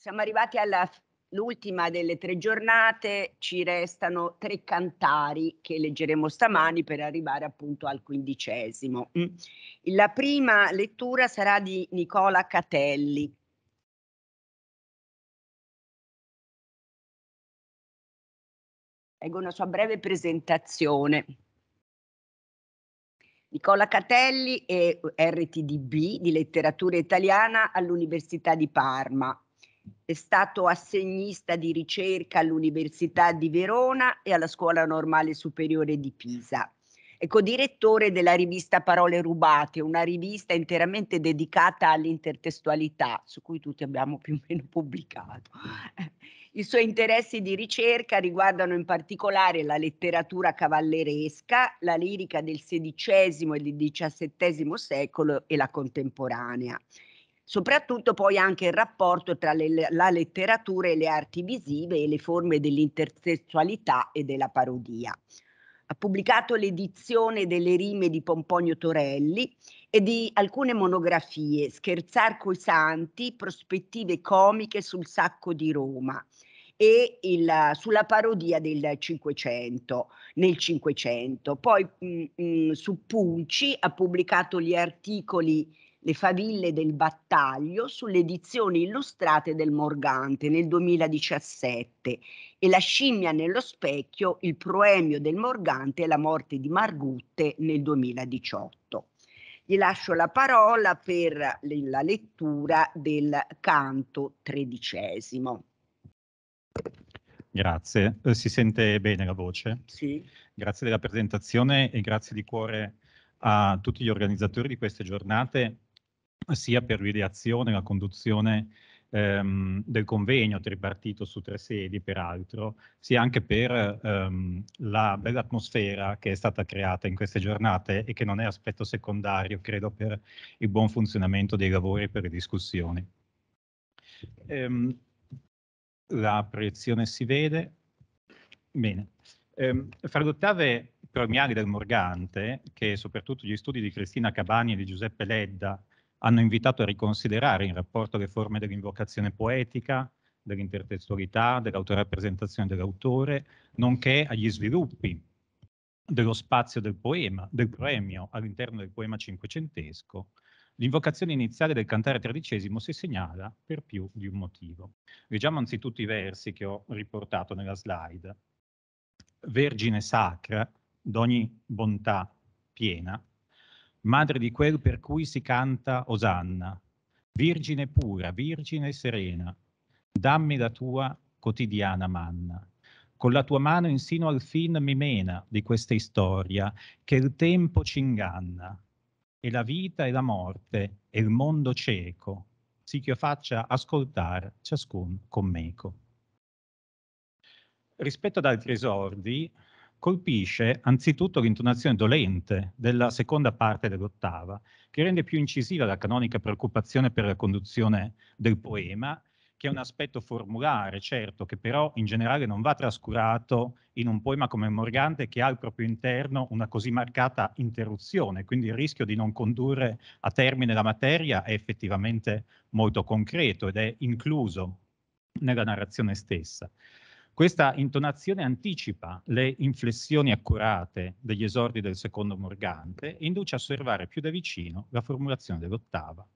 Siamo arrivati all'ultima delle tre giornate, ci restano tre cantari che leggeremo stamani per arrivare appunto al quindicesimo. Mm. La prima lettura sarà di Nicola Catelli, Leggo una sua breve presentazione. Nicola Catelli è eh, RTDB di letteratura italiana all'Università di Parma. È stato assegnista di ricerca all'Università di Verona e alla Scuola Normale Superiore di Pisa È co-direttore della rivista Parole Rubate, una rivista interamente dedicata all'intertestualità, su cui tutti abbiamo più o meno pubblicato. I suoi interessi di ricerca riguardano in particolare la letteratura cavalleresca, la lirica del XVI e del XVII secolo e la contemporanea soprattutto poi anche il rapporto tra le, la letteratura e le arti visive e le forme dell'intersessualità e della parodia. Ha pubblicato l'edizione delle rime di Pomponio Torelli e di alcune monografie, Scherzar coi Santi, prospettive comiche sul sacco di Roma e il, sulla parodia del 500, nel 500. Poi mh, mm, mh, mm, su Punci ha pubblicato gli articoli le faville del battaglio sulle edizioni illustrate del Morgante nel 2017 e La scimmia nello specchio, il proemio del Morgante e la morte di Margutte nel 2018. Gli lascio la parola per la lettura del canto tredicesimo. Grazie, eh, si sente bene la voce? Sì. Grazie della presentazione e grazie di cuore a tutti gli organizzatori di queste giornate sia per l'ideazione e la conduzione ehm, del convegno tripartito su tre sedi, peraltro, sia anche per ehm, la bella atmosfera che è stata creata in queste giornate e che non è aspetto secondario, credo, per il buon funzionamento dei lavori e per le discussioni. Ehm, la proiezione si vede. Bene. Ehm, fra le ottave premiali del Morgante, che soprattutto gli studi di Cristina Cabani e di Giuseppe Ledda hanno invitato a riconsiderare in rapporto alle forme dell'invocazione poetica, dell'intertestualità, dell'autorappresentazione dell'autore, nonché agli sviluppi dello spazio del poema, del premio all'interno del poema cinquecentesco, l'invocazione iniziale del cantare tredicesimo si segnala per più di un motivo. Leggiamo anzitutto i versi che ho riportato nella slide. Vergine sacra, d'ogni bontà piena, madre di quel per cui si canta Osanna, Virgine pura, Virgine serena, dammi la tua quotidiana manna. Con la tua mano insino al fin mi mena di questa storia che il tempo ci inganna, e la vita e la morte e il mondo cieco, sì che faccia ascoltare ciascun con meco. Rispetto ad altri esordi, colpisce anzitutto l'intonazione dolente della seconda parte dell'ottava, che rende più incisiva la canonica preoccupazione per la conduzione del poema, che è un aspetto formulare, certo, che però in generale non va trascurato in un poema come Morgante che ha al proprio interno una così marcata interruzione, quindi il rischio di non condurre a termine la materia è effettivamente molto concreto ed è incluso nella narrazione stessa. Questa intonazione anticipa le inflessioni accurate degli esordi del secondo morgante e induce a osservare più da vicino la formulazione dell'ottava.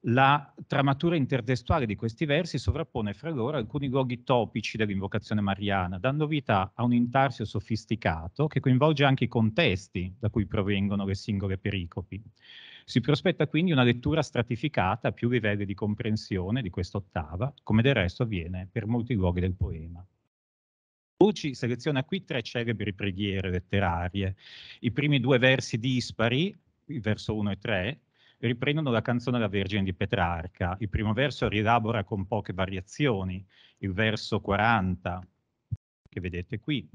La tramatura intertestuale di questi versi sovrappone fra loro alcuni luoghi topici dell'invocazione mariana, dando vita a un intarsio sofisticato che coinvolge anche i contesti da cui provengono le singole pericopi. Si prospetta quindi una lettura stratificata a più livelli di comprensione di quest'ottava, come del resto avviene per molti luoghi del poema. Luci seleziona qui tre celebri preghiere letterarie. I primi due versi dispari, il verso 1 e 3, riprendono la canzone La Vergine di Petrarca. Il primo verso rielabora con poche variazioni il verso 40, che vedete qui,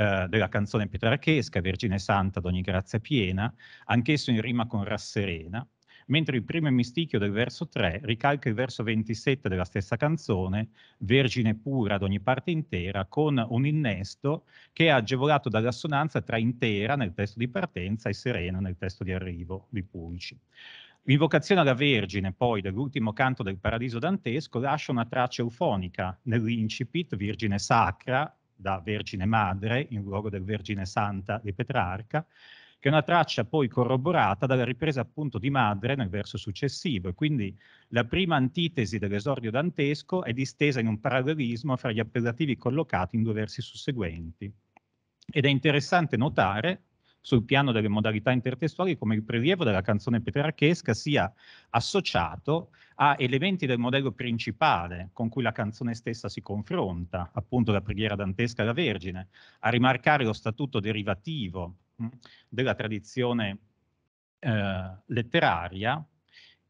eh, della canzone petrarchesca, Vergine Santa d'ogni grazia piena, anch'esso in rima con Rasserena, mentre il primo emistichio del verso 3 ricalca il verso 27 della stessa canzone, Vergine pura ad ogni parte intera, con un innesto che è agevolato dall'assonanza tra intera nel testo di partenza e serena nel testo di arrivo di Pulci. L'invocazione alla Vergine, poi, dell'ultimo canto del Paradiso dantesco lascia una traccia eufonica nell'incipit Vergine sacra da Vergine Madre in luogo del Vergine Santa di Petrarca, che è una traccia poi corroborata dalla ripresa appunto di madre nel verso successivo. E quindi la prima antitesi dell'esordio dantesco è distesa in un parallelismo fra gli appellativi collocati in due versi susseguenti. Ed è interessante notare sul piano delle modalità intertestuali come il prelievo della canzone petrarchesca sia associato a elementi del modello principale con cui la canzone stessa si confronta, appunto la preghiera dantesca alla Vergine, a rimarcare lo statuto derivativo mh, mm, della tradizione eh, letteraria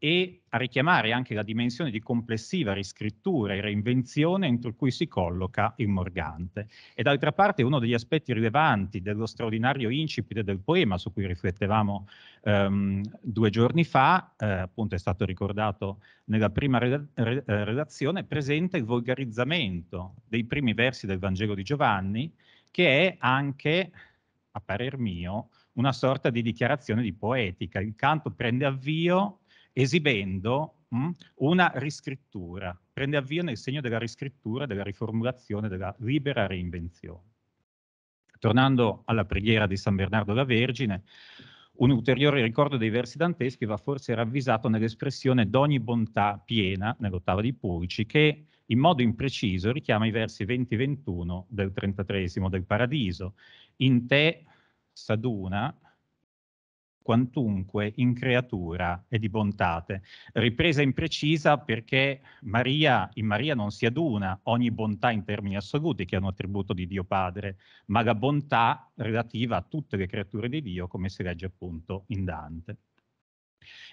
e a richiamare anche la dimensione di complessiva riscrittura e reinvenzione entro cui si colloca il Morgante. E d'altra parte uno degli aspetti rilevanti dello straordinario incipite del poema su cui riflettevamo ehm, due giorni fa, eh, appunto è stato ricordato nella prima rela re eh, relazione, presenta il volgarizzamento dei primi versi del Vangelo di Giovanni, che è anche, a parer mio, una sorta di dichiarazione di poetica. Il canto prende avvio esibendo mh, mm, una riscrittura, prende avvio nel segno della riscrittura, della riformulazione, della libera reinvenzione. Tornando alla preghiera di San Bernardo la Vergine, un ulteriore ricordo dei versi danteschi va forse ravvisato nell'espressione d'ogni bontà piena, nell'ottava di Pulci, che in modo impreciso richiama i versi 20-21 del 33 del Paradiso. In te, Saduna, quantunque in creatura e di bontate. Ripresa imprecisa perché Maria, in Maria non si aduna ogni bontà in termini assoluti che è un attributo di Dio Padre, ma la bontà relativa a tutte le creature di Dio come si legge appunto in Dante.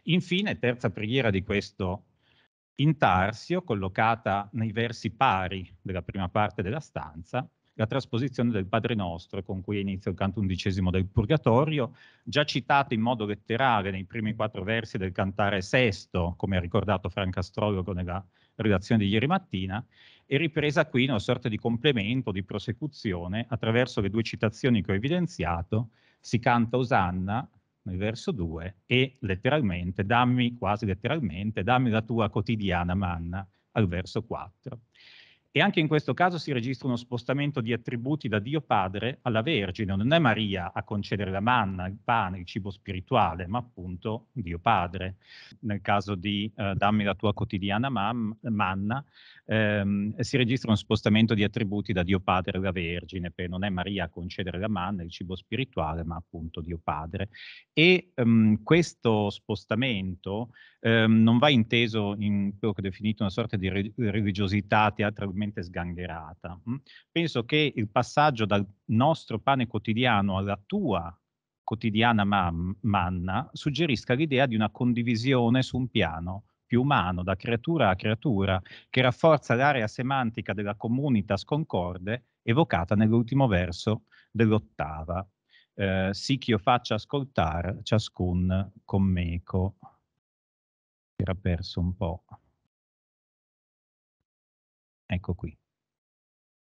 Infine, terza preghiera di questo intarsio, collocata nei versi pari della prima parte della stanza, la trasposizione del Padre Nostro con cui inizia il canto undicesimo del Purgatorio, già citato in modo letterale nei primi mm. quattro versi del cantare sesto, come ha ricordato Franca Astrologo nella redazione di ieri mattina, e ripresa qui in una sorta di complemento, di prosecuzione, attraverso le due citazioni che ho evidenziato, si canta Osanna nel verso 2 e letteralmente, dammi, quasi letteralmente, dammi la tua quotidiana manna al verso 4. E anche in questo caso si registra uno spostamento di attributi da Dio Padre alla Vergine. Non è Maria a concedere la manna, il pane, il cibo spirituale, ma appunto Dio Padre. Nel caso di eh, Dammi la tua quotidiana manna, ehm, si registra uno spostamento di attributi da Dio Padre alla Vergine, perché non è Maria a concedere la manna, il cibo spirituale, ma appunto Dio Padre. E ehm, questo spostamento ehm, non va inteso in quello che ho definito una sorta di religiosità teatralmente sgangherata. Mm? Penso che il passaggio dal nostro pane quotidiano alla tua quotidiana man- manna suggerisca l'idea di una condivisione su un piano più umano da creatura a creatura che rafforza l'area semantica della comunità sconcorde evocata nell'ultimo verso dell'ottava. Eh, sì che io faccia ascoltare ciascun commeco. Era perso un po'. Ecco qui.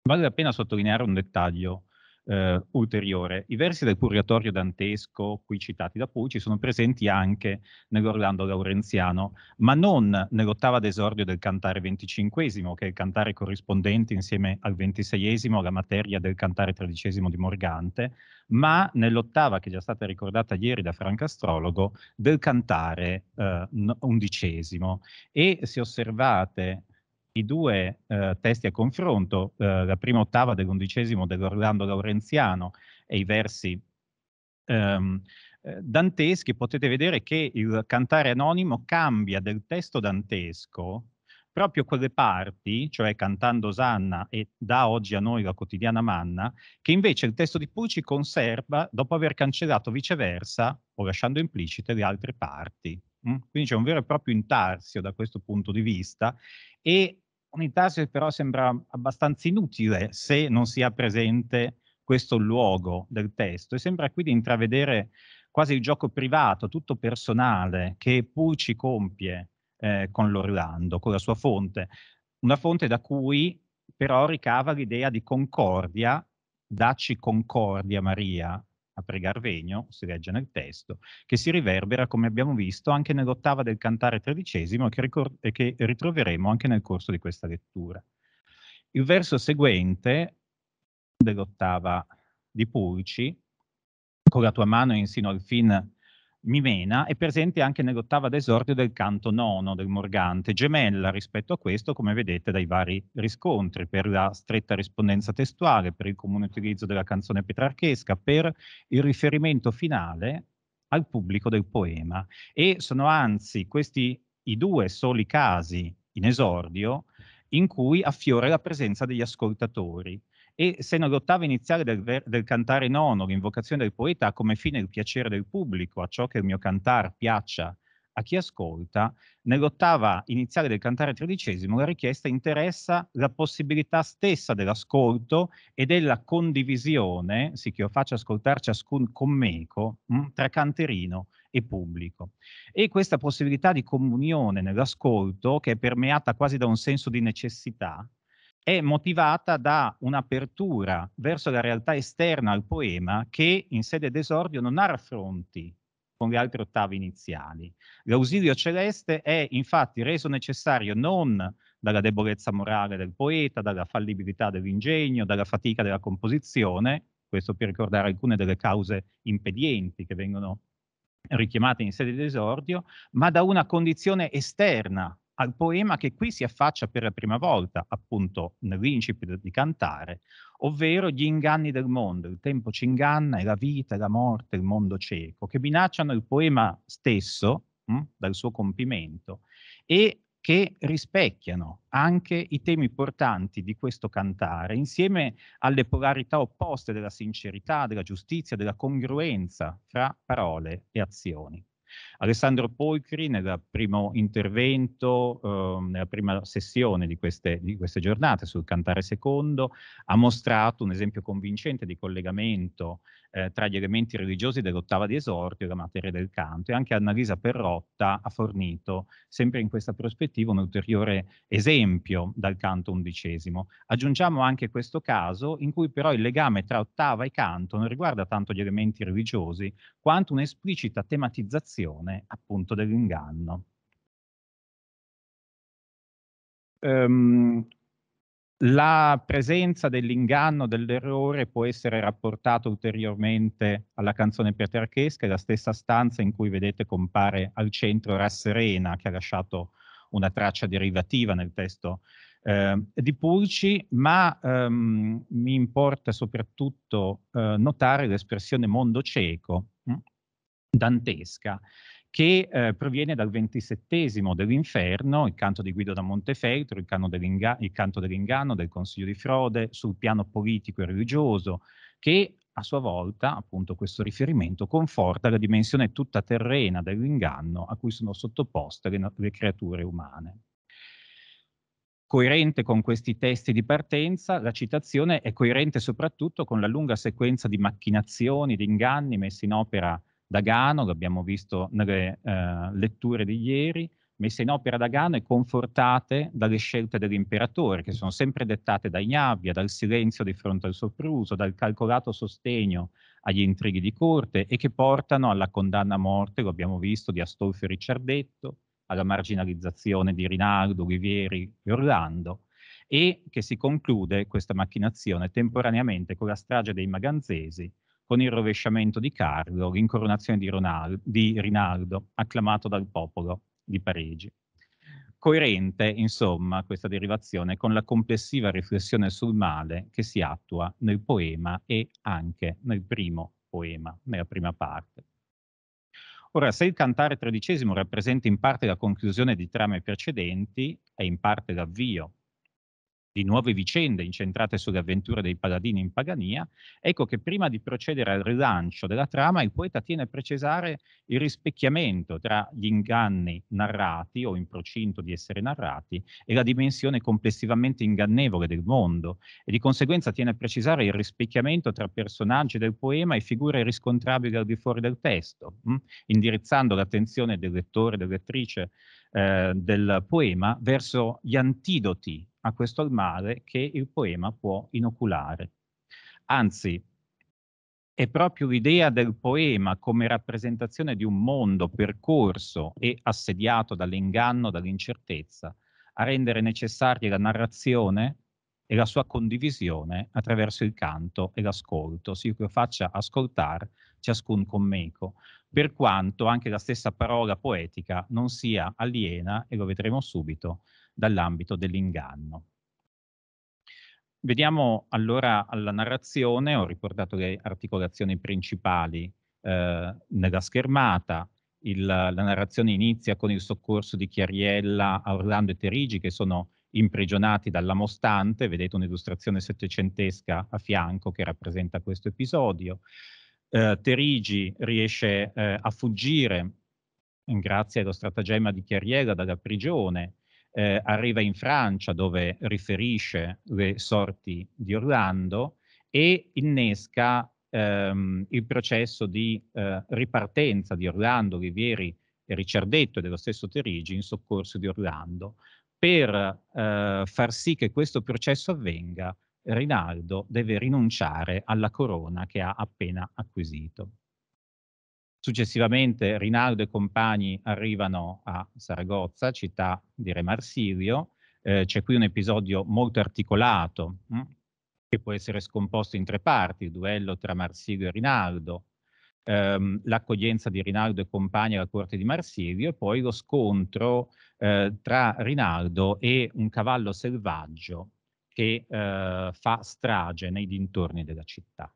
Vale la pena sottolineare un dettaglio eh, ulteriore. I versi del Purgatorio dantesco, qui citati da Pucci, sono presenti anche nell'Orlando Laurenziano, ma non nell'ottava d'esordio del cantare venticinquesimo, che è il cantare corrispondente insieme al ventiseiesimo alla materia del cantare tredicesimo di Morgante, ma nell'ottava, che è già stata ricordata ieri da Franco Astrologo, del cantare eh, undicesimo. E se osservate i due eh, testi a confronto, eh, la prima ottava dell'undicesimo dell'Orlando Laurenziano e i versi ehm, eh, danteschi, potete vedere che il cantare anonimo cambia del testo dantesco proprio quelle parti, cioè cantando Osanna e da oggi a noi la quotidiana manna, che invece il testo di Pucci conserva dopo aver cancellato viceversa o lasciando implicite le altre parti. Mm? Quindi c'è un vero e proprio intarsio da questo punto di vista e un target però sembra abbastanza inutile se non si ha presente questo luogo del testo e sembra quindi intravedere quasi il gioco privato, tutto personale, che Pucci compie eh, con l'Orlando, con la sua fonte, una fonte da cui però ricava l'idea di concordia, dacci concordia Maria, a pregarvegno, si legge nel testo, che si riverbera, come abbiamo visto, anche nell'ottava del cantare tredicesimo che, che ritroveremo anche nel corso di questa lettura. Il verso seguente dell'ottava di Pulci, con la tua mano insino al fin Mimena è presente anche nell'ottava d'esordio del canto nono del Morgante, gemella rispetto a questo, come vedete dai vari riscontri, per la stretta rispondenza testuale, per il comune utilizzo della canzone petrarchesca, per il riferimento finale al pubblico del poema. E sono anzi questi i due soli casi in esordio in cui affiora la presenza degli ascoltatori e se nell'ottava iniziale del, del cantare nono, l'invocazione del poeta ha come fine il piacere del pubblico, a ciò che il mio cantar piaccia a chi ascolta, nell'ottava iniziale del cantare tredicesimo la richiesta interessa la possibilità stessa dell'ascolto e della condivisione, sì che io faccio ascoltare ciascun commeco, mh, mm, tra canterino e pubblico. E questa possibilità di comunione nell'ascolto, che è permeata quasi da un senso di necessità, è motivata da un'apertura verso la realtà esterna al poema che in sede d'esordio non ha raffronti con le altre ottave iniziali. L'ausilio celeste è infatti reso necessario non dalla debolezza morale del poeta, dalla fallibilità dell'ingegno, dalla fatica della composizione, questo per ricordare alcune delle cause impedienti che vengono richiamate in sede d'esordio, ma da una condizione esterna al poema che qui si affaccia per la prima volta, appunto nell'incipit di cantare, ovvero gli inganni del mondo, il tempo ci inganna, è la vita, è la morte, il mondo cieco, che minacciano il poema stesso mh, hm, dal suo compimento e che rispecchiano anche i temi portanti di questo cantare, insieme alle polarità opposte della sincerità, della giustizia, della congruenza fra parole e azioni. Alessandro Polcri nel primo intervento, eh, nella prima sessione di queste, di queste giornate sul Cantare Secondo, ha mostrato un esempio convincente di collegamento eh, tra gli elementi religiosi dell'ottava di esordio e la materia del canto e anche Annalisa Perrotta ha fornito, sempre in questa prospettiva, un ulteriore esempio dal canto undicesimo. Aggiungiamo anche questo caso in cui però il legame tra ottava e canto non riguarda tanto gli elementi religiosi quanto un'esplicita tematizzazione prevenzione appunto dell'inganno. Um, la presenza dell'inganno, dell'errore può essere rapportata ulteriormente alla canzone petrarchesca, è la stessa stanza in cui vedete compare al centro Rasserena che ha lasciato una traccia derivativa nel testo eh, di Pulci, ma ehm, mi importa soprattutto eh, notare l'espressione mondo cieco mh, hm, dantesca che eh, proviene dal ventisettesimo dell'inferno, il canto di Guido da Montefeltro, il, il canto dell'inganno, del consiglio di frode, sul piano politico e religioso, che a sua volta, appunto, questo riferimento conforta la dimensione tutta terrena dell'inganno a cui sono sottoposte le, le creature umane. Coerente con questi testi di partenza, la citazione è coerente soprattutto con la lunga sequenza di macchinazioni, di inganni messi in opera da Gano, l'abbiamo visto nelle eh, letture di ieri, messe in opera da Gano e confortate dalle scelte dell'imperatore, che sono sempre dettate da ignavia, dal silenzio di fronte al sopruso, dal calcolato sostegno agli intrighi di corte e che portano alla condanna a morte, lo abbiamo visto, di Astolfo e Ricciardetto, alla marginalizzazione di Rinaldo, Olivieri e Orlando, e che si conclude questa macchinazione temporaneamente con la strage dei Maganzesi, con il rovesciamento di Carlo, l'incoronazione di, di Rinaldo, acclamato dal popolo di Parigi. Coerente, insomma, questa derivazione con la complessiva riflessione sul male che si attua nel poema e anche nel primo poema, nella prima parte. Ora, se il cantare tredicesimo rappresenta in parte la conclusione di trame precedenti e in parte l'avvio di nuove vicende incentrate sulle avventure dei paladini in Pagania, ecco che prima di procedere al rilancio della trama il poeta tiene a precisare il rispecchiamento tra gli inganni narrati o in procinto di essere narrati e la dimensione complessivamente ingannevole del mondo e di conseguenza tiene a precisare il rispecchiamento tra personaggi del poema e figure riscontrabili al di fuori del testo, mh? Mm? indirizzando l'attenzione del lettore, dell'attrice eh, del poema verso gli antidoti a questo male che il poema può inoculare. Anzi, è proprio l'idea del poema come rappresentazione di un mondo percorso e assediato dall'inganno, dall'incertezza, a rendere necessaria la narrazione e la sua condivisione attraverso il canto e l'ascolto, si che faccia ascoltare ciascun commeco, per quanto anche la stessa parola poetica non sia aliena, e lo vedremo subito, dall'ambito dell'inganno. Vediamo allora alla narrazione, ho riportato le articolazioni principali eh, nella schermata, il, la narrazione inizia con il soccorso di Chiariella a Orlando e Terigi che sono imprigionati dalla mostante, vedete un'illustrazione settecentesca a fianco che rappresenta questo episodio. Eh, Terigi riesce eh, a fuggire eh, grazie allo stratagemma di Chiariella dalla prigione eh, arriva in Francia dove riferisce le sorti di Orlando e innesca ehm, il processo di eh, ripartenza di Orlando, Rivieri e Ricciardetto e dello stesso Terigi in soccorso di Orlando per eh, far sì che questo processo avvenga Rinaldo deve rinunciare alla corona che ha appena acquisito. Successivamente Rinaldo e compagni arrivano a Saragozza, città di Re Marsilio. Eh, c'è qui un episodio molto articolato mh, hm, che può essere scomposto in tre parti, il duello tra Marsilio e Rinaldo, ehm, l'accoglienza di Rinaldo e compagni alla corte di Marsilio e poi lo scontro eh, tra Rinaldo e un cavallo selvaggio che eh, fa strage nei dintorni della città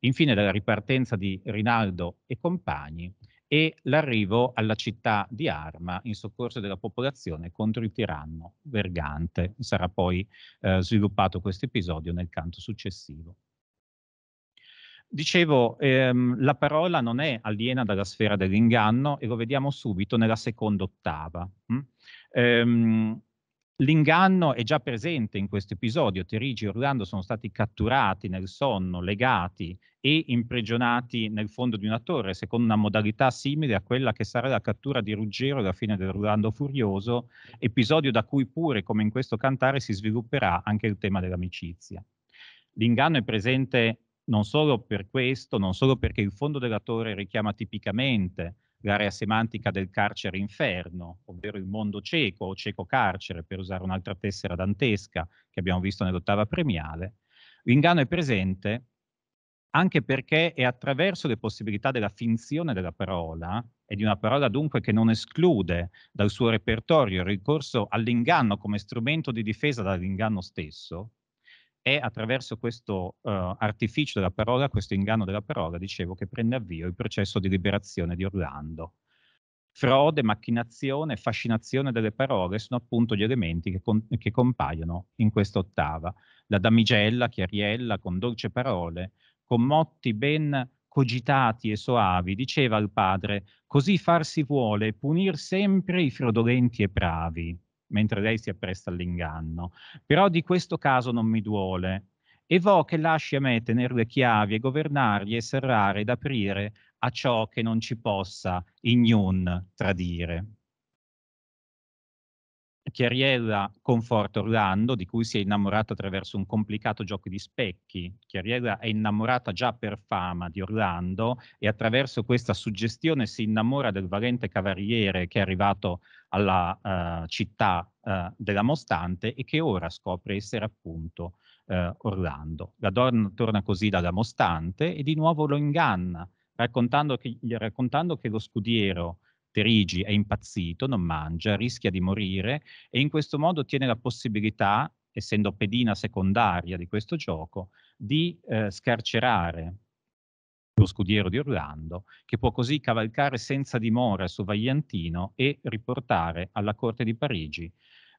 infine la ripartenza di Rinaldo e compagni e l'arrivo alla città di Arma in soccorso della popolazione contro il tiranno Vergante. Sarà poi eh, sviluppato questo episodio nel canto successivo. Dicevo, ehm, la parola non è aliena dalla sfera dell'inganno e lo vediamo subito nella seconda ottava. Mm? Ehm, L'inganno è già presente in questo episodio. Terigi e Orlando sono stati catturati nel sonno, legati e imprigionati nel fondo di una torre, secondo una modalità simile a quella che sarà la cattura di Ruggero alla fine Orlando Furioso, episodio da cui pure, come in questo cantare, si svilupperà anche il tema dell'amicizia. L'inganno è presente non solo per questo, non solo perché il fondo della torre richiama tipicamente l'area semantica del carcere inferno, ovvero il mondo cieco o cieco carcere, per usare un'altra tessera dantesca che abbiamo visto nell'ottava premiale, l'inganno è presente anche perché è attraverso le possibilità della finzione della parola e di una parola dunque che non esclude dal suo repertorio il ricorso all'inganno come strumento di difesa dall'inganno stesso, è attraverso questo uh, artificio della parola, questo inganno della parola, dicevo, che prende avvio il processo di liberazione di Orlando. Frode, macchinazione, fascinazione delle parole sono appunto gli elementi che, con, che compaiono in questa ottava. La damigella, Chiariella, con dolce parole, con motti ben cogitati e soavi, diceva al padre, così far si vuole, punir sempre i frodolenti e bravi mentre lei si appresta all'inganno. Però di questo caso non mi duole. E vo che lasci a me tenere le chiavi e governargli e serrare ed aprire a ciò che non ci possa ignun tradire. Chiariella conforta Orlando, di cui si è innamorata attraverso un complicato gioco di specchi. Chiariella è innamorata già per fama di Orlando e attraverso questa suggestione si innamora del valente cavaliere che è arrivato alla uh, città uh, della Mostante e che ora scopre essere appunto uh, Orlando. La donna torna così dalla Mostante e di nuovo lo inganna, raccontando che, raccontando che lo scudiero Terigi è impazzito, non mangia, rischia di morire e in questo modo tiene la possibilità, essendo pedina secondaria di questo gioco, di eh, scarcerare lo scudiero di Orlando, che può così cavalcare senza dimora il suo vagliantino e riportare alla corte di Parigi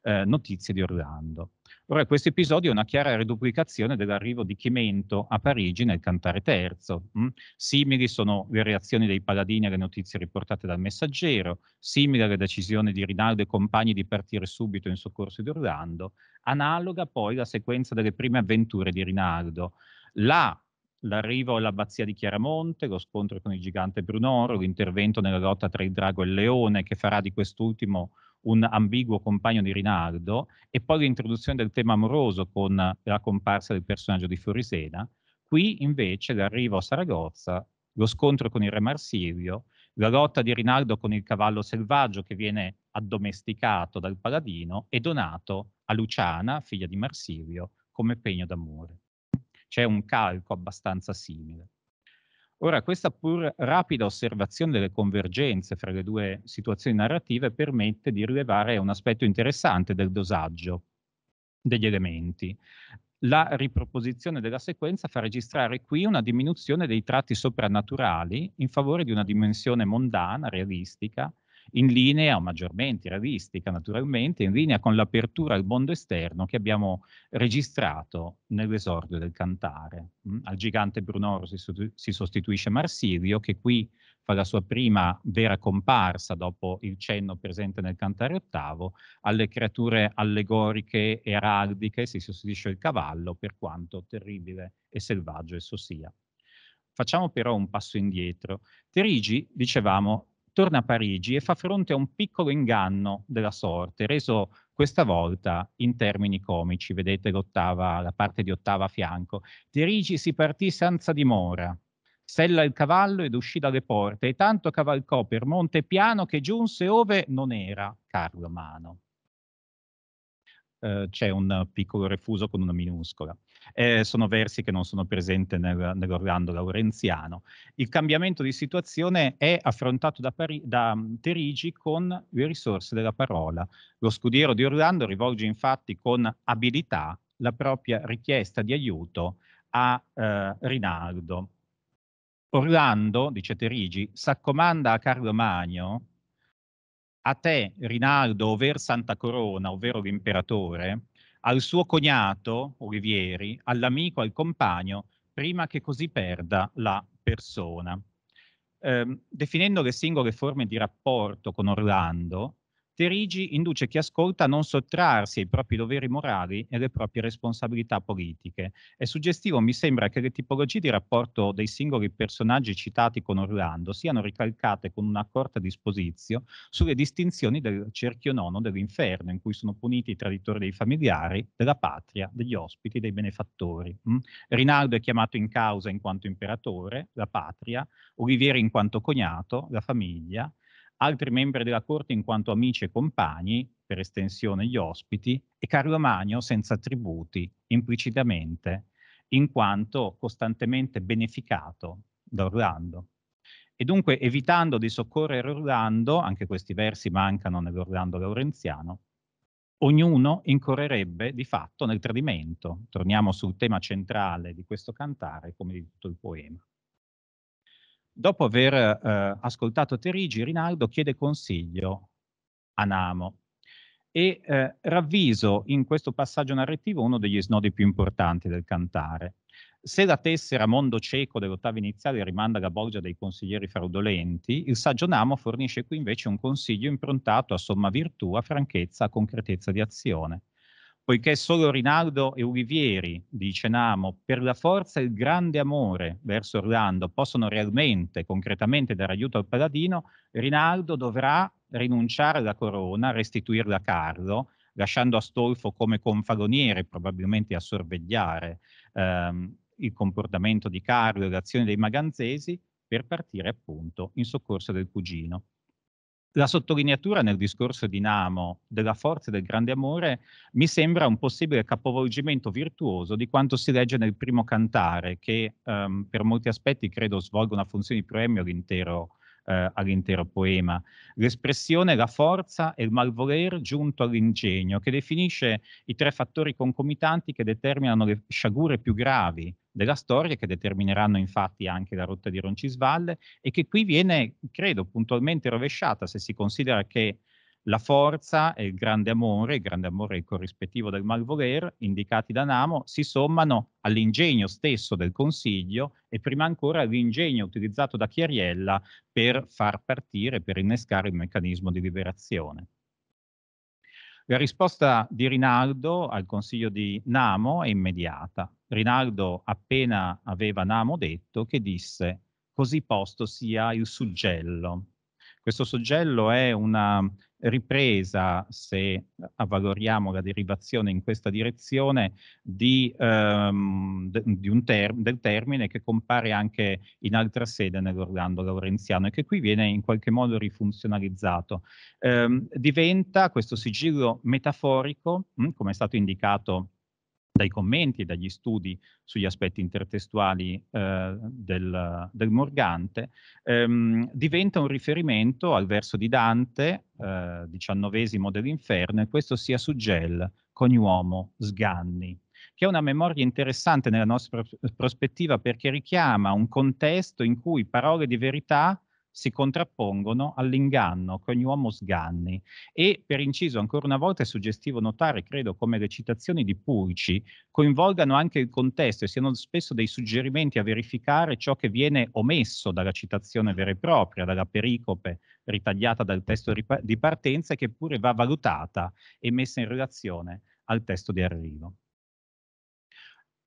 eh, notizie di Orlando. Ora, questo episodio è una chiara riduplicazione dell'arrivo di Chimento a Parigi nel cantare terzo. Mm? Simili sono le reazioni dei paladini alle notizie riportate dal messaggero, simile alla decisione di Rinaldo e compagni di partire subito in soccorso di Orlando, analoga poi la sequenza delle prime avventure di Rinaldo. Là, l'arrivo all'abbazia di Chiaramonte, lo scontro con il gigante Brunoro, l'intervento nella lotta tra il drago e il leone che farà di quest'ultimo un ambiguo compagno di Rinaldo, e poi l'introduzione del tema amoroso con la comparsa del personaggio di Fuorisena. Qui invece l'arrivo a Saragozza, lo scontro con il re Marsilio, la lotta di Rinaldo con il cavallo selvaggio che viene addomesticato dal paladino e donato a Luciana, figlia di Marsilio, come pegno d'amore. C'è un calco abbastanza simile. Ora, questa pur rapida osservazione delle convergenze fra le due situazioni narrative permette di rilevare un aspetto interessante del dosaggio degli elementi. La riproposizione della sequenza fa registrare qui una diminuzione dei tratti soprannaturali in favore di una dimensione mondana, realistica, in linea, o maggiormente realistica naturalmente, in linea con l'apertura al mondo esterno che abbiamo registrato nell'esordio del cantare. Mm? Al gigante Brunoro si, sostituisce Marsilio che qui fa la sua prima vera comparsa dopo il cenno presente nel cantare ottavo, alle creature allegoriche e araldiche si sostituisce il cavallo per quanto terribile e selvaggio esso sia. Facciamo però un passo indietro. Terigi, dicevamo, torna a Parigi e fa fronte a un piccolo inganno della sorte, reso questa volta in termini comici, vedete la parte di ottava a fianco. Terigi si partì senza dimora, sella il cavallo ed uscì dalle porte, e tanto cavalcò per monte piano che giunse ove non era Carlo Mano. Eh, c'è un piccolo refuso con una minuscola. Eh, sono versi che non sono presenti nel, nell'Orlando laurenziano. Il cambiamento di situazione è affrontato da, Pari- da mm, Terigi con le risorse della parola. Lo scudiero di Orlando rivolge infatti con abilità la propria richiesta di aiuto a eh, Rinaldo. Orlando, dice Terigi, si accomanda a Carlo Magno, a te, Rinaldo, over Santa Corona, ovvero l'imperatore, al suo cognato, Olivieri, all'amico, al compagno, prima che così perda la persona. Eh, definendo le singole forme di rapporto con Orlando, Terigi induce chi ascolta a non sottrarsi ai propri doveri morali e alle proprie responsabilità politiche. È suggestivo, mi sembra, che le tipologie di rapporto dei singoli personaggi citati con Orlando siano ricalcate con una corta disposizio sulle distinzioni del cerchio nono dell'inferno, in cui sono puniti i traditori dei familiari, della patria, degli ospiti, dei benefattori. Mm? Rinaldo è chiamato in causa in quanto imperatore, la patria, Olivieri in quanto cognato, la famiglia, altri membri della corte in quanto amici e compagni, per estensione gli ospiti, e Carlo Magno senza tributi, implicitamente, in quanto costantemente beneficato da Orlando. E dunque, evitando di soccorrere Orlando, anche questi versi mancano nell'Orlando laurenziano, ognuno incorrerebbe di fatto nel tradimento. Torniamo sul tema centrale di questo cantare, come di tutto il poema. Dopo aver eh, ascoltato Terigi, Rinaldo chiede consiglio a Namo e eh, ravviso in questo passaggio narrativo uno degli snodi più importanti del cantare. Se la tessera Mondo cieco dell'ottava iniziale rimanda alla Borgia dei consiglieri fraudolenti, il saggio Namo fornisce qui invece un consiglio improntato a somma virtù, a franchezza, a concretezza di azione poiché solo Rinaldo e Ulivieri di Cenamo, per la forza e il grande amore verso Orlando, possono realmente, concretamente dare aiuto al paladino, Rinaldo dovrà rinunciare alla corona, restituirla a Carlo, lasciando Astolfo come confaloniere probabilmente a sorvegliare ehm, il comportamento di Carlo e l'azione dei maganzesi per partire appunto in soccorso del cugino la sottolineatura nel discorso di Namo della forza e del grande amore mi sembra un possibile capovolgimento virtuoso di quanto si legge nel primo cantare, che um, per molti aspetti credo svolga una funzione di premio all'intero, eh, all'intero poema. L'espressione la forza e il malvoler giunto all'ingegno, che definisce i tre fattori concomitanti che determinano le sciagure più gravi della storia che determineranno infatti anche la rotta di Roncisvalle e che qui viene, credo, puntualmente rovesciata se si considera che la forza e il grande amore, il grande amore il corrispettivo del malvoler, indicati da Namo, si sommano all'ingegno stesso del Consiglio e prima ancora all'ingegno utilizzato da Chiariella per far partire, per innescare il meccanismo di liberazione. La risposta di Rinaldo al Consiglio di Namo è immediata. Rinaldo appena aveva Namo detto che disse così posto sia il suggello. Questo suggello è una ripresa, se avvaloriamo la derivazione in questa direzione, di, ehm, de, di ter del termine che compare anche in altra sede nell'Orlando Laurenziano e che qui viene in qualche modo rifunzionalizzato. Ehm, diventa questo sigillo metaforico, mh, hm, come è stato indicato dai commenti e dagli studi sugli aspetti intertestuali eh, del, del, Morgante, ehm, diventa un riferimento al verso di Dante, eh, diciannovesimo dell'inferno, e questo sia su Gel, con uomo sganni, che è una memoria interessante nella nostra prospettiva perché richiama un contesto in cui parole di verità si contrappongono all'inganno che ogni uomo sganni. E per inciso, ancora una volta è suggestivo notare, credo, come le citazioni di Pulci coinvolgano anche il contesto e siano spesso dei suggerimenti a verificare ciò che viene omesso dalla citazione vera e propria, dalla pericope ritagliata dal testo di partenza e che pure va valutata e messa in relazione al testo di arrivo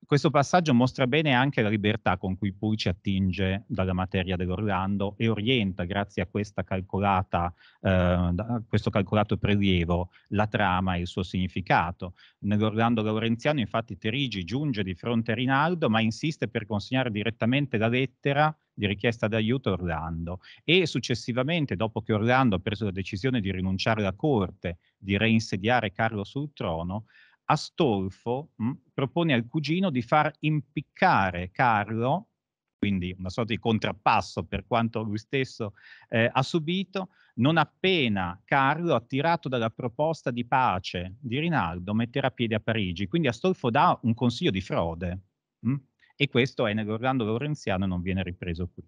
questo passaggio mostra bene anche la libertà con cui Pulci attinge dalla materia dell'Orlando e orienta, grazie a, eh, a questo calcolato prelievo, la trama e il suo significato. Nell'Orlando laurenziano, infatti, Terigi giunge di fronte a Rinaldo, ma insiste per consegnare direttamente la lettera di richiesta d'aiuto a Orlando e successivamente, dopo che Orlando ha preso la decisione di rinunciare alla corte, di reinsediare Carlo sul trono, Astolfo mh, mm, propone al cugino di far impiccare Carlo, quindi una sorta di contrappasso per quanto lui stesso eh, ha subito, non appena Carlo, attirato dalla proposta di pace di Rinaldo, metterà piede a Parigi. Quindi Astolfo dà un consiglio di frode mh, mm, e questo è nell'Orlando Laurenziano e non viene ripreso qui.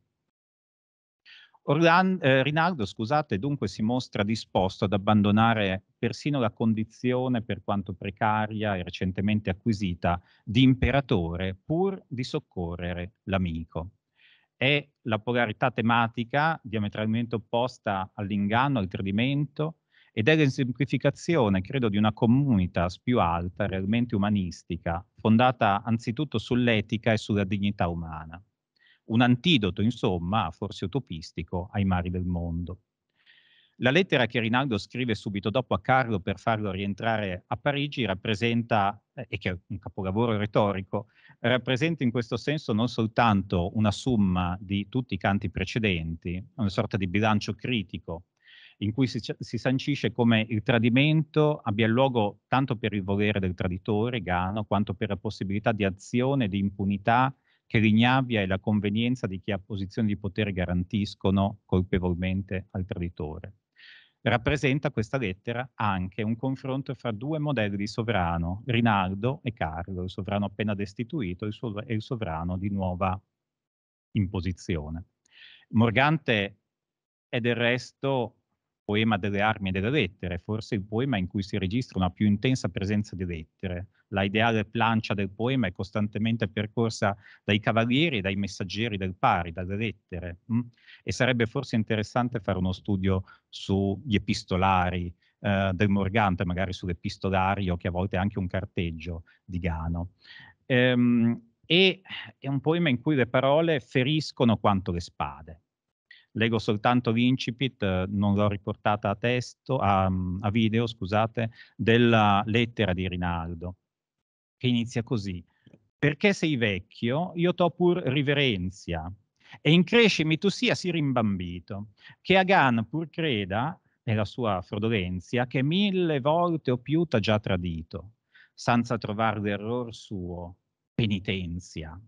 Orlando, eh, Rinaldo scusate, dunque si mostra disposto ad abbandonare persino la condizione, per quanto precaria e recentemente acquisita, di imperatore pur di soccorrere l'amico. È la polarità tematica diametralmente opposta all'inganno, al tradimento, ed è l'esemplificazione, credo, di una comunitas più alta, realmente umanistica, fondata anzitutto sull'etica e sulla dignità umana un antidoto, insomma, forse utopistico, ai mari del mondo. La lettera che Rinaldo scrive subito dopo a Carlo per farlo rientrare a Parigi rappresenta, eh, e che è un capolavoro retorico, rappresenta in questo senso non soltanto una somma di tutti i canti precedenti, una sorta di bilancio critico in cui si, si, sancisce come il tradimento abbia luogo tanto per il volere del traditore, Gano, quanto per la possibilità di azione, di impunità che l'ignavia e la convenienza di chi ha posizioni di potere garantiscono colpevolmente al traditore. Rappresenta questa lettera anche un confronto fra due modelli di sovrano, Rinaldo e Carlo, il sovrano appena destituito e il, il sovrano di nuova imposizione. Morgante è del resto poema delle armi e delle lettere, forse il poema in cui si registra una più intensa presenza di lettere. La ideale plancia del poema è costantemente percorsa dai cavalieri e dai messaggeri del pari, dalle lettere. Mh? Mm? E sarebbe forse interessante fare uno studio sugli epistolari eh, del Morgante, magari sull'epistolario, che a volte è anche un carteggio di Gano. Ehm, e è un poema in cui le parole feriscono quanto le spade leggo soltanto l'incipit, non l'ho riportata a, testo, a, a video, scusate, della lettera di Rinaldo, che inizia così. Perché sei vecchio, io t'ho pur riverenzia, e increscimi tu sia si rimbambito, che Agan pur creda, nella sua frodolenzia, che mille volte o più t'ha già tradito, senza trovare l'error suo, penitenzia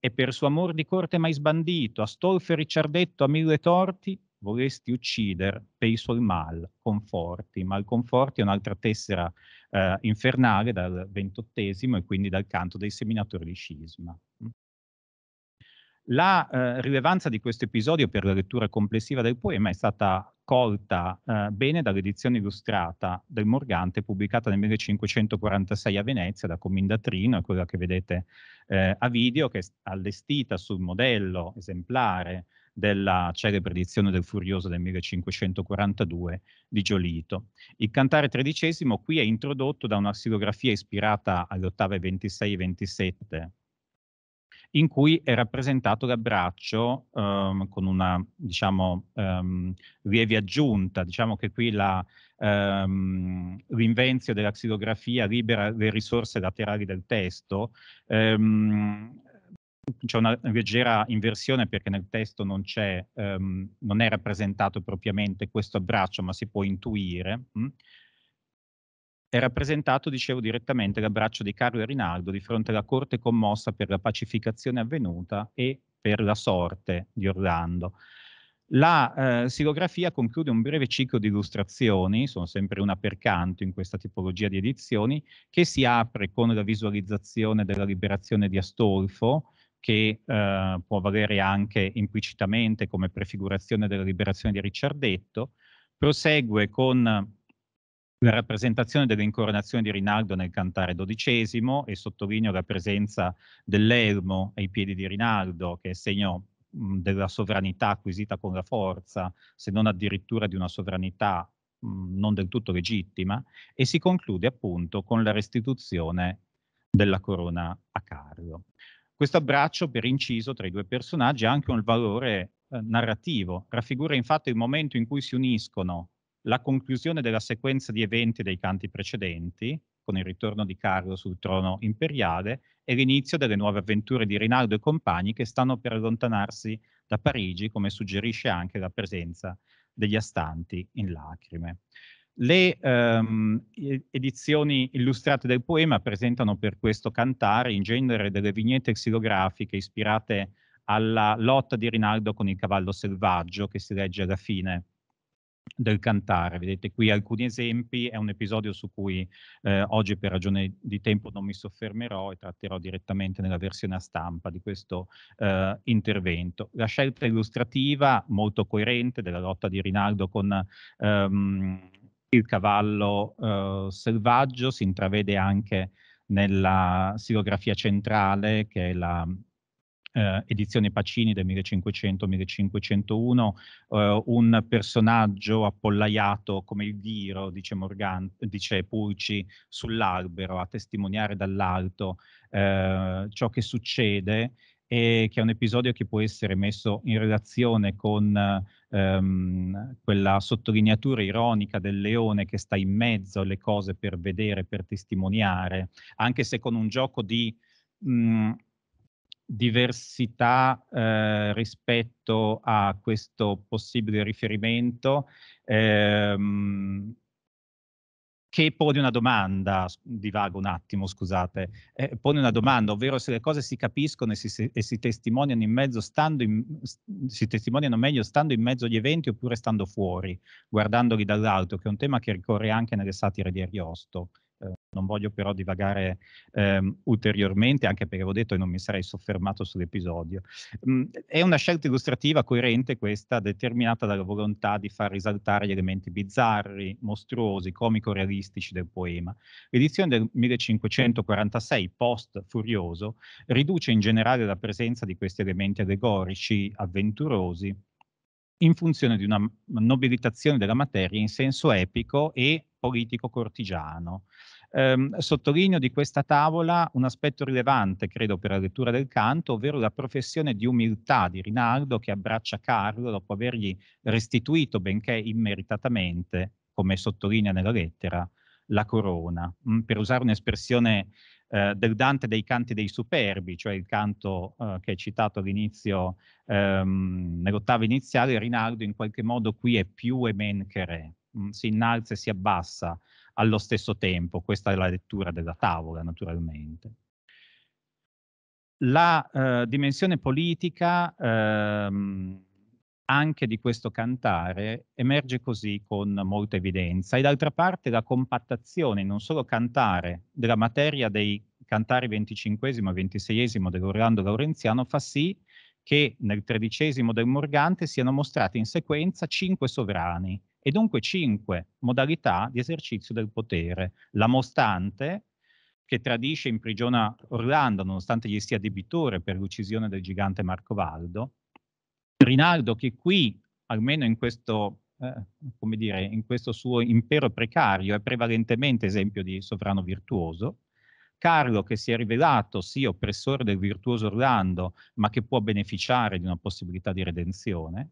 e per suo amor di corte mai sbandito, Astolfo e Ricciardetto a mille torti, volesti uccider, penso suoi mal, conforti. Ma conforti è un'altra tessera eh, infernale dal ventottesimo e quindi dal canto dei seminatori di scisma. La eh, rilevanza di questo episodio per la lettura complessiva del poema è stata raccolta eh, bene dall'edizione illustrata del Morgante pubblicata nel 1546 a Venezia da Comindatrino, è quella che vedete eh, a video, che è allestita sul modello esemplare della celebre edizione del Furioso del 1542 di Giolito. Il cantare tredicesimo qui è introdotto da una silografia ispirata alle ottave 26 e 27 in cui è rappresentato l'abbraccio ehm, con una diciamo, ehm, lieve aggiunta, diciamo che qui la, ehm, l'invenzio della xilografia libera le risorse laterali del testo, ehm, c'è una leggera inversione perché nel testo non, ehm, non è rappresentato propriamente questo abbraccio, ma si può intuire. Mh? Mm è rappresentato, dicevo, direttamente l'abbraccio di Carlo e Rinaldo di fronte alla corte commossa per la pacificazione avvenuta e per la sorte di Orlando. La eh, silografia conclude un breve ciclo di illustrazioni, sono sempre una per canto in questa tipologia di edizioni, che si apre con la visualizzazione della liberazione di Astolfo, che eh, può valere anche implicitamente come prefigurazione della liberazione di Ricciardetto, prosegue con la rappresentazione dell'incoronazione di Rinaldo nel cantare dodicesimo e sottolineo la presenza dell'elmo ai piedi di Rinaldo, che è segno della sovranità acquisita con la forza, se non addirittura di una sovranità non del tutto legittima, e si conclude appunto con la restituzione della corona a Carlo. Questo abbraccio, per inciso, tra i due personaggi ha anche un valore eh, narrativo, raffigura infatti il momento in cui si uniscono la conclusione della sequenza di eventi dei canti precedenti, con il ritorno di Carlo sul trono imperiale, e l'inizio delle nuove avventure di Rinaldo e compagni che stanno per allontanarsi da Parigi, come suggerisce anche la presenza degli astanti in lacrime. Le ehm, edizioni illustrate del poema presentano per questo cantare in genere delle vignette xilografiche ispirate alla lotta di Rinaldo con il cavallo selvaggio che si legge alla fine del cantare. Vedete qui alcuni esempi, è un episodio su cui eh, oggi per ragione di tempo non mi soffermerò e tratterò direttamente nella versione a stampa di questo eh, intervento. La scelta illustrativa molto coerente della lotta di Rinaldo con ehm, il cavallo eh, selvaggio si intravede anche nella silografia centrale che è la eh, edizione Pacini del 1500-1501, eh, un personaggio appollaiato come il ghiro, dice, Morgan, dice Pulci, sull'albero a testimoniare dall'alto eh, ciò che succede e che è un episodio che può essere messo in relazione con ehm, quella sottolineatura ironica del leone che sta in mezzo alle cose per vedere, per testimoniare, anche se con un gioco di mh, mm, diversità eh, rispetto a questo possibile riferimento ehm, che pone una domanda, divago un attimo, scusate, eh, pone una domanda, ovvero se le cose si capiscono e si, se, e si testimoniano in mezzo stando in, si testimoniano meglio stando in mezzo agli eventi oppure stando fuori, guardandoli dall'alto, che è un tema che ricorre anche nelle satire di Ariosto. Ehm, non voglio però divagare ehm, ulteriormente, anche perché avevo detto che non mi sarei soffermato sull'episodio. Mm, è una scelta illustrativa coerente questa, determinata dalla volontà di far risaltare gli elementi bizzarri, mostruosi, comico-realistici del poema. L'edizione del 1546, post-Furioso, riduce in generale la presenza di questi elementi allegorici, avventurosi, in funzione di una nobilitazione della materia in senso epico e politico-cortigiano. Eh, sottolineo di questa tavola un aspetto rilevante, credo, per la lettura del canto, ovvero la professione di umiltà di Rinaldo che abbraccia Carlo dopo avergli restituito, benché immeritatamente, come sottolinea nella lettera, la corona. Mm, per usare un'espressione eh, del Dante dei Canti dei Superbi, cioè il canto eh, che è citato all'inizio, ehm, nell'ottava iniziale, Rinaldo in qualche modo qui è più e men che re, si innalza e si abbassa allo stesso tempo, questa è la lettura della tavola naturalmente. La eh, dimensione politica ehm, anche di questo cantare emerge così con molta evidenza e d'altra parte la compattazione, non solo cantare, della materia dei Cantari venticinquesimo e ventiseiesimo dell'Orlando Laurenziano fa sì che nel tredicesimo del Morgante siano mostrati in sequenza cinque sovrani e dunque cinque modalità di esercizio del potere. La mostante, che tradisce e imprigiona Orlando nonostante gli sia debitore per l'uccisione del gigante Marcovaldo, Rinaldo che qui, almeno in questo eh, come dire, in questo suo impero precario è prevalentemente esempio di sovrano virtuoso, Carlo che si è rivelato sì oppressore del virtuoso Orlando, ma che può beneficiare di una possibilità di redenzione,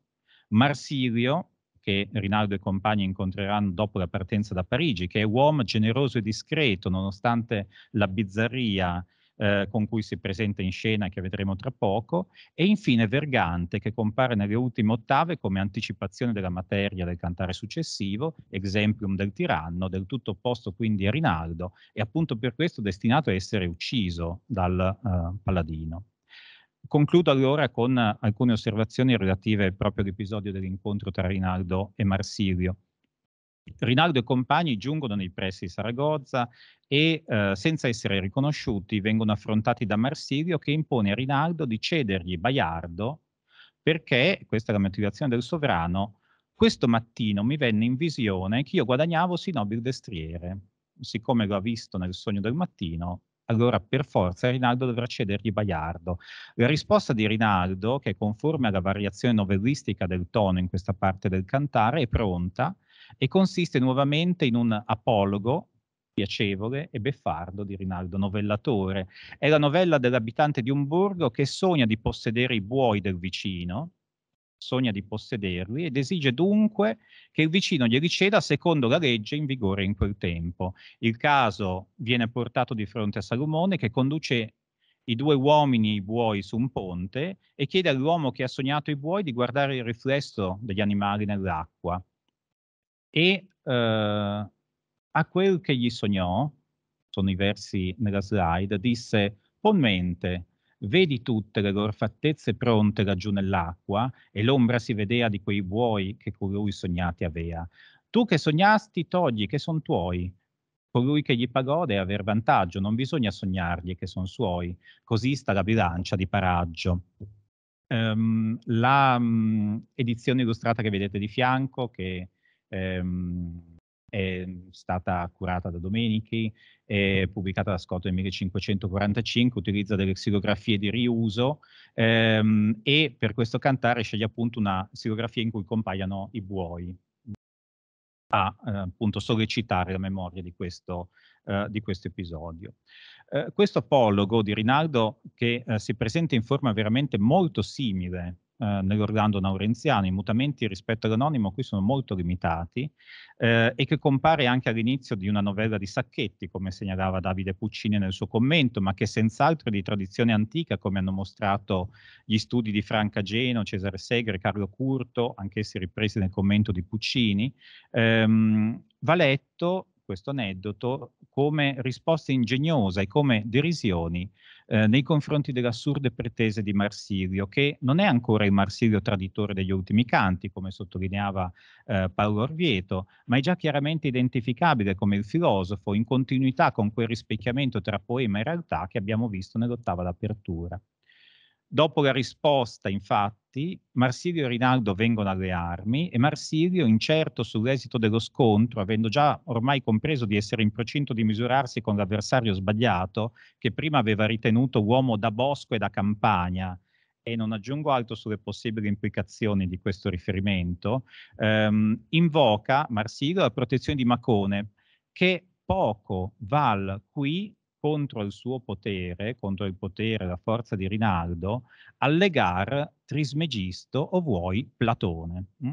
Marsilio che Rinaldo e compagni incontreranno dopo la partenza da Parigi, che è uomo generoso e discreto, nonostante la bizzarria eh, con cui si presenta in scena, che vedremo tra poco, e infine Vergante, che compare nelle ultime ottave come anticipazione della materia del cantare successivo, exempium del tiranno, del tutto opposto quindi a Rinaldo, e appunto per questo destinato a essere ucciso dal eh, paladino. Concludo allora con alcune osservazioni relative proprio all'episodio dell'incontro tra Rinaldo e Marsilio. Rinaldo e compagni giungono nei pressi di Saragozza e eh, senza essere riconosciuti vengono affrontati da Marsilio che impone a Rinaldo di cedergli Baiardo perché, questa è la motivazione del sovrano, questo mattino mi venne in visione che io guadagnavo sinobi il destriere. Siccome lo ha visto nel sogno del mattino, allora per forza Rinaldo dovrà cedergli Baiardo. La risposta di Rinaldo, che è conforme alla variazione novellistica del tono in questa parte del cantare, è pronta e consiste nuovamente in un apologo piacevole e beffardo di Rinaldo Novellatore. È la novella dell'abitante di un borgo che sogna di possedere i buoi del vicino, sogna di possederli ed esige dunque che il vicino glieli ceda secondo la legge in vigore in quel tempo. Il caso viene portato di fronte a Salomone che conduce i due uomini i buoi su un ponte e chiede all'uomo che ha sognato i buoi di guardare il riflesso degli animali nell'acqua e eh, a quel che gli sognò, sono i versi nella slide, disse, pon mente, vedi tutte le loro fattezze pronte laggiù nell'acqua, e l'ombra si vedea di quei buoi che colui sognati avea. Tu che sognasti, togli che sono tuoi, colui che gli pagò deve aver vantaggio, non bisogna sognargli che sono suoi, così sta la bilancia di paraggio. Um, la um, edizione illustrata che vedete di fianco, che ehm, è stata curata da Domenichi, è pubblicata da Scotto nel 1545, utilizza delle xilografie di riuso ehm, e per questo cantare sceglie appunto una xilografia in cui compaiono i buoi a eh, appunto sollecitare la memoria di questo, eh, di questo episodio. Eh, questo apologo di Rinaldo che eh, si presenta in forma veramente molto simile eh, nell'Orlando naurenziano, i mutamenti rispetto all'anonimo qui sono molto limitati eh, e che compare anche all'inizio di una novella di Sacchetti, come segnalava Davide Puccini nel suo commento, ma che senz'altro è di tradizione antica, come hanno mostrato gli studi di Franca Geno, Cesare Segre, Carlo Curto, anch'essi ripresi nel commento di Puccini, ehm, va letto questo aneddoto come risposta ingegnosa e come derisioni eh, nei confronti delle assurde pretese di Marsilio, che non è ancora il Marsilio traditore degli ultimi canti, come sottolineava eh, Paolo Orvieto, ma è già chiaramente identificabile come il filosofo in continuità con quel rispecchiamento tra poema e realtà che abbiamo visto nell'ottava d'apertura. Dopo la risposta, infatti, Marsilio e Rinaldo vengono alle armi e Marsilio, incerto sull'esito dello scontro, avendo già ormai compreso di essere in procinto di misurarsi con l'avversario sbagliato, che prima aveva ritenuto uomo da bosco e da campagna, e non aggiungo altro sulle possibili implicazioni di questo riferimento, ehm, invoca Marsilio la protezione di Macone, che poco val qui contro il suo potere, contro il potere e la forza di Rinaldo, allegar Trismegisto o vuoi Platone. Mm?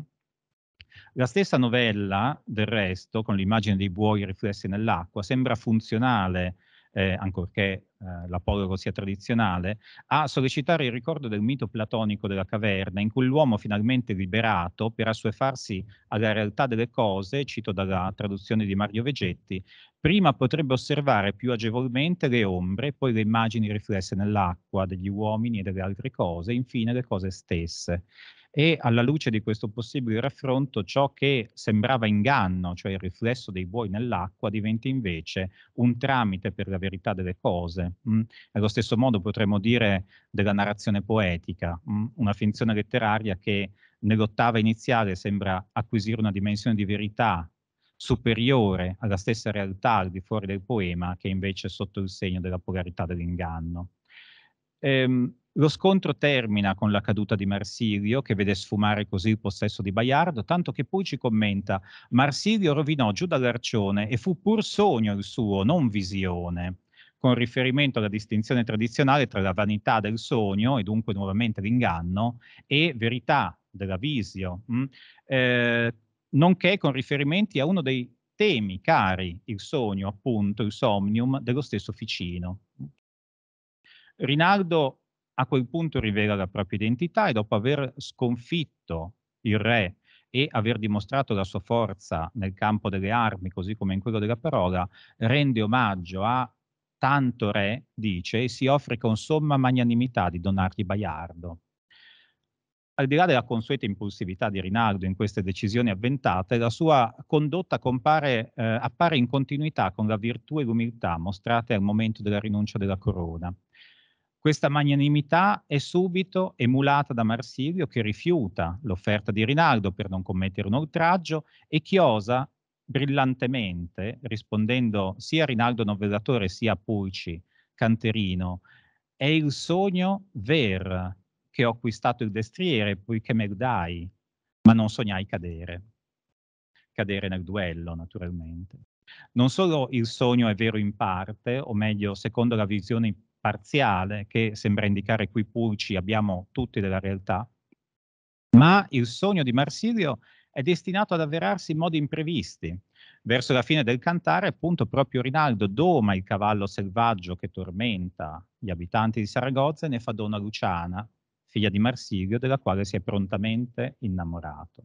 La stessa novella, del resto, con l'immagine dei buoi riflessi nell'acqua, sembra funzionale eh, ancorché eh, l'apologo sia tradizionale, a sollecitare il ricordo del mito platonico della caverna, in cui l'uomo finalmente liberato per assuefarsi alla realtà delle cose, cito dalla traduzione di Mario Vegetti, prima potrebbe osservare più agevolmente le ombre, poi le immagini riflesse nell'acqua degli uomini e delle altre cose, infine le cose stesse e alla luce di questo possibile raffronto ciò che sembrava inganno, cioè il riflesso dei buoi nell'acqua, diventa invece un tramite per la verità delle cose. Mm? Allo stesso modo potremmo dire della narrazione poetica, mm? una finzione letteraria che nell'ottava iniziale sembra acquisire una dimensione di verità superiore alla stessa realtà al di fuori del poema, che invece è sotto il segno della polarità dell'inganno. Ehm, lo scontro termina con la caduta di Marsilio, che vede sfumare così il possesso di Baiardo, tanto che poi ci commenta: Marsilio rovinò giù dall'arcione e fu pur sogno il suo, non visione. Con riferimento alla distinzione tradizionale tra la vanità del sogno, e dunque nuovamente l'inganno, e verità della visio, mh? Mm, eh, nonché con riferimenti a uno dei temi cari, il sogno, appunto, il somnium, dello stesso Ficino. Rinaldo a quel punto rivela la propria identità e dopo aver sconfitto il re e aver dimostrato la sua forza nel campo delle armi, così come in quello della parola, rende omaggio a tanto re, dice, e si offre con somma magnanimità di donargli Baiardo. Al di là della consueta impulsività di Rinaldo in queste decisioni avventate, la sua condotta compare, eh, appare in continuità con la virtù e l'umiltà mostrate al momento della rinuncia della corona. Questa magnanimità è subito emulata da Marsilio che rifiuta l'offerta di Rinaldo per non commettere un oltraggio e che osa brillantemente, rispondendo sia a Rinaldo Novellatore sia a Pulci Canterino, è il sogno ver che ho acquistato il destriere poiché me dai, ma non sognai cadere. Cadere nel duello, naturalmente. Non solo il sogno è vero in parte, o meglio, secondo la visione parziale che sembra indicare qui Pulci abbiamo tutti della realtà, ma il sogno di Marsilio è destinato ad avverarsi in modi imprevisti. Verso la fine del cantare, appunto, proprio Rinaldo doma il cavallo selvaggio che tormenta gli abitanti di Saragozza e ne fa dono a Luciana, figlia di Marsilio, della quale si è prontamente innamorato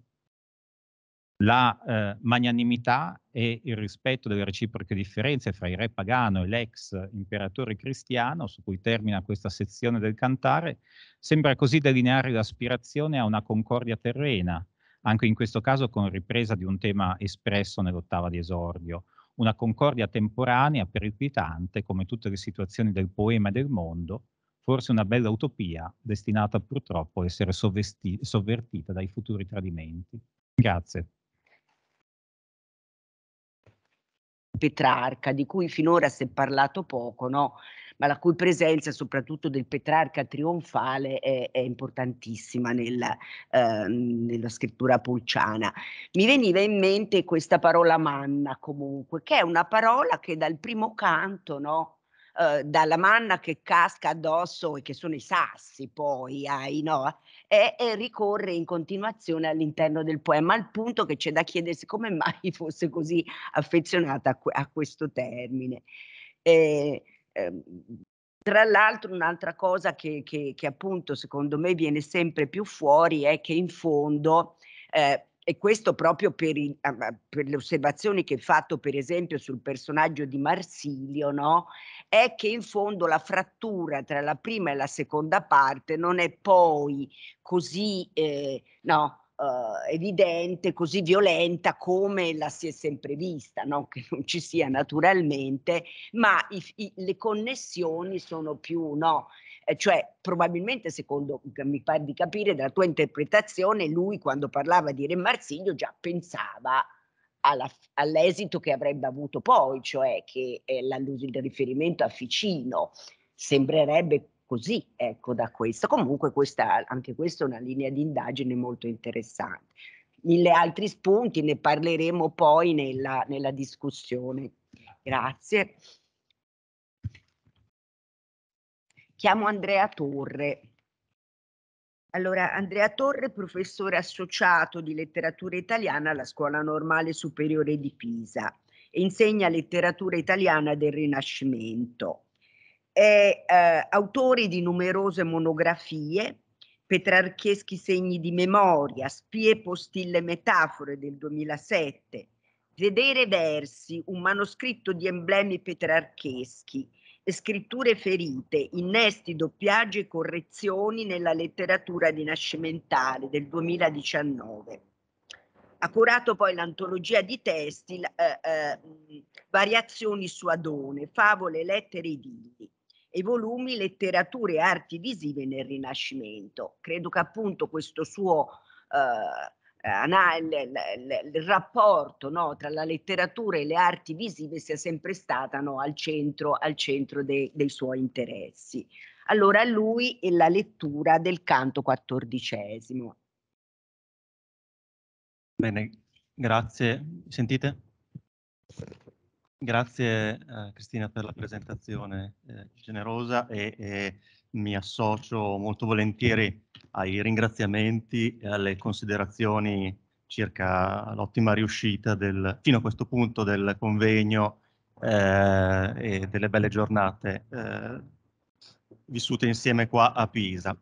la eh, magnanimità e il rispetto delle reciproche differenze fra il re pagano e l'ex imperatore cristiano, su cui termina questa sezione del cantare, sembra così delineare l'aspirazione a una concordia terrena, anche in questo caso con ripresa di un tema espresso nell'ottava di esordio, una concordia temporanea periclitante come tutte le situazioni del poema e del mondo, forse una bella utopia destinata purtroppo a essere sovvertita dai futuri tradimenti. Grazie. Petrarca, di cui finora si è parlato poco, no? ma la cui presenza, soprattutto del Petrarca trionfale, è, è importantissima nella, eh, nella scrittura pulciana. Mi veniva in mente questa parola manna, comunque, che è una parola che dal primo canto, no? Uhm, dalla manna che casca addosso e che sono i sassi poi ai no? E, e, ricorre in continuazione all'interno del poema, al punto che c'è da chiedersi come mai fosse così affezionata a, que- a questo termine. E, ehm, tra l'altro un'altra cosa che, che, che, appunto secondo me viene sempre più fuori è che in fondo, eh, e questo proprio per, i, per, le osservazioni che hai fatto per esempio sul personaggio di Marsilio, no? è che in fondo la frattura tra la prima e la seconda parte non è poi così eh, no, eh, evidente, così violenta come la si è sempre vista, no? che non ci sia naturalmente, ma i, i, le connessioni sono più no, eh, cioè probabilmente secondo mi pare di capire dalla tua interpretazione lui quando parlava di Re Marsiglio già pensava alla, all'esito che avrebbe avuto poi, cioè che eh, il riferimento a Ficino sembrerebbe così, ecco, da questo. Comunque questa, anche questa è una linea di indagine molto interessante. Mille altri spunti, ne parleremo poi nella, nella discussione. Grazie. Chiamo Andrea Torre. Allora, Andrea Torre, professore associato di letteratura italiana alla Scuola Normale Superiore di Pisa e insegna letteratura italiana del Rinascimento. È eh, autore di numerose monografie, Petrarcheschi segni di memoria, Spie postille metafore del 2007, Vedere versi, un manoscritto di emblemi petrarcheschi, scritture ferite, innesti, doppiaggi e correzioni nella letteratura rinascimentale del 2019. Ha curato poi l'antologia di testi eh, eh, Variazioni su Adone, Favole, Lettere e Idilli e volumi Letterature e Arti Visive nel Rinascimento. Credo che appunto questo suo eh, il rapporto no, tra la letteratura e le arti visive sia sempre stata no, al centro, al centro de- dei suoi interessi. Allora lui e la lettura del canto quattordicesimo. Bene, grazie. Sentite? Grazie eh, Cristina per la presentazione eh, generosa e, e mi associo molto volentieri ai ringraziamenti e alle considerazioni circa l'ottima riuscita del, fino a questo punto del convegno eh, e delle belle giornate eh, vissute insieme qua a Pisa.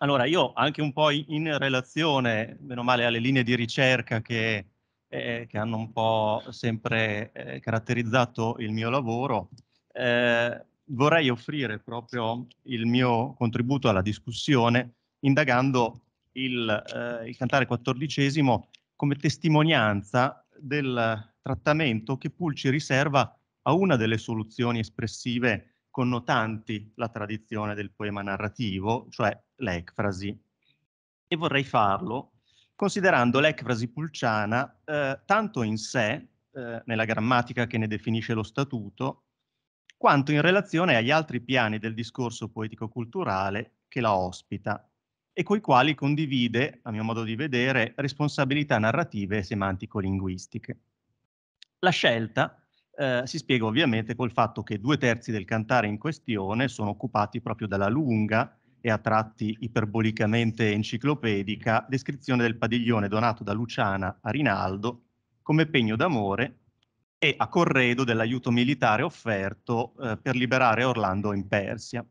Allora io anche un po' in relazione, meno male, alle linee di ricerca che, eh, che hanno un po' sempre eh, caratterizzato il mio lavoro, eh, vorrei offrire proprio il mio contributo alla discussione indagando il, eh, il cantare quattordicesimo come testimonianza del trattamento che Pulci riserva a una delle soluzioni espressive connotanti la tradizione del poema narrativo, cioè l'ecfrasi. E vorrei farlo considerando l'ecfrasi pulciana eh, tanto in sé, eh, nella grammatica che ne definisce lo statuto, quanto in relazione agli altri piani del discorso poetico-culturale che la ospita e coi quali condivide, a mio modo di vedere, responsabilità narrative e semantico-linguistiche. La scelta eh, si spiega ovviamente col fatto che due terzi del cantare in questione sono occupati proprio dalla lunga e a tratti iperbolicamente enciclopedica descrizione del padiglione donato da Luciana a Rinaldo come pegno d'amore e a corredo dell'aiuto militare offerto eh, per liberare Orlando in Persia.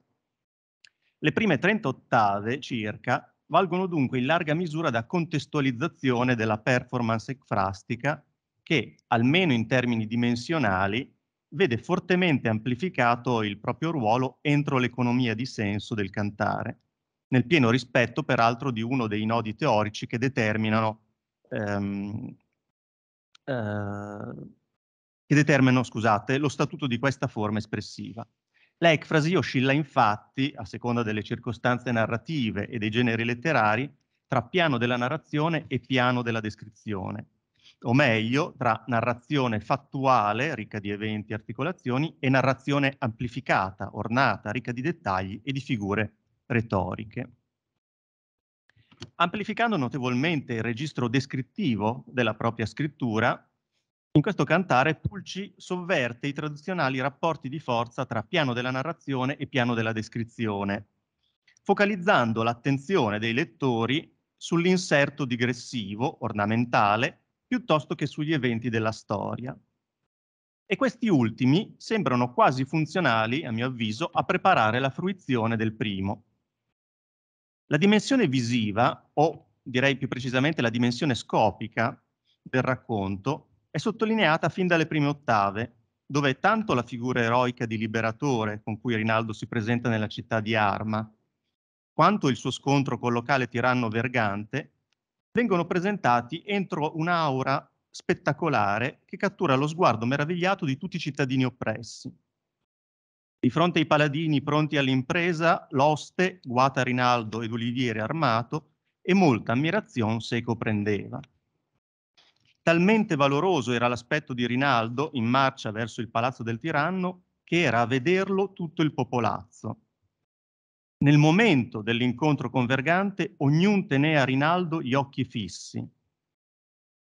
Le prime 30 ottave circa valgono dunque in larga misura da contestualizzazione della performance ecfrastica che, almeno in termini dimensionali, vede fortemente amplificato il proprio ruolo entro l'economia di senso del cantare, nel pieno rispetto peraltro di uno dei nodi teorici che determinano ehm, eh, che determinano, scusate, lo statuto di questa forma espressiva. L'ecfrasi oscilla infatti, a seconda delle circostanze narrative e dei generi letterari, tra piano della narrazione e piano della descrizione, o meglio, tra narrazione fattuale, ricca di eventi e articolazioni, e narrazione amplificata, ornata, ricca di dettagli e di figure retoriche. Amplificando notevolmente il registro descrittivo della propria scrittura, in questo cantare Pulci sovverte i tradizionali rapporti di forza tra piano della narrazione e piano della descrizione, focalizzando l'attenzione dei lettori sull'inserto digressivo, ornamentale, piuttosto che sugli eventi della storia. E questi ultimi sembrano quasi funzionali, a mio avviso, a preparare la fruizione del primo. La dimensione visiva, o direi più precisamente la dimensione scopica del racconto, è sottolineata fin dalle prime ottave, dove è tanto la figura eroica di liberatore con cui Rinaldo si presenta nella città di Arma, quanto il suo scontro col locale tiranno Vergante, vengono presentati entro un'aura spettacolare che cattura lo sguardo meravigliato di tutti i cittadini oppressi. Di fronte ai paladini pronti all'impresa, l'oste, guata Rinaldo ed Oliviere armato, e molta ammirazione seco prendeva. Talmente valoroso era l'aspetto di Rinaldo in marcia verso il palazzo del tiranno che era a vederlo tutto il popolazzo. Nel momento dell'incontro con Vergante, ognun tenea a Rinaldo gli occhi fissi.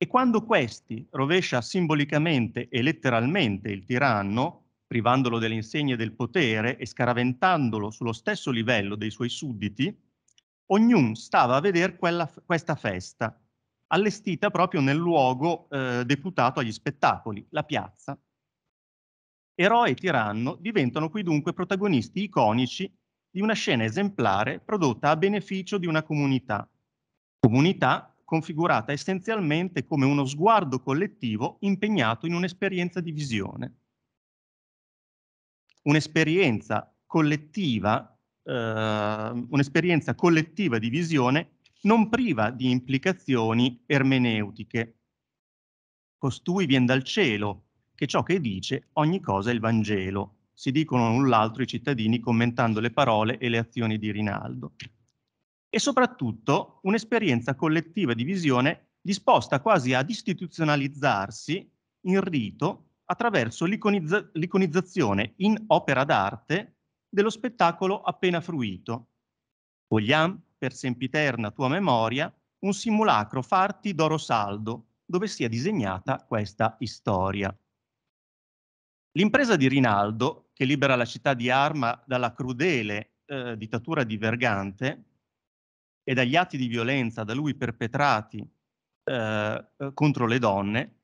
E quando questi rovescia simbolicamente e letteralmente il tiranno, privandolo delle insegne del potere e scaraventandolo sullo stesso livello dei suoi sudditi, ognun stava a vedere quella, questa festa allestita proprio nel luogo eh, deputato agli spettacoli, la piazza. Eroe e tiranno diventano qui dunque protagonisti iconici di una scena esemplare prodotta a beneficio di una comunità, comunità configurata essenzialmente come uno sguardo collettivo impegnato in un'esperienza di visione. Un'esperienza collettiva, eh, un'esperienza collettiva di visione non priva di implicazioni ermeneutiche. Costui viene dal cielo, che ciò che dice ogni cosa è il Vangelo. Si dicono l'un l'altro i cittadini commentando le parole e le azioni di Rinaldo. E soprattutto un'esperienza collettiva di visione disposta quasi ad istituzionalizzarsi in rito attraverso l'iconizza- l'iconizzazione in opera d'arte dello spettacolo appena fruito. Vogliamo per sempiterna tua memoria, un simulacro farti d'oro saldo, dove sia disegnata questa istoria. L'impresa di Rinaldo, che libera la città di Arma dalla crudele eh, dittatura di Vergante e dagli atti di violenza da lui perpetrati eh, eh contro le donne,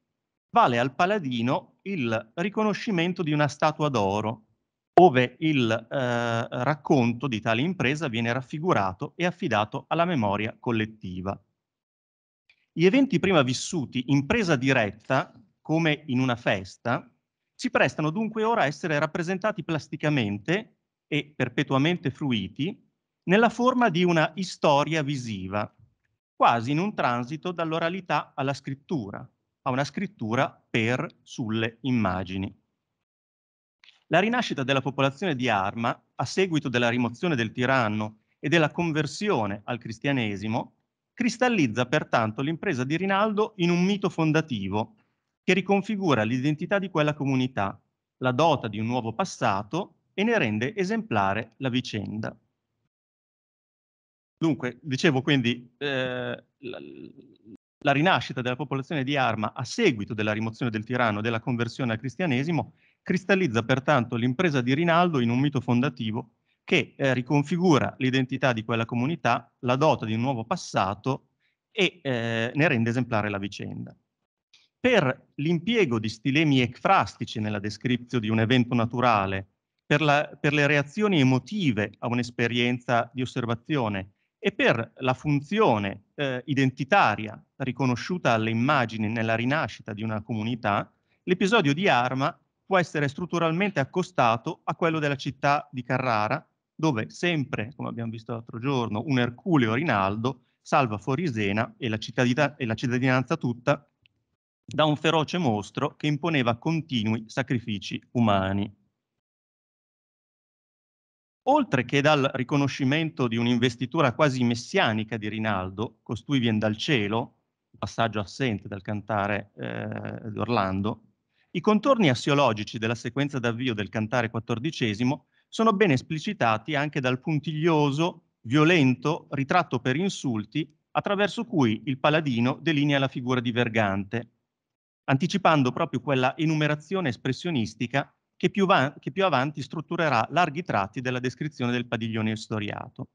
vale al paladino il riconoscimento di una statua d'oro ove il eh, racconto di tale impresa viene raffigurato e affidato alla memoria collettiva. Gli eventi prima vissuti in presa diretta, come in una festa, si prestano dunque ora a essere rappresentati plasticamente e perpetuamente fruiti nella forma di una storia visiva, quasi in un transito dall'oralità alla scrittura, a una scrittura per sulle immagini. La rinascita della popolazione di Arma, a seguito della rimozione del tiranno e della conversione al cristianesimo, cristallizza pertanto l'impresa di Rinaldo in un mito fondativo che riconfigura l'identità di quella comunità, la dota di un nuovo passato e ne rende esemplare la vicenda. Dunque, dicevo quindi, eh, la, la rinascita della popolazione di Arma a seguito della rimozione del tiranno e della conversione al cristianesimo cristallizza pertanto l'impresa di Rinaldo in un mito fondativo che eh, riconfigura l'identità di quella comunità, la dota di un nuovo passato e eh, ne rende esemplare la vicenda. Per l'impiego di stilemi ecfrastici nella descrizione di un evento naturale, per, la, per le reazioni emotive a un'esperienza di osservazione e per la funzione eh, identitaria riconosciuta alle immagini nella rinascita di una comunità, l'episodio di Arma può essere strutturalmente accostato a quello della città di Carrara, dove sempre, come abbiamo visto l'altro giorno, un Erculeo Rinaldo salva Forisena e la, e la cittadinanza tutta da un feroce mostro che imponeva continui sacrifici umani. Oltre che dal riconoscimento di un'investitura quasi messianica di Rinaldo, costui viene dal cielo, passaggio assente dal cantare eh, d'Orlando, i contorni assiologici della sequenza d'avvio del cantare XIV sono ben esplicitati anche dal puntiglioso, violento ritratto per insulti attraverso cui il paladino delinea la figura di Vergante, anticipando proprio quella enumerazione espressionistica che più, che più, avanti strutturerà larghi tratti della descrizione del padiglione storiato.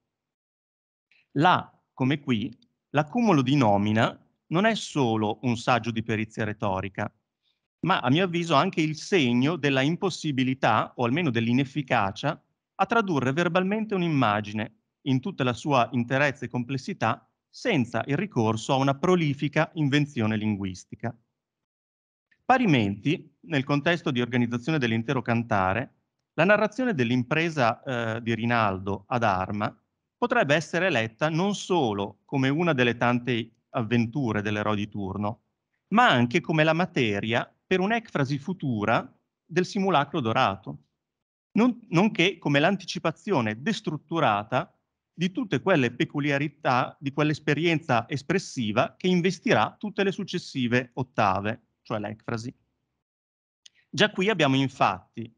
Là, come qui, l'accumulo di nomina non è solo un saggio di perizia retorica, ma a mio avviso anche il segno della impossibilità, o almeno dell'inefficacia, a tradurre verbalmente un'immagine in tutta la sua interezza e complessità senza il ricorso a una prolifica invenzione linguistica. Parimenti, nel contesto di organizzazione dell'intero cantare, la narrazione dell'impresa eh, di Rinaldo ad Arma potrebbe essere letta non solo come una delle tante avventure dell'eroe di turno, ma anche come la materia per un'ecfrasi futura del simulacro dorato, non, nonché come l'anticipazione destrutturata di tutte quelle peculiarità di quell'esperienza espressiva che investirà tutte le successive ottave, cioè l'ecfrasi. Già qui abbiamo infatti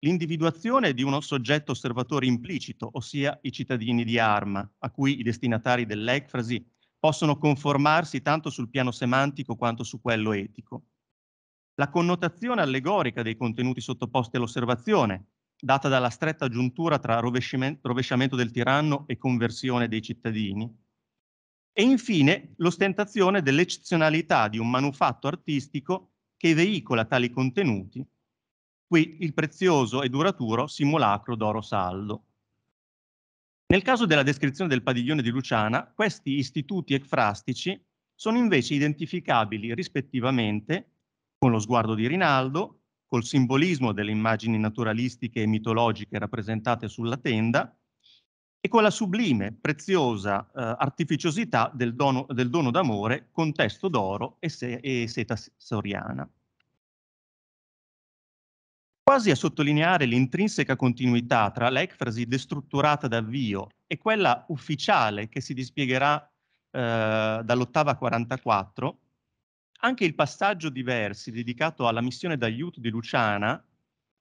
l'individuazione di uno soggetto osservatore implicito, ossia i cittadini di arma, a cui i destinatari dell'ecfrasi possono conformarsi tanto sul piano semantico quanto su quello etico la connotazione allegorica dei contenuti sottoposti all'osservazione, data dalla stretta giuntura tra rovesciamento del tiranno e conversione dei cittadini, e infine l'ostentazione dell'eccezionalità di un manufatto artistico che veicola tali contenuti, qui il prezioso e duraturo simulacro d'oro saldo. Nel caso della descrizione del padiglione di Luciana, questi istituti ecfrastici sono invece identificabili rispettivamente con lo sguardo di Rinaldo, col simbolismo delle immagini naturalistiche e mitologiche rappresentate sulla tenda e con la sublime, preziosa eh, artificiosità del dono, del dono d'amore con testo d'oro e, se, e seta soriana. Quasi a sottolineare l'intrinseca continuità tra l'ecfrasi destrutturata d'avvio e quella ufficiale che si dispiegherà eh, dall'ottava 44, anche il passaggio di versi dedicato alla missione d'aiuto di Luciana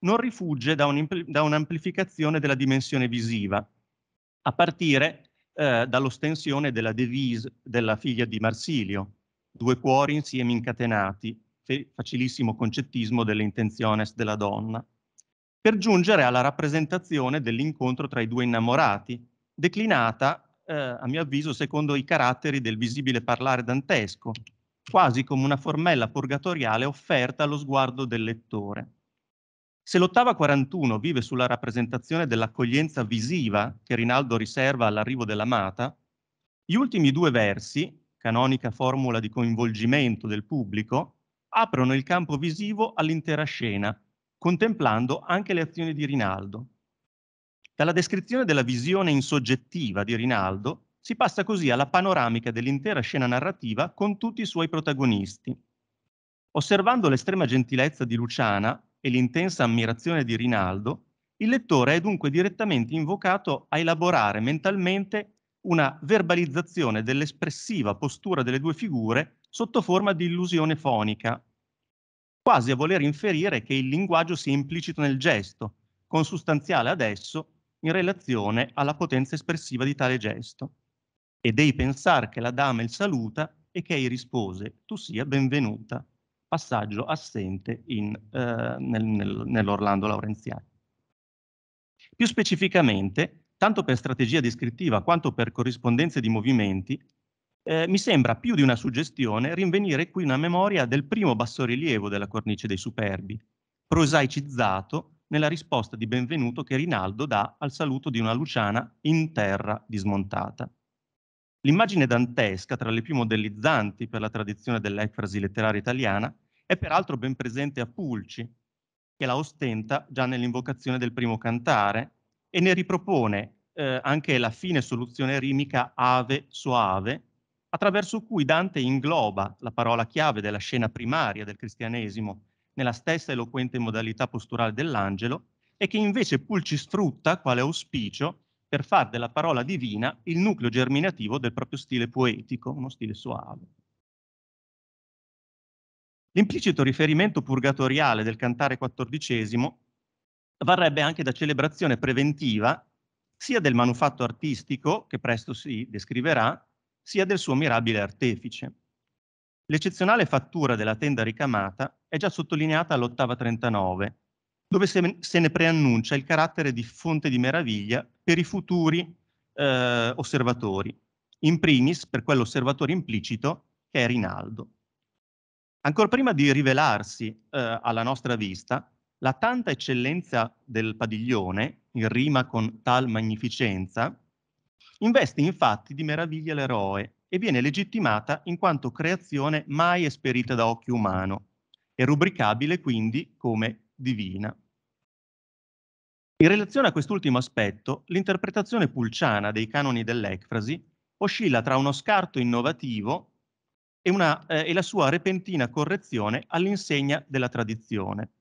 non rifugge da, un'amplificazione della dimensione visiva, a partire eh, dall'ostensione della devise della figlia di Marsilio, due cuori insieme incatenati, facilissimo concettismo delle intenziones della donna, per giungere alla rappresentazione dell'incontro tra i due innamorati, declinata, eh, a mio avviso, secondo i caratteri del visibile parlare dantesco, quasi come una formella purgatoriale offerta allo sguardo del lettore. Se l'ottava 41 vive sulla rappresentazione dell'accoglienza visiva che Rinaldo riserva all'arrivo dell'amata, gli ultimi due versi, canonica formula di coinvolgimento del pubblico, aprono il campo visivo all'intera scena, contemplando anche le azioni di Rinaldo. Dalla descrizione della visione insoggettiva di Rinaldo si passa così alla panoramica dell'intera scena narrativa con tutti i suoi protagonisti. Osservando l'estrema gentilezza di Luciana e l'intensa ammirazione di Rinaldo, il lettore è dunque direttamente invocato a elaborare mentalmente una verbalizzazione dell'espressiva postura delle due figure sotto forma di illusione fonica, quasi a voler inferire che il linguaggio sia implicito nel gesto, consustanziale ad esso in relazione alla potenza espressiva di tale gesto e dei pensar che la dama il saluta e che ei rispose tu sia benvenuta, passaggio assente in, eh, nel, nel, nell'Orlando Laurenziano. Più specificamente, tanto per strategia descrittiva quanto per corrispondenze di movimenti, eh, mi sembra più di una suggestione rinvenire qui una memoria del primo bassorilievo della cornice dei superbi, prosaicizzato nella risposta di benvenuto che Rinaldo dà al saluto di una Luciana in terra dismontata. L'immagine dantesca, tra le più modellizzanti per la tradizione dell'ecfrasi letteraria italiana, è peraltro ben presente a Pulci, che la ostenta già nell'invocazione del primo cantare e ne ripropone eh, anche la fine soluzione rimica ave soave, attraverso cui Dante ingloba la parola chiave della scena primaria del cristianesimo nella stessa eloquente modalità posturale dell'angelo e che invece Pulci sfrutta quale auspicio per far della parola divina il nucleo germinativo del proprio stile poetico, uno stile soave. L'implicito riferimento purgatoriale del cantare quattordicesimo varrebbe anche da celebrazione preventiva sia del manufatto artistico, che presto si descriverà, sia del suo mirabile artefice. L'eccezionale fattura della tenda ricamata è già sottolineata all'ottava 39, dove se, ne preannuncia il carattere di fonte di meraviglia per i futuri eh, osservatori, in primis per quell'osservatore implicito che è Rinaldo. Ancora prima di rivelarsi eh, alla nostra vista, la tanta eccellenza del padiglione, in rima con tal magnificenza, investe infatti di meraviglia l'eroe e viene legittimata in quanto creazione mai esperita da occhio umano e rubricabile quindi come divina. In relazione a quest'ultimo aspetto, l'interpretazione pulciana dei canoni dell'ecfrasi oscilla tra uno scarto innovativo e, una, eh, e la sua repentina correzione all'insegna della tradizione,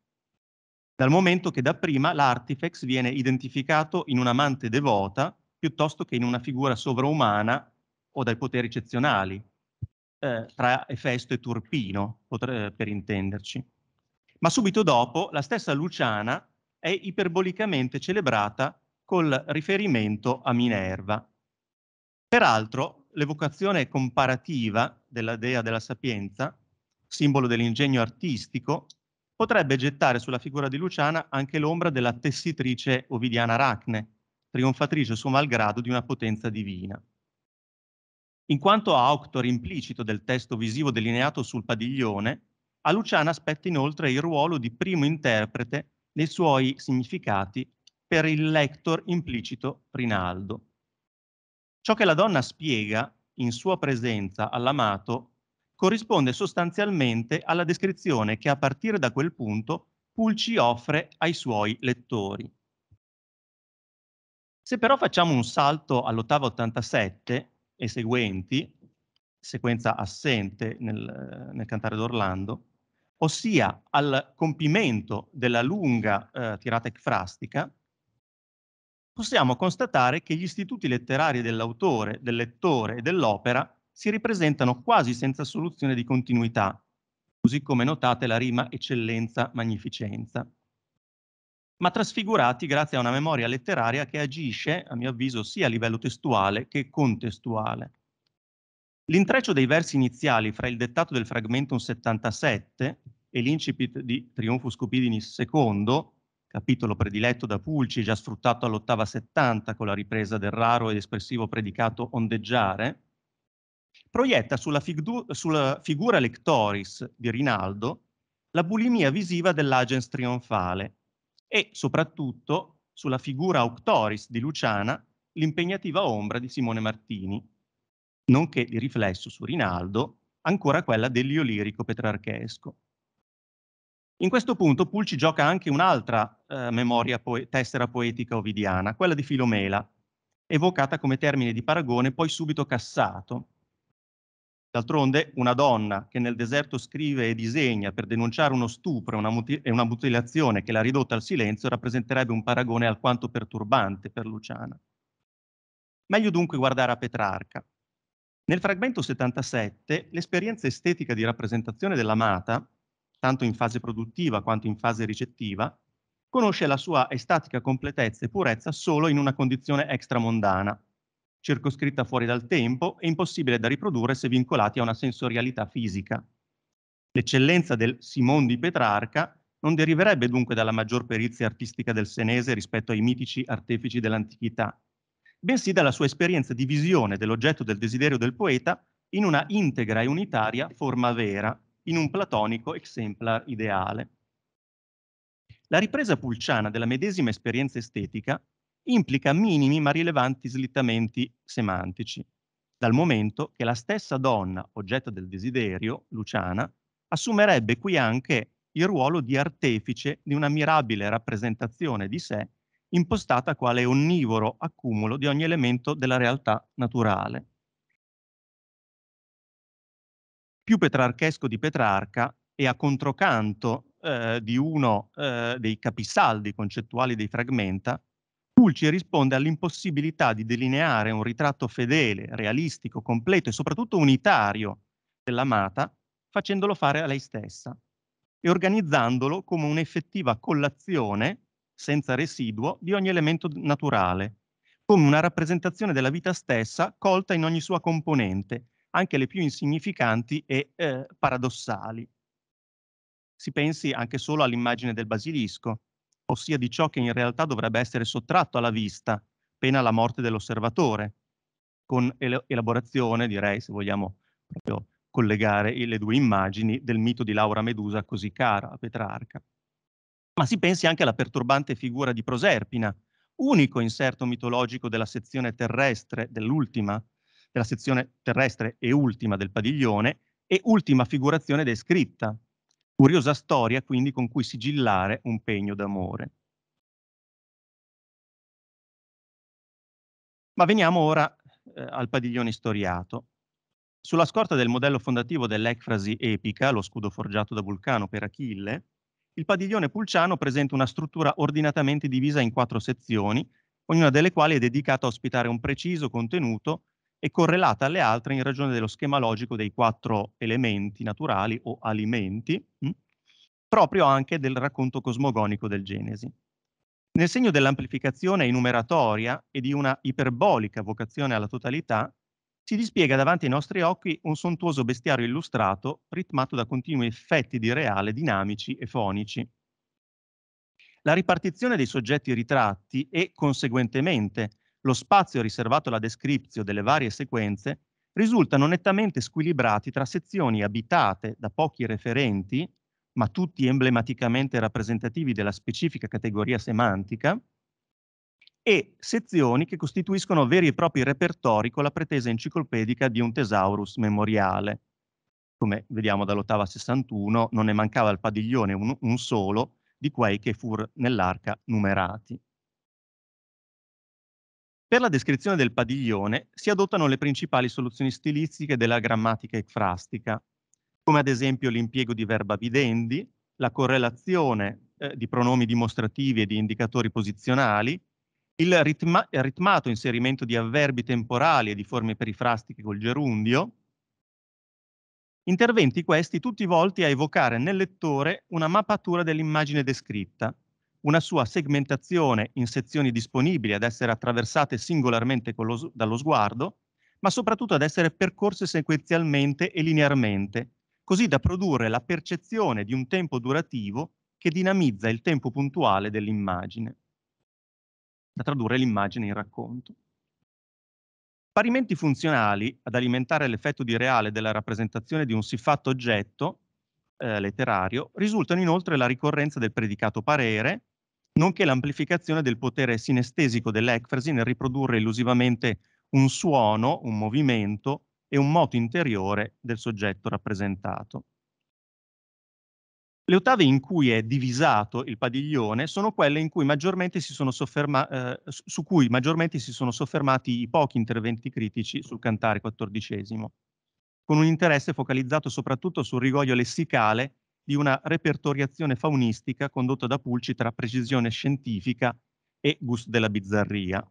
dal momento che dapprima l'artifex viene identificato in un'amante devota piuttosto che in una figura sovraumana o dai poteri eccezionali, eh, tra Efesto e Turpino, potre, eh, per intenderci. Ma subito dopo la stessa Luciana è iperbolicamente celebrata col riferimento a Minerva. Peraltro, l'evocazione comparativa della dea della sapienza, simbolo dell'ingegno artistico, potrebbe gettare sulla figura di Luciana anche l'ombra della tessitrice ovidiana Aracne, trionfatrice suo malgrado di una potenza divina. In quanto auctor implicito del testo visivo delineato sul padiglione, a Luciana spetta inoltre il ruolo di primo interprete dei suoi significati per il lector implicito Rinaldo. Ciò che la donna spiega in sua presenza all'amato corrisponde sostanzialmente alla descrizione che a partire da quel punto Pulci offre ai suoi lettori. Se però facciamo un salto all'ottava 87 e seguenti, sequenza assente nel, nel cantare d'Orlando, ossia al compimento della lunga eh, tirata ecfrastica, possiamo constatare che gli istituti letterari dell'autore, del lettore e dell'opera si ripresentano quasi senza soluzione di continuità, così come notate la rima eccellenza-magnificenza, ma trasfigurati grazie a una memoria letteraria che agisce, a mio avviso, sia a livello testuale che contestuale. L'intreccio dei versi iniziali fra il dettato del fragmento 77, e l'incipit di Trionfus Cupidinis II, capitolo prediletto da Pulci, già sfruttato all'ottava 70 con la ripresa del raro ed espressivo predicato ondeggiare, proietta sulla, sulla figura lectoris di Rinaldo la bulimia visiva dell'agens trionfale e soprattutto sulla figura auctoris di Luciana l'impegnativa ombra di Simone Martini, nonché di riflesso su Rinaldo ancora quella dell'io lirico petrarchesco. In questo punto Pulci gioca anche un'altra eh, memoria poe tessera poetica ovidiana, quella di Filomela, evocata come termine di paragone poi subito cassato. D'altronde una donna che nel deserto scrive e disegna per denunciare uno stupro una e una mutilazione che l'ha ridotta al silenzio rappresenterebbe un paragone alquanto perturbante per Luciana. Meglio dunque guardare a Petrarca. Nel frammento 77 l'esperienza estetica di rappresentazione dell'amata tanto in fase produttiva quanto in fase ricettiva, conosce la sua estatica completezza e purezza solo in una condizione extramondana, circoscritta fuori dal tempo e impossibile da riprodurre se vincolati a una sensorialità fisica. L'eccellenza del Simon di Petrarca non deriverebbe dunque dalla maggior perizia artistica del senese rispetto ai mitici artefici dell'antichità, bensì dalla sua esperienza di visione dell'oggetto del desiderio del poeta in una integra e unitaria forma vera, in un platonico exemplar ideale. La ripresa pulciana della medesima esperienza estetica implica minimi ma rilevanti slittamenti semantici, dal momento che la stessa donna, oggetto del desiderio, Luciana, assumerebbe qui anche il ruolo di artefice di una mirabile rappresentazione di sé impostata quale onnivoro accumulo di ogni elemento della realtà naturale. più petrarchesco di Petrarca e a controcanto eh, di uno eh, dei capisaldi concettuali dei Fragmenta, Pulci risponde all'impossibilità di delineare un ritratto fedele, realistico, completo e soprattutto unitario dell'amata, facendolo fare a lei stessa e organizzandolo come un'effettiva collazione, senza residuo, di ogni elemento naturale, come una rappresentazione della vita stessa colta in ogni sua componente, anche le più insignificanti e eh, paradossali. Si pensi anche solo all'immagine del basilisco, ossia di ciò che in realtà dovrebbe essere sottratto alla vista, pena la morte dell'osservatore, con elaborazione, direi, se vogliamo proprio collegare le due immagini del mito di Laura Medusa così cara a Petrarca. Ma si pensi anche alla perturbante figura di Proserpina, unico inserto mitologico della sezione terrestre dell'ultima della sezione terrestre e ultima del padiglione e ultima figurazione descritta. Curiosa storia quindi con cui sigillare un pegno d'amore. Ma veniamo ora eh, al padiglione storiato. Sulla scorta del modello fondativo dell'ecfrasi epica, lo scudo forgiato da Vulcano per Achille, il padiglione pulciano presenta una struttura ordinatamente divisa in quattro sezioni, ognuna delle quali è dedicata a ospitare un preciso contenuto è correlata alle altre in ragione dello schema logico dei quattro elementi naturali o alimenti, mh? Mm, proprio anche del racconto cosmogonico del Genesi. Nel segno dell'amplificazione enumeratoria e di una iperbolica vocazione alla totalità, si dispiega davanti ai nostri occhi un sontuoso bestiario illustrato, ritmato da continui effetti di reale dinamici e fonici. La ripartizione dei soggetti ritratti e, conseguentemente, lo spazio riservato alla descrizione delle varie sequenze risultano nettamente squilibrati tra sezioni abitate da pochi referenti, ma tutti emblematicamente rappresentativi della specifica categoria semantica, e sezioni che costituiscono veri e propri repertori con la pretesa enciclopedica di un tesaurus memoriale. Come vediamo dall'ottava 61, non ne mancava al padiglione un, un solo di quei che fur nell'arca numerati. Per la descrizione del padiglione si adottano le principali soluzioni stilistiche della grammatica ecfrastica, come ad esempio l'impiego di verba videndi, la correlazione eh, di pronomi dimostrativi e di indicatori posizionali, il ritma ritmato inserimento di avverbi temporali e di forme perifrastiche col gerundio, interventi questi tutti volti a evocare nel lettore una mappatura dell'immagine descritta, una sua segmentazione in sezioni disponibili ad essere attraversate singolarmente lo, dallo sguardo, ma soprattutto ad essere percorse sequenzialmente e linearmente, così da produrre la percezione di un tempo durativo che dinamizza il tempo puntuale dell'immagine, da tradurre l'immagine in racconto. Parimenti funzionali ad alimentare l'effetto di reale della rappresentazione di un siffatto oggetto eh, letterario risultano inoltre la ricorrenza del predicato parere, nonché l'amplificazione del potere sinestesico dell'ecfrasi nel riprodurre illusivamente un suono, un movimento e un moto interiore del soggetto rappresentato. Le ottave in cui è divisato il padiglione sono quelle cui eh, su cui maggiormente si sono soffermati i pochi interventi critici sul cantare quattordicesimo, con un interesse focalizzato soprattutto sul rigoglio lessicale di una repertoriazione faunistica condotta da Pulci tra precisione scientifica e gusto della bizzarria.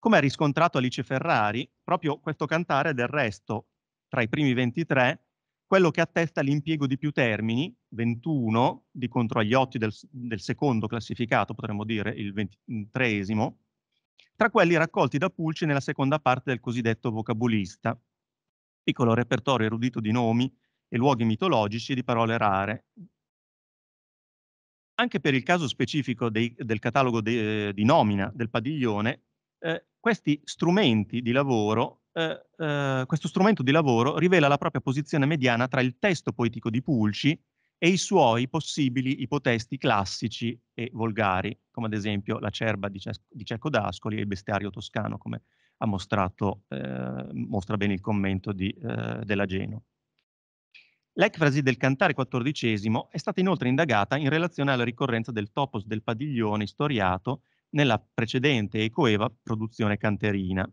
Come ha riscontrato Alice Ferrari, proprio questo cantare è del resto, tra i primi 23, quello che attesta l'impiego di più termini, 21 di contro agli 8 del, del secondo classificato, potremmo dire il ventitreesimo, tra quelli raccolti da Pulci nella seconda parte del cosiddetto vocabolista. Piccolo repertorio erudito di nomi, e luoghi mitologici e di parole rare. Anche per il caso specifico dei, del catalogo de, eh, di nomina del padiglione, eh, questi strumenti di lavoro, eh, eh, questo strumento di lavoro rivela la propria posizione mediana tra il testo poetico di Pulci e i suoi possibili ipotesti classici e volgari, come ad esempio la cerba di, Ces- di Cecco d'Ascoli e il bestiario toscano, come ha mostrato, eh, mostra bene il commento di, eh, della Geno. L'ecfrasi del cantare quattordicesimo è stata inoltre indagata in relazione alla ricorrenza del topos del padiglione istoriato nella precedente e coeva produzione canterina.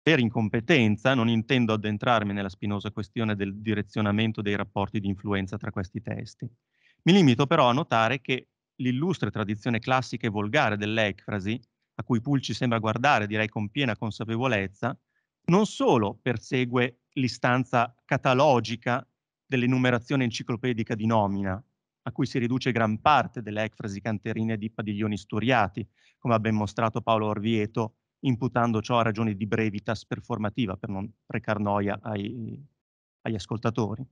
Per incompetenza non intendo addentrarmi nella spinosa questione del direzionamento dei rapporti di influenza tra questi testi. Mi limito però a notare che l'illustre tradizione classica e volgare dell'ecfrasi, a cui Pulci sembra guardare direi con piena consapevolezza, non solo persegue l'istanza catalogica dell'enumerazione enciclopedica di nomina, a cui si riduce gran parte delle ecfrasi canterine di padiglioni storiati, come ha ben mostrato Paolo Orvieto, imputando ciò a ragioni di brevitas performativa, per non recar noia ai, agli ascoltatori.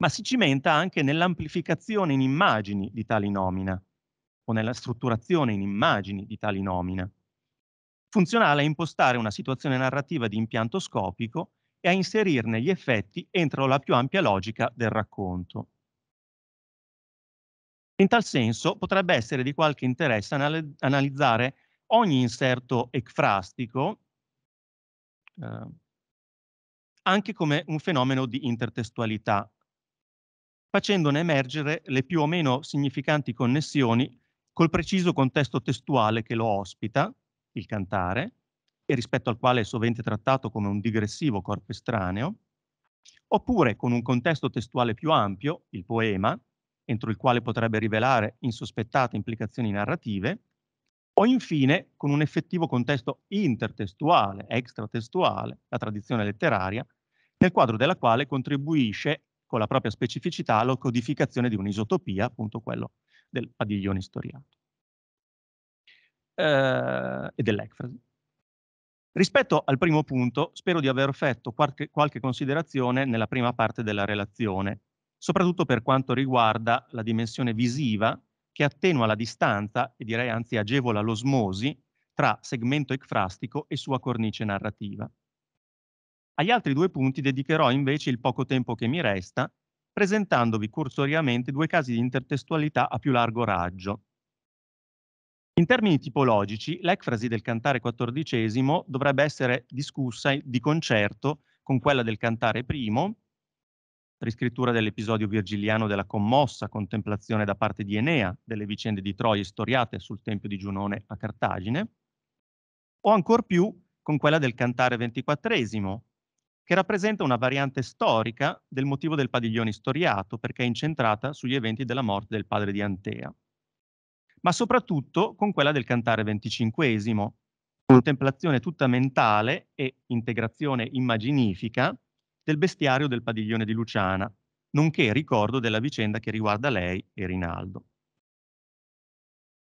Ma si cimenta anche nell'amplificazione in immagini di tali nomina, o nella strutturazione in immagini di tali nomina. Funzionale a impostare una situazione narrativa di impianto scopico e a inserirne gli effetti entro la più ampia logica del racconto. In tal senso potrebbe essere di qualche interesse anal analizzare ogni inserto ecfrastico eh, anche come un fenomeno di intertestualità, facendone emergere le più o meno significanti connessioni col preciso contesto testuale che lo ospita, il cantare, e rispetto al quale è sovente trattato come un digressivo corpo estraneo, oppure con un contesto testuale più ampio, il poema, entro il quale potrebbe rivelare insospettate implicazioni narrative, o infine con un effettivo contesto intertestuale, extratestuale, la tradizione letteraria, nel quadro della quale contribuisce con la propria specificità alla codificazione di un'isotopia, appunto quello del padiglione storiato eh, e dell'ecfrasi. Rispetto al primo punto, spero di aver fatto qualche, qualche considerazione nella prima parte della relazione, soprattutto per quanto riguarda la dimensione visiva che attenua la distanza e direi anzi agevola l'osmosi tra segmento ecfrastico e sua cornice narrativa. Agli altri due punti dedicherò invece il poco tempo che mi resta, presentandovi cursoriamente due casi di intertestualità a più largo raggio, in termini tipologici, l'ecfrasi del cantare quattordicesimo dovrebbe essere discussa di concerto con quella del cantare primo, riscrittura dell'episodio virgiliano della commossa, contemplazione da parte di Enea delle vicende di Troie storiate sul Tempio di Giunone a Cartagine, o ancor più con quella del cantare ventiquattresimo, che rappresenta una variante storica del motivo del padiglione storiato perché è incentrata sugli eventi della morte del padre di Antea ma soprattutto con quella del cantare venticinquesimo, mm. contemplazione tutta mentale e integrazione immaginifica del bestiario del padiglione di Luciana, nonché ricordo della vicenda che riguarda lei e Rinaldo.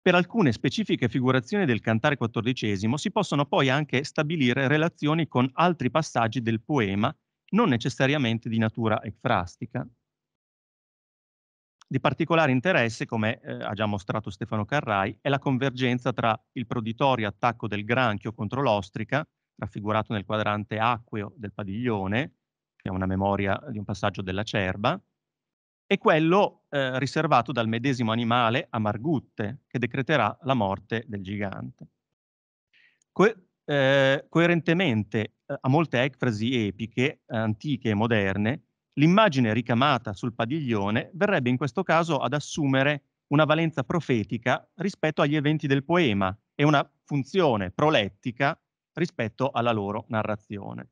Per alcune specifiche figurazioni del cantare quattordicesimo si possono poi anche stabilire relazioni con altri passaggi del poema, non necessariamente di natura ecfrastica, di particolare interesse, come eh, ha già mostrato Stefano Carrai, è la convergenza tra il proditorio attacco del granchio contro l'ostrica, raffigurato nel quadrante acqueo del padiglione, che è una memoria di un passaggio dell'acerba, e quello eh, riservato dal medesimo animale a Margutte, che decreterà la morte del gigante. Que eh, coerentemente eh, a molte ecfrasi epiche, antiche e moderne, L'immagine ricamata sul padiglione verrebbe in questo caso ad assumere una valenza profetica rispetto agli eventi del poema e una funzione prolettica rispetto alla loro narrazione.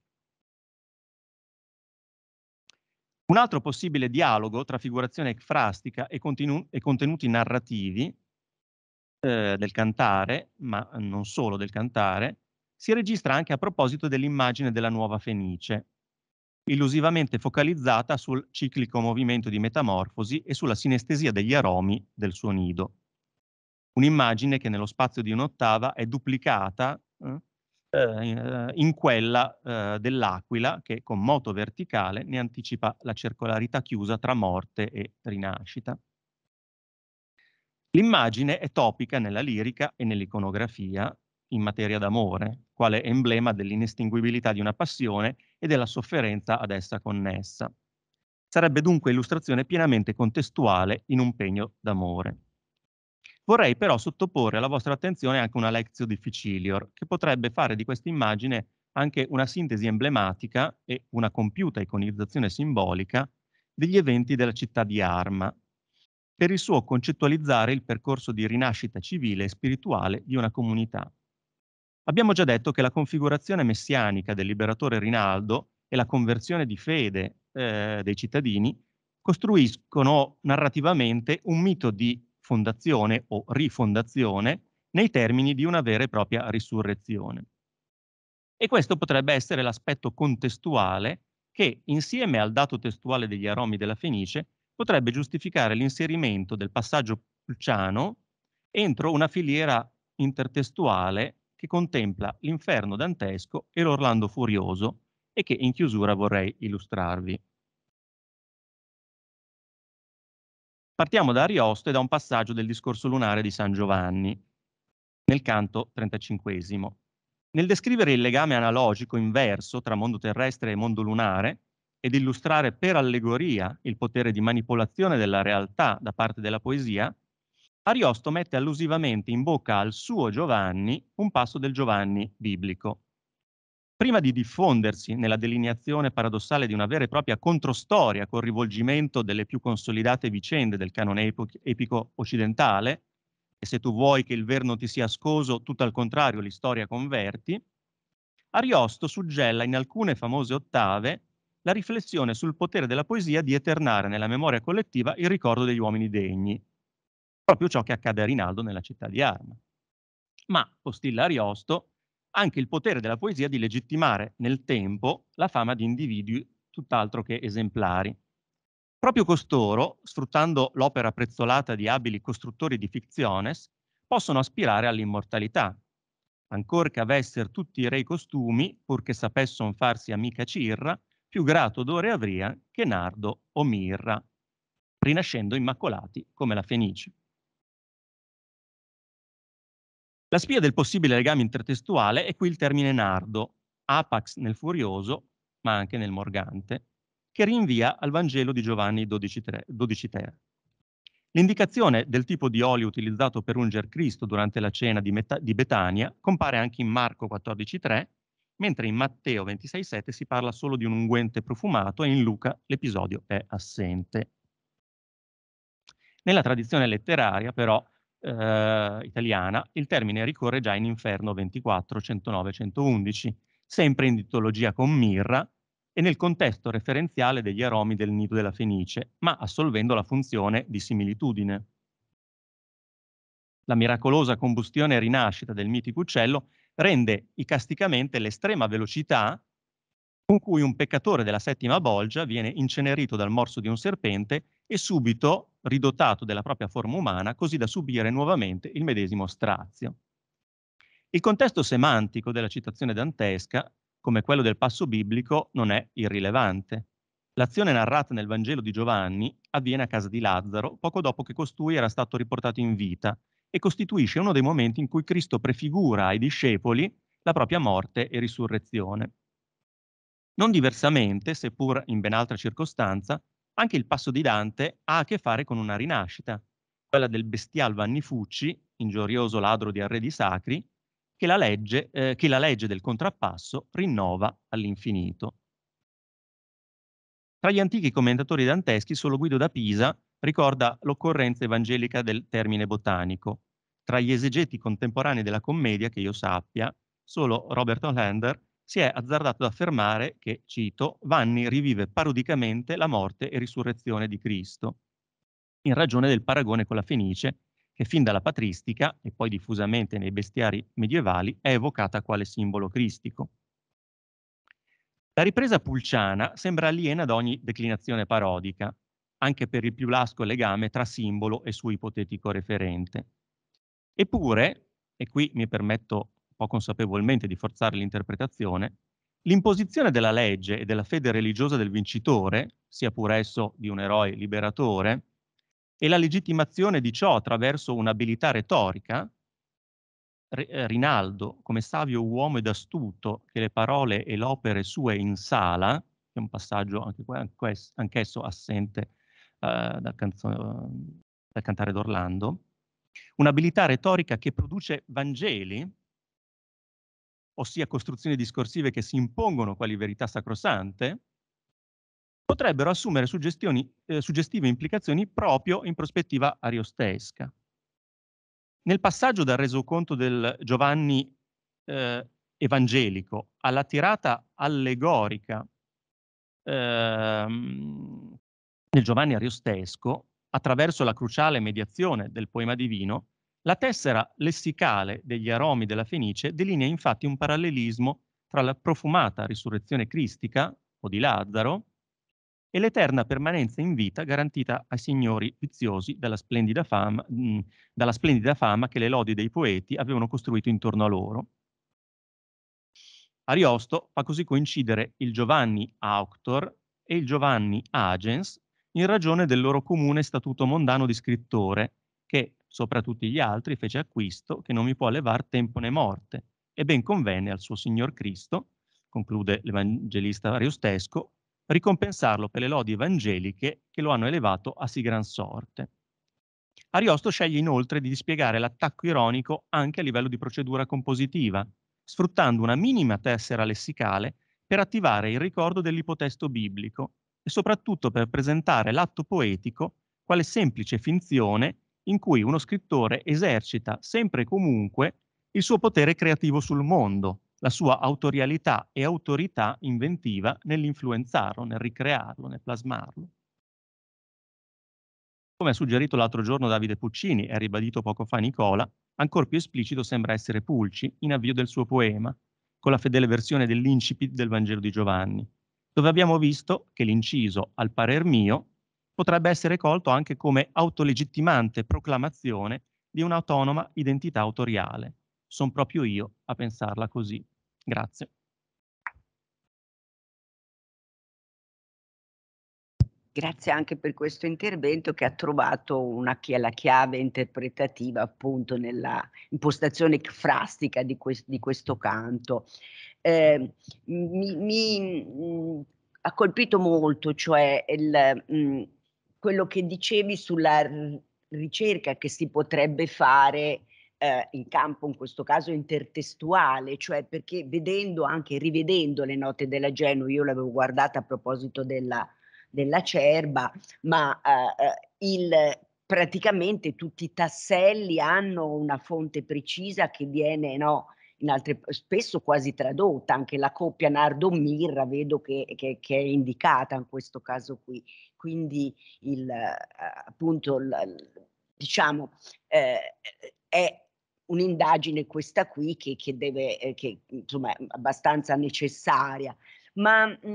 Un altro possibile dialogo tra figurazione ecfrastica e, e contenuti narrativi eh, del cantare, ma non solo del cantare, si registra anche a proposito dell'immagine della nuova Fenice, illusivamente focalizzata sul ciclico movimento di metamorfosi e sulla sinestesia degli aromi del suo nido. Un'immagine che nello spazio di un'ottava è duplicata eh, eh, eh, in quella eh, dell'aquila che con moto verticale ne anticipa la circolarità chiusa tra morte e rinascita. L'immagine è topica nella lirica e nell'iconografia in materia d'amore, quale emblema dell'inestinguibilità di una passione e della sofferenza ad essa connessa. Sarebbe dunque illustrazione pienamente contestuale in un pegno d'amore. Vorrei però sottoporre alla vostra attenzione anche una lectio difficilior, che potrebbe fare di questa immagine anche una sintesi emblematica e una compiuta iconizzazione simbolica degli eventi della città di Arma, per il suo concettualizzare il percorso di rinascita civile e spirituale di una comunità. Abbiamo già detto che la configurazione messianica del liberatore Rinaldo e la conversione di fede eh, dei cittadini costruiscono narrativamente un mito di fondazione o rifondazione nei termini di una vera e propria risurrezione. E questo potrebbe essere l'aspetto contestuale che, insieme al dato testuale degli aromi della Fenice, potrebbe giustificare l'inserimento del passaggio pulciano entro una filiera intertestuale che contempla l'inferno dantesco e l'Orlando furioso e che in chiusura vorrei illustrarvi. Partiamo da Ariosto e da un passaggio del discorso lunare di San Giovanni, nel canto 35. Nel descrivere il legame analogico inverso tra mondo terrestre e mondo lunare ed illustrare per allegoria il potere di manipolazione della realtà da parte della poesia, Ariosto mette allusivamente in bocca al suo Giovanni un passo del Giovanni biblico. Prima di diffondersi nella delineazione paradossale di una vera e propria controstoria col rivolgimento delle più consolidate vicende del canone epico occidentale, e se tu vuoi che il verno ti sia ascoso, tutto al contrario, l'istoria converti, Ariosto suggella in alcune famose ottave la riflessione sul potere della poesia di eternare nella memoria collettiva il ricordo degli uomini degni, proprio ciò che accade a Rinaldo nella città di Arma. Ma, postilla Ariosto, anche il potere della poesia di legittimare nel tempo la fama di individui tutt'altro che esemplari. Proprio costoro, sfruttando l'opera prezzolata di abili costruttori di fictiones, possono aspirare all'immortalità. Ancor che avesser tutti i rei costumi, purché sapesson farsi amica cirra, più grato odore avria che nardo o mirra, rinascendo immacolati come la fenice. La spia del possibile legame intertestuale è qui il termine nardo, Apax nel Furioso, ma anche nel Morgante, che rinvia al Vangelo di Giovanni 12.3. 12 L'indicazione del tipo di olio utilizzato per unger Cristo durante la cena di, Meta- di Betania compare anche in Marco 14.3, mentre in Matteo 26.7 si parla solo di un unguente profumato e in Luca l'episodio è assente. Nella tradizione letteraria, però, eh, italiana, il termine ricorre già in Inferno 24, 109, 111, sempre in dittologia con mirra e nel contesto referenziale degli aromi del nido della Fenice, ma assolvendo la funzione di similitudine. La miracolosa combustione e rinascita del mitico uccello rende icasticamente l'estrema velocità con cui un peccatore della settima bolgia viene incenerito dal morso di un serpente e subito ridotato della propria forma umana, così da subire nuovamente il medesimo strazio. Il contesto semantico della citazione dantesca, come quello del passo biblico, non è irrilevante. L'azione narrata nel Vangelo di Giovanni avviene a casa di Lazzaro poco dopo che costui era stato riportato in vita e costituisce uno dei momenti in cui Cristo prefigura ai discepoli la propria morte e risurrezione. Non diversamente, seppur in ben altra circostanza, anche il passo di Dante ha a che fare con una rinascita, quella del bestial Vannifucci, ingiorioso ladro di arredi sacri, che la legge, eh, che la legge del contrappasso rinnova all'infinito. Tra gli antichi commentatori danteschi, solo Guido da Pisa ricorda l'occorrenza evangelica del termine botanico. Tra gli esegeti contemporanei della commedia, che io sappia, solo Robert Hollander si è azzardato ad affermare che, cito, Vanni rivive parodicamente la morte e risurrezione di Cristo, in ragione del paragone con la Fenice, che fin dalla patristica e poi diffusamente nei bestiari medievali è evocata quale simbolo cristico. La ripresa pulciana sembra aliena ad ogni declinazione parodica, anche per il più lasco legame tra simbolo e suo ipotetico referente. Eppure, e qui mi permetto o consapevolmente di forzare l'interpretazione, l'imposizione della legge e della fede religiosa del vincitore, sia pur esso di un eroe liberatore, e la legittimazione di ciò attraverso un'abilità retorica, eh, Rinaldo, come savio uomo ed astuto, che le parole e l'opere sue in sala, che è un passaggio anche anch'esso, anch'esso assente uh, eh, da, canzo- da cantare d'Orlando, un'abilità retorica che produce Vangeli, ossia costruzioni discorsive che si impongono quali verità sacrosante, potrebbero assumere eh, suggestive implicazioni proprio in prospettiva ariostesca. Nel passaggio dal resoconto del Giovanni eh, evangelico alla tirata allegorica ehm, nel Giovanni ariostesco, attraverso la cruciale mediazione del poema divino, la tessera lessicale degli aromi della Fenice delinea infatti un parallelismo tra la profumata risurrezione cristica, o di Lazzaro, e l'eterna permanenza in vita garantita ai signori viziosi dalla splendida fama, mh, mm, dalla splendida fama che le lodi dei poeti avevano costruito intorno a loro. Ariosto fa così coincidere il Giovanni Auctor e il Giovanni Agens in ragione del loro comune statuto mondano di scrittore, che sopra tutti gli altri fece acquisto che non mi può levar tempo né morte, e ben convenne al suo Signor Cristo, conclude l'Evangelista Ariostesco, ricompensarlo per le lodi evangeliche che lo hanno elevato a sì gran sorte. Ariosto sceglie inoltre di dispiegare l'attacco ironico anche a livello di procedura compositiva, sfruttando una minima tessera lessicale per attivare il ricordo dell'ipotesto biblico e soprattutto per presentare l'atto poetico quale semplice finzione in cui uno scrittore esercita sempre e comunque il suo potere creativo sul mondo, la sua autorialità e autorità inventiva nell'influenzarlo, nel ricrearlo, nel plasmarlo. Come ha suggerito l'altro giorno Davide Puccini e ha ribadito poco fa Nicola, ancor più esplicito sembra essere Pulci in avvio del suo poema, con la fedele versione dell'incipit del Vangelo di Giovanni, dove abbiamo visto che l'inciso, al parer mio, potrebbe essere colto anche come autolegittimante proclamazione di un'autonoma identità autoriale. Sono proprio io a pensarla così. Grazie. Grazie anche per questo intervento che ha trovato una la chiave interpretativa appunto nella impostazione frastica di, quest, di questo canto. Eh, mi, mi mm, ha colpito molto, cioè il, mh, mm, quello che dicevi sulla ricerca che si potrebbe fare eh, in campo, in questo caso intertestuale, cioè perché vedendo anche, rivedendo le note della Genova, io l'avevo guardata a proposito della, della Cerba, ma eh, eh, il, praticamente tutti i tasselli hanno una fonte precisa che viene, no, altre, spesso quasi tradotta, anche la coppia Nardo Mirra vedo che, che, che, è indicata in questo caso qui quindi il, eh, appunto il, diciamo eh, è un'indagine questa qui che, che deve, eh, che insomma è abbastanza necessaria. Ma mh,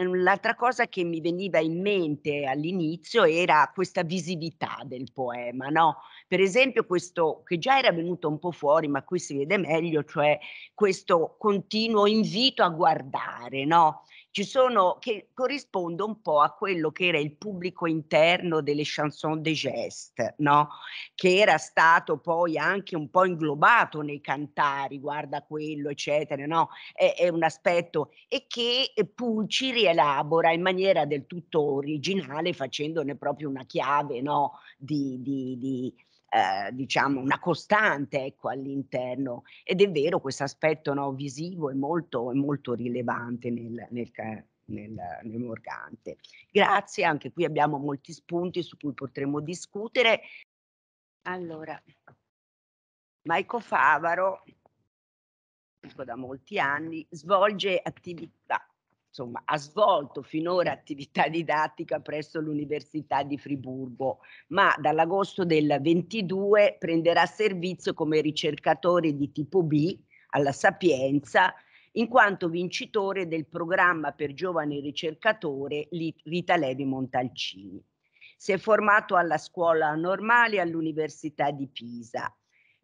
mm, l'altra cosa che mi veniva in mente all'inizio era questa visività del poema, no? Per esempio questo che già era venuto un po' fuori, ma qui si vede meglio, cioè questo continuo invito a guardare, no? ci sono, che corrisponde un po' a quello che era il pubblico interno delle chanson de geste, no? che era stato poi anche un po' inglobato nei cantari, guarda quello, eccetera, no? è, è un aspetto, e che eh, Pulci rielabora in maniera del tutto originale facendone proprio una chiave no? di, di, di eh, diciamo una costante ecco, all'interno ed è vero questo aspetto no, visivo è molto, è molto rilevante nel, nel, nel, nel, Morgante. Grazie, anche qui abbiamo molti spunti su cui potremo discutere. Allora, Maico Favaro, ecco, da molti anni, svolge attività ah, insomma, ha svolto finora attività didattica presso l'Università di Friburgo, ma dall'agosto del 22 prenderà servizio come ricercatore di tipo B alla Sapienza, in quanto vincitore del programma per giovani ricercatore Rita Levi Montalcini. Si è formato alla scuola normale all'Università di Pisa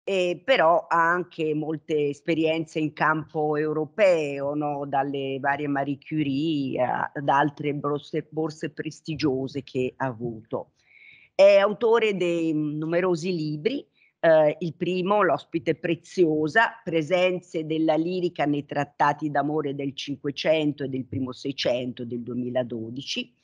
eh, però ha anche molte esperienze in campo europeo, no? dalle varie Marie Curie ad altre borse, borse, prestigiose che ha avuto. È autore di numerosi libri, eh, il primo, L'ospite preziosa, presenze della lirica nei trattati d'amore del Cinquecento e del primo Seicento del 2012,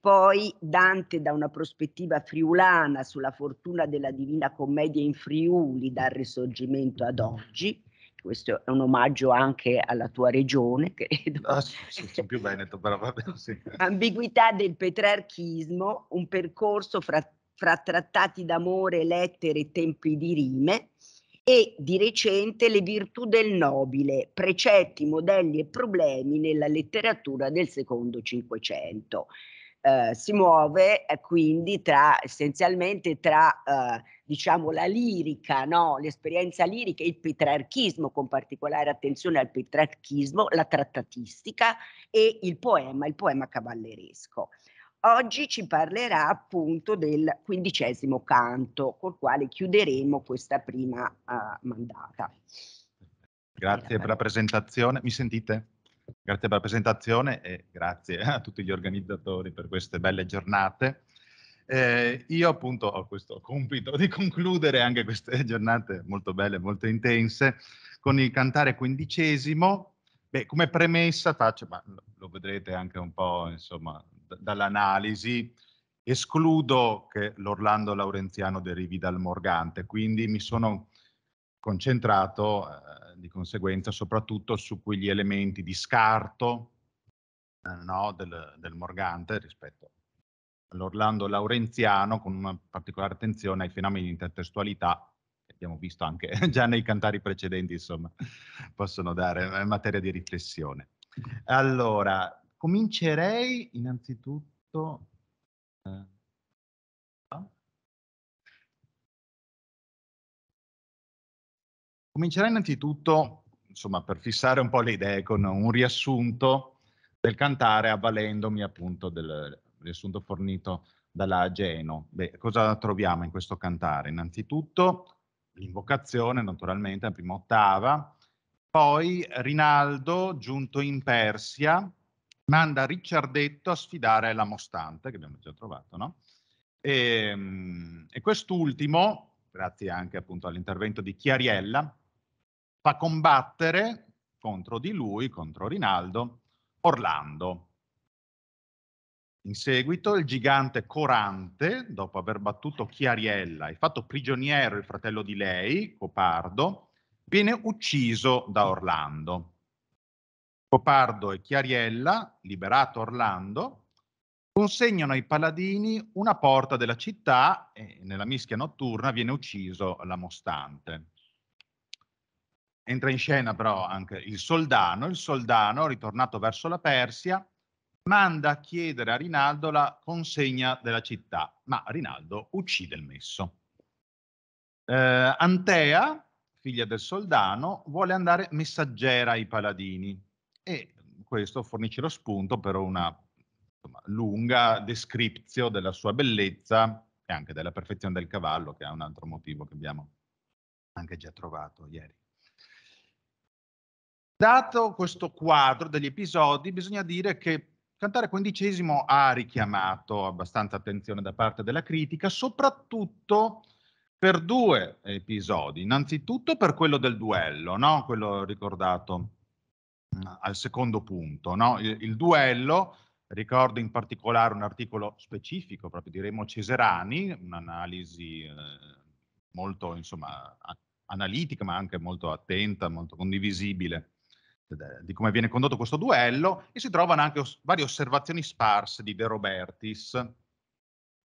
poi Dante da una prospettiva friulana sulla fortuna della Divina Commedia in Friuli dal Risorgimento ad oggi, questo è un omaggio anche alla tua regione, credo. No, ah, sì, sono più Veneto, però va bene. Sì. Ambiguità del petrarchismo, un percorso fra, fra trattati d'amore, lettere e tempi di rime, e di recente le virtù del nobile, precetti, modelli e problemi nella letteratura del secondo Cinquecento eh, si muove eh, quindi tra, essenzialmente tra eh, diciamo la lirica, no? l'esperienza lirica, il petrarchismo, con particolare attenzione al petrarchismo, la trattatistica e il poema, il poema cavalleresco. Oggi ci parlerà appunto del quindicesimo canto, col quale chiuderemo questa prima eh, mandata. Grazie per la presentazione. Mi sentite? Grazie per la presentazione e grazie a tutti gli organizzatori per queste belle giornate. Eh, io appunto ho questo compito di concludere anche queste giornate molto belle, molto intense, con il cantare quindicesimo. Beh, come premessa faccio, ma lo vedrete anche un po' insomma dall'analisi, escludo che l'Orlando Laurenziano derivi dal Morgante, quindi mi sono concentrato eh, di conseguenza soprattutto su quegli elementi di scarto eh, no, del, del, Morgante rispetto all'Orlando Laurenziano con una particolare attenzione ai fenomeni di intertestualità che abbiamo visto anche già nei cantari precedenti, insomma, possono dare eh, materia di riflessione. Allora, comincerei innanzitutto... Eh, Comincerei innanzitutto, insomma, per fissare un po' le idee con un riassunto del cantare avvalendomi appunto del riassunto fornito dalla Geno. Beh, cosa troviamo in questo cantare? Innanzitutto l'invocazione, naturalmente, la prima ottava, poi Rinaldo, giunto in Persia, manda Ricciardetto a sfidare la Mostante, che abbiamo già trovato, no? E, ehm, e quest'ultimo, grazie anche appunto all'intervento di Chiariella, fa combattere contro di lui, contro Rinaldo, Orlando. In seguito il gigante Corante, dopo aver battuto Chiariella e fatto prigioniero il fratello di lei, Copardo, viene ucciso da Orlando. Copardo e Chiariella, liberato Orlando, consegnano ai paladini una porta della città e nella mischia notturna viene ucciso la mostante entra in scena però anche il soldano, il soldano ritornato verso la Persia manda a chiedere a Rinaldo la consegna della città, ma Rinaldo uccide il messo. Eh, Antea, figlia del soldano, vuole andare messaggera ai paladini e questo fornisce lo spunto per una insomma, lunga descrizione della sua bellezza e anche della perfezione del cavallo, che è un altro motivo che abbiamo anche già trovato ieri. Dato questo quadro degli episodi, bisogna dire che Cantare Quindicesimo ha richiamato abbastanza attenzione da parte della critica, soprattutto per due episodi. Innanzitutto per quello del duello, no? quello ricordato mm, al secondo punto. No? Il, il, duello, ricordo in particolare un articolo specifico, proprio diremo Ceserani, un'analisi eh, molto insomma, analitica ma anche molto attenta, molto condivisibile di come viene condotto questo duello e si trovano anche os- varie osservazioni sparse di De Robertis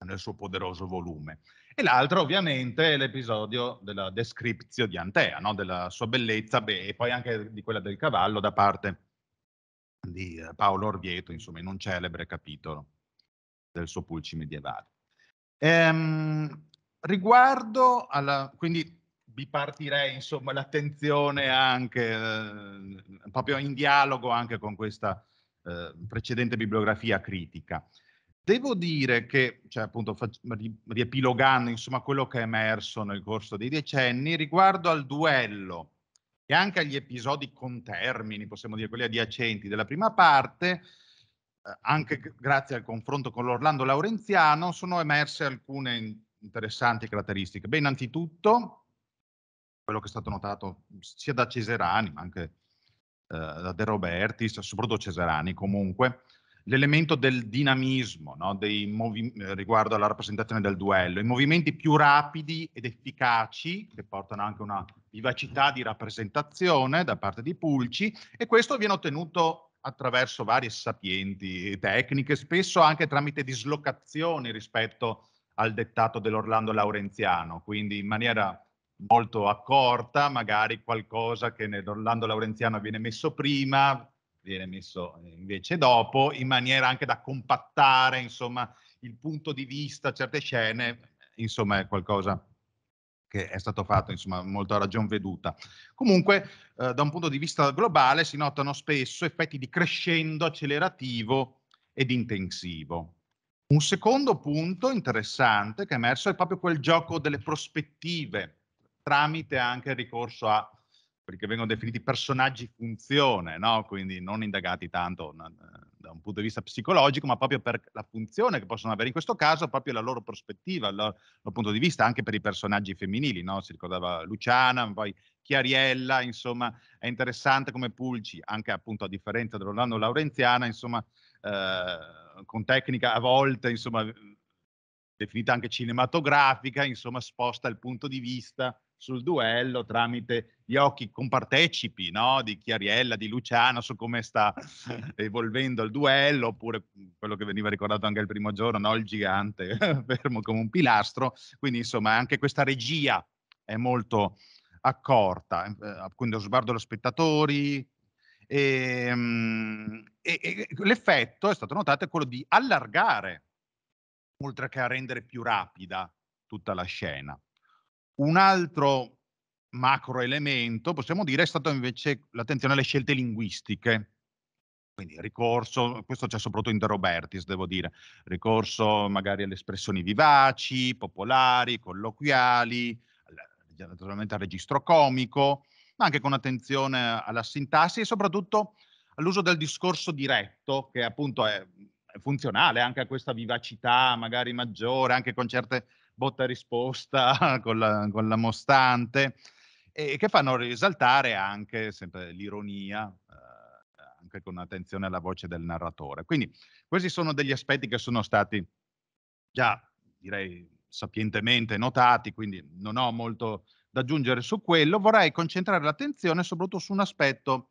nel suo poderoso volume. E l'altro ovviamente è l'episodio della descrizione di Antea, no? della sua bellezza beh, e poi anche di quella del cavallo da parte di eh, Paolo Orvieto, insomma in un celebre capitolo del suo Pulci medievale. Ehm, riguardo alla... quindi bipartirei insomma l'attenzione anche eh, proprio in dialogo anche con questa eh, precedente bibliografia critica. Devo dire che, cioè, appunto, riepilogando insomma quello che è emerso nel corso dei decenni riguardo al duello e anche agli episodi con termini, possiamo dire quelli adiacenti della prima parte, eh, anche grazie al confronto con l'Orlando Laurenziano, sono emerse alcune interessanti caratteristiche. Beh, innanzitutto quello che è stato notato sia da Cesarani, ma anche eh, da De Roberti, soprattutto Cesarani comunque, l'elemento del dinamismo no? movi- eh, riguardo alla rappresentazione del duello, i movimenti più rapidi ed efficaci che portano anche una vivacità di rappresentazione da parte di Pulci e questo viene ottenuto attraverso varie sapienti tecniche, spesso anche tramite dislocazioni rispetto al dettato dell'Orlando Laurenziano, quindi in maniera molto accorta, magari qualcosa che nell'Orlando Laurenziano viene messo prima, viene messo eh, invece dopo, in maniera anche da compattare, insomma, il punto di vista, certe scene, insomma, è qualcosa che è stato fatto, insomma, molto a ragion veduta. Comunque, eh, da un punto di vista globale, si notano spesso effetti di crescendo accelerativo ed intensivo. Un secondo punto interessante che è emerso è proprio quel gioco delle prospettive tramite anche il ricorso a quelli che vengono definiti personaggi funzione, no? quindi non indagati tanto eh, da un punto di vista psicologico, ma proprio per la funzione che possono avere in questo caso, proprio la loro prospettiva, il loro, punto di vista anche per i personaggi femminili, no? si ricordava Luciana, poi Chiariella, insomma è interessante come Pulci, anche appunto a differenza dell'Orlando Laurenziana, insomma eh, con tecnica a volte, insomma definita anche cinematografica, insomma sposta il punto di vista sul duello tramite gli occhi compartecipi no? di Chiariella, di Luciano su come sta evolvendo il duello, oppure mhmm, quello che veniva ricordato anche il primo giorno, no? il gigante fermo come un pilastro. Quindi insomma anche questa regia è molto accorta, eh, eh, quindi lo sguardo allo spettatore. Ehm, e, e, e l'effetto è stato notato è quello di allargare oltre che a rendere più rapida tutta la scena. Un altro macro elemento, possiamo dire, è stato invece l'attenzione alle scelte linguistiche. Quindi ricorso, questo c'è soprattutto in De Robertis, devo dire, ricorso magari alle espressioni vivaci, popolari, colloquiali, naturalmente al registro comico, ma anche con attenzione alla sintassi e soprattutto all'uso del discorso diretto, che appunto è funzionale anche a questa vivacità magari maggiore, anche con certe botta risposta con la, con la mostante, e che fanno risaltare anche sempre l'ironia, eh, anche con attenzione alla voce del narratore. Quindi questi sono degli aspetti che sono stati già, direi, sapientemente notati, quindi non ho molto da aggiungere su quello. Vorrei concentrare l'attenzione soprattutto su un aspetto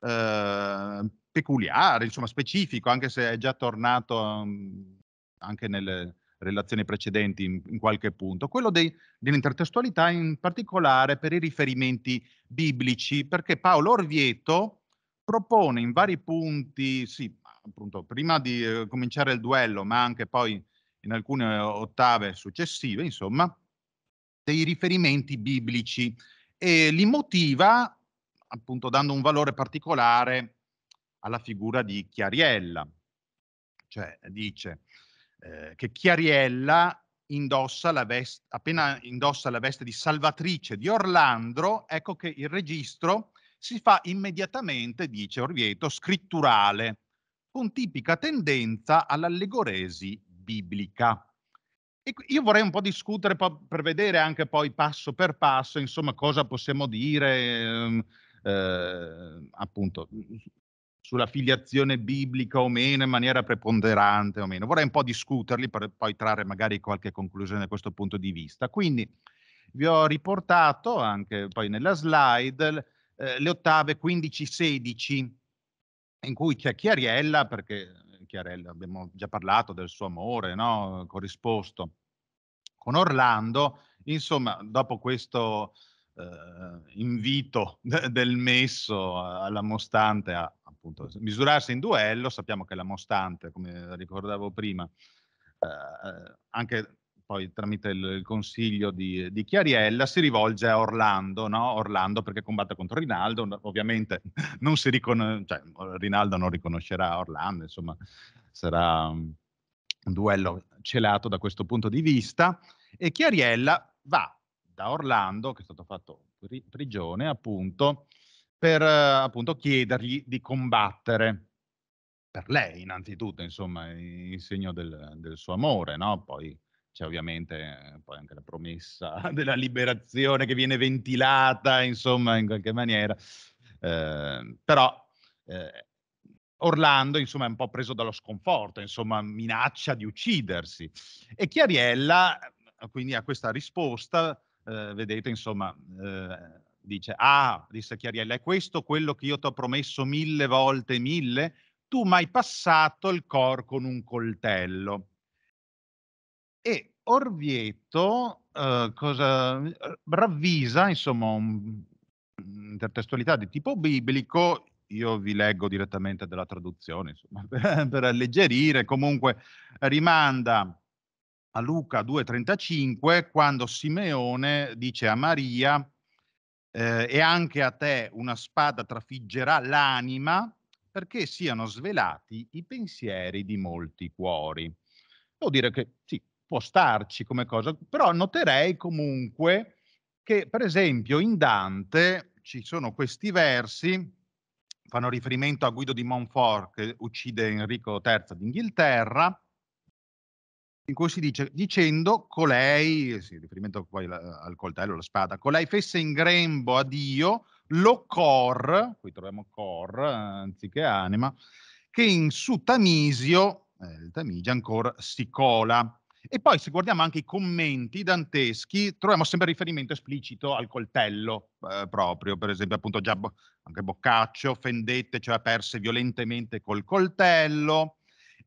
eh, peculiare, insomma specifico, anche se è già tornato um, anche nelle, relazioni precedenti in, in qualche punto, quello dei, dell'intertestualità in particolare per i riferimenti biblici, perché Paolo Orvieto propone in vari punti, sì, appunto prima di eh, cominciare il duello, ma anche poi in alcune ottave successive, insomma, dei riferimenti biblici e li motiva appunto dando un valore particolare alla figura di Chiariella. Cioè dice, eh, che Chiariella indossa la veste, appena indossa la veste di salvatrice di Orlando, ecco che il registro si fa immediatamente, dice Orvieto, scritturale, con tipica tendenza all'allegoresi biblica. E io vorrei un po' discutere per vedere anche poi passo per passo, insomma, cosa possiamo dire, ehm, eh, appunto, sulla filiazione biblica o meno in maniera preponderante o meno. Vorrei un po' discuterli per poi trarre magari qualche conclusione da questo punto di vista. Quindi vi ho riportato anche poi nella slide eh, le ottave 15-16 in cui c'è Chiariella, perché eh, Chiarella abbiamo già parlato del suo amore no? corrisposto con Orlando, insomma dopo questo eh, invito del messo alla Mostante a appunto, misurarsi in duello. Sappiamo che la Mostante, come ricordavo prima, ehm, eh, anche poi tramite il, il consiglio di, di, Chiariella si rivolge a Orlando, no? Orlando perché combatte contro Rinaldo, ovviamente non si riconosce, cioè, Rinaldo non riconoscerà Orlando, insomma sarà un duello celato da questo punto di vista e Chiariella va da Orlando, che è stato fatto prigione, appunto, per appunto chiedergli di combattere per lei, innanzitutto, insomma, in segno del, del suo amore, no? Poi c'è ovviamente poi anche la promessa della liberazione che viene ventilata, insomma, in qualche maniera. Eh, però eh, Orlando, insomma, è un po' preso dallo sconforto, insomma, minaccia di uccidersi. E Chiariella, quindi, a questa risposta eh, vedete insomma, eh, dice, ah, disse Chiariella, è questo quello che io ti ho promesso mille volte, mille? Tu m'hai passato il cor con un coltello. E Orvieto eh, cosa, eh, ravvisa, insomma, un'intertestualità mm, di tipo biblico, io vi leggo direttamente della traduzione, insomma, per, per alleggerire, comunque rimanda a Luca 2.35 quando Simeone dice a Maria eh, e anche a te una spada trafiggerà l'anima perché siano svelati i pensieri di molti cuori. Devo dire che sì, può starci come cosa, però noterei comunque che per esempio in Dante ci sono questi versi, fanno riferimento a Guido di Montfort che uccide Enrico III d'Inghilterra, in cui si dice dicendo colei, sì, riferimento poi la, al coltello, alla spada, colei fesse in grembo a Dio lo cor, qui troviamo cor eh, anziché anima, che in su Tamisio, eh, il Tamigi ancora si cola. E poi se guardiamo anche i commenti danteschi, troviamo sempre riferimento esplicito al coltello eh, proprio, per esempio appunto già bo- anche Boccaccio, fendette, cioè perse violentemente col coltello,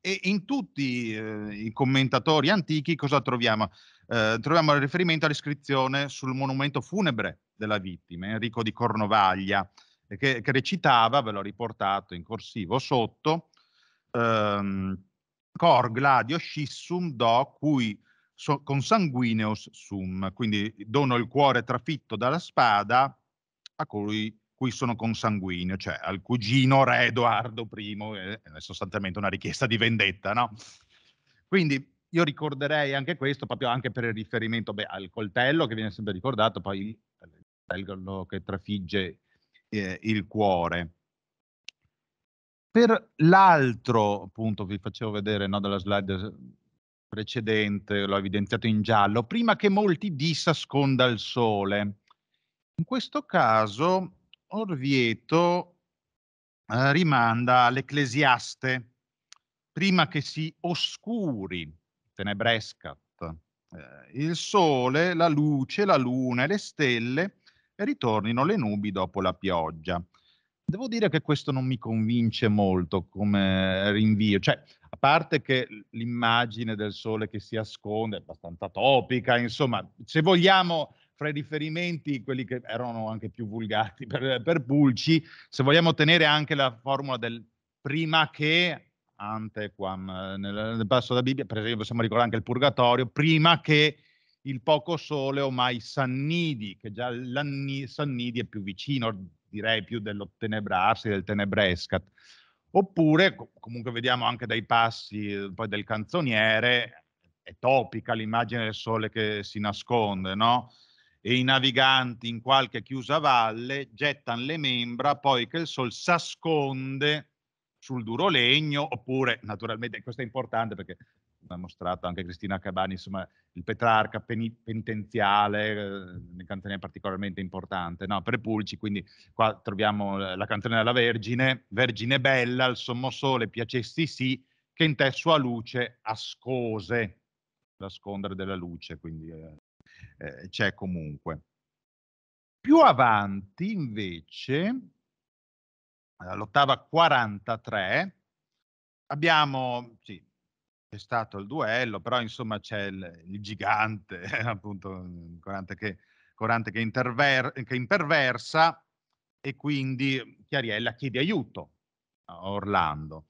e in tutti eh, i commentatori antichi cosa troviamo? Eh, troviamo il riferimento all'iscrizione sul monumento funebre della vittima, Enrico di Cornovaglia, che, che recitava, ve l'ho riportato in corsivo sotto, ehm, cor gladio scissum do cui so, consanguineos sum, quindi dono il cuore trafitto dalla spada a cui cui sono consanguineo, cioè al cugino re Edoardo I, eh, è sostanzialmente una richiesta di vendetta, no? Quindi io ricorderei anche questo, proprio anche per il riferimento beh, al coltello che viene sempre ricordato, poi il eh, coltello che trafigge eh, il cuore. Per l'altro appunto, vi facevo vedere no, dalla slide precedente, l'ho evidenziato in giallo, prima che molti dissasconda il sole. In questo caso Orvieto eh, rimanda all'Ecclesiaste, prima che si oscuri, tenebrescat, eh, il sole, la luce, la luna e le stelle, e ritornino le nubi dopo la pioggia. Devo dire che questo non mi convince molto come rinvio, cioè a parte che l'immagine del sole che si asconde è abbastanza topica, insomma, se vogliamo fra i riferimenti, quelli che erano anche più vulgati per, per Pulci, se vogliamo tenere anche la formula del prima che, antequam, eh, nel, nel passo della Bibbia, per esempio possiamo ricordare anche il purgatorio, prima che il poco sole ormai sannidi, che già l'anni, sannidi è più vicino, direi più dello tenebrarsi, del tenebrescat. Oppure, comunque vediamo anche dai passi eh, poi del canzoniere, è topica l'immagine del sole che si nasconde, no? e i naviganti in qualche chiusa valle gettano le membra poi che il sol s'asconde sul duro legno oppure naturalmente questo è importante perché l'ha mostrato anche Cristina Cabani insomma il Petrarca penitenziale eh, canzone particolarmente importante no? per Pulci quindi qua troviamo eh, la canzone della Vergine Vergine bella al sommo sole piacesti sì che in te sua luce ascose nascondere della luce quindi eh, eh, c'è comunque. Più avanti invece, all'ottava 43, abbiamo, sì, c'è stato il duello, però insomma c'è il, il gigante, appunto, Corante che, Corante che, interver, che imperversa e quindi Chiariella chiede aiuto a Orlando.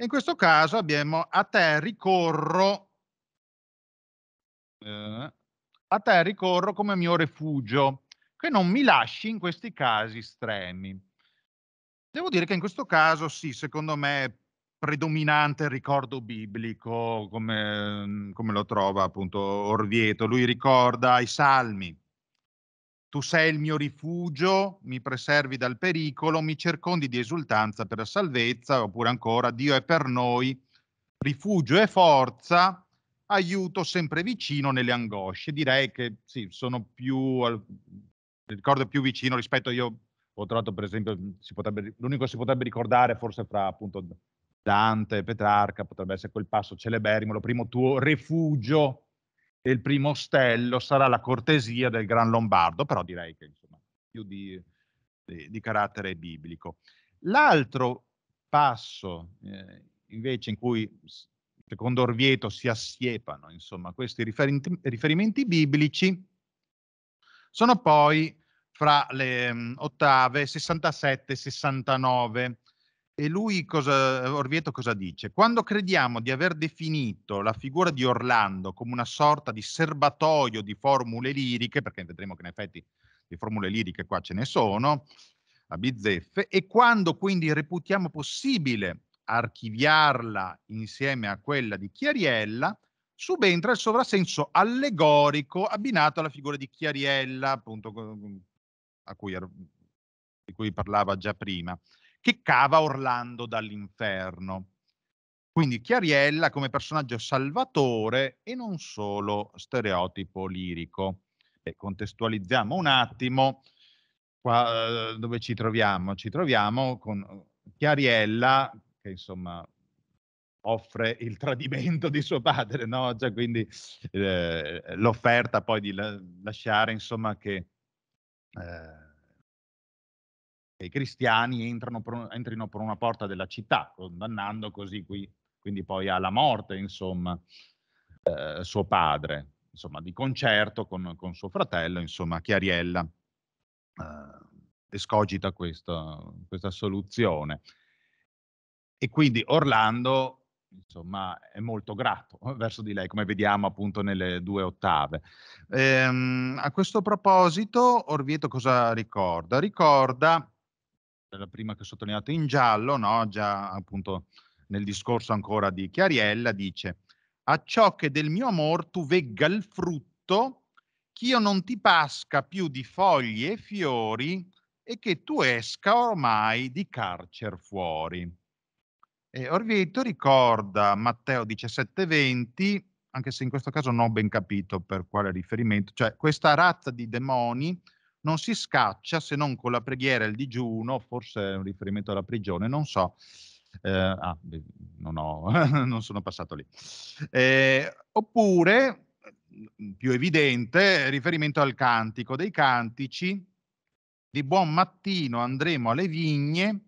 In questo caso abbiamo a te ricorro, eh, a te ricorro come mio rifugio, che non mi lasci in questi casi estremi. Devo dire che in questo caso sì, secondo me è predominante il ricordo biblico, come, mm, come lo trova appunto Orvieto. Lui ricorda i salmi. Tu sei il mio rifugio, mi preservi dal pericolo, mi circondi di esultanza per la salvezza, oppure ancora Dio è per noi, rifugio e forza, aiuto sempre vicino nelle angosce. Direi che sì, sono più, al, ricordo più vicino rispetto io ho trovato per esempio, mhmm, potrebbe, l'unico che si potrebbe ricordare forse fra appunto Dante e Petrarca potrebbe essere quel passo celeberimo, lo primo tuo refugio e il primo ostello sarà la cortesia del Gran Lombardo, però direi che insomma più di, di, di carattere biblico. L'altro passo eh, invece in cui secondo Orvieto, si assiepano, insomma, questi riferimenti biblici, sono poi fra le um, ottave 67 e 69. E lui, cosa, Orvieto, cosa dice? Quando crediamo di aver definito la figura di Orlando come una sorta di serbatoio di formule liriche, perché vedremo che in effetti di formule liriche qua ce ne sono, a bizzeffe, e quando quindi reputiamo possibile archiviarla insieme a quella di Chiariella, subentra il sovrasenso allegorico abbinato alla figura di Chiariella, appunto, mm, cui, di cui parlava già prima, che cava Orlando dall'inferno. Quindi Chiariella come personaggio salvatore e non solo stereotipo lirico. E contestualizziamo un attimo qua, eh, dove ci troviamo. Ci troviamo con eh, Chiariella che insomma offre il tradimento di suo padre, no? Già cioè, quindi eh, l'offerta poi di la- lasciare insomma che eh, i cristiani entrano per, entrino per una porta della città, condannando così qui, quindi poi alla morte insomma eh, suo padre, insomma di concerto con, con suo fratello, insomma Chiariella eh, escogita questa, questa soluzione e quindi Orlando insomma è molto grato verso di lei come vediamo appunto nelle due ottave ehm, a questo proposito Orvieto cosa ricorda? ricorda la prima che ho sottolineato in giallo no? già appunto nel discorso ancora di Chiariella dice a ciò che del mio amor tu vegga il frutto ch'io non ti pasca più di foglie e fiori e che tu esca ormai di carcer fuori e Orvieto ricorda Matteo 17:20, anche se in questo caso non ho ben capito per quale riferimento, cioè questa razza di demoni non si scaccia se non con la preghiera e il digiuno, forse è un riferimento alla prigione, non so. Eh, ah, non, ho, non, sono passato lì. Eh, oppure, mm, più evidente, riferimento al cantico dei cantici, di buon mattino andremo alle vigne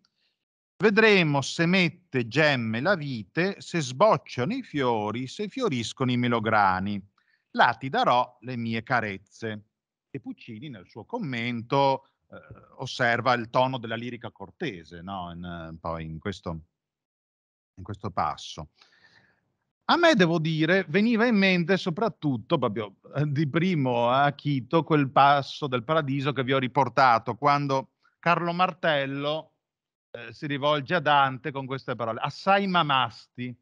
Vedremo se mette gemme la vite, se sbocciano i fiori, se fioriscono i melograni. Là ti darò le mie carezze. E Puccini nel suo commento eh, osserva il tono della lirica cortese, no? in, eh, poi in questo, in questo passo. A me, devo dire, veniva in mente soprattutto, proprio eh, di primo a Chito, quel passo del paradiso che vi ho riportato, quando Carlo Martello eh, si rivolge a Dante con queste parole, assai m'amasti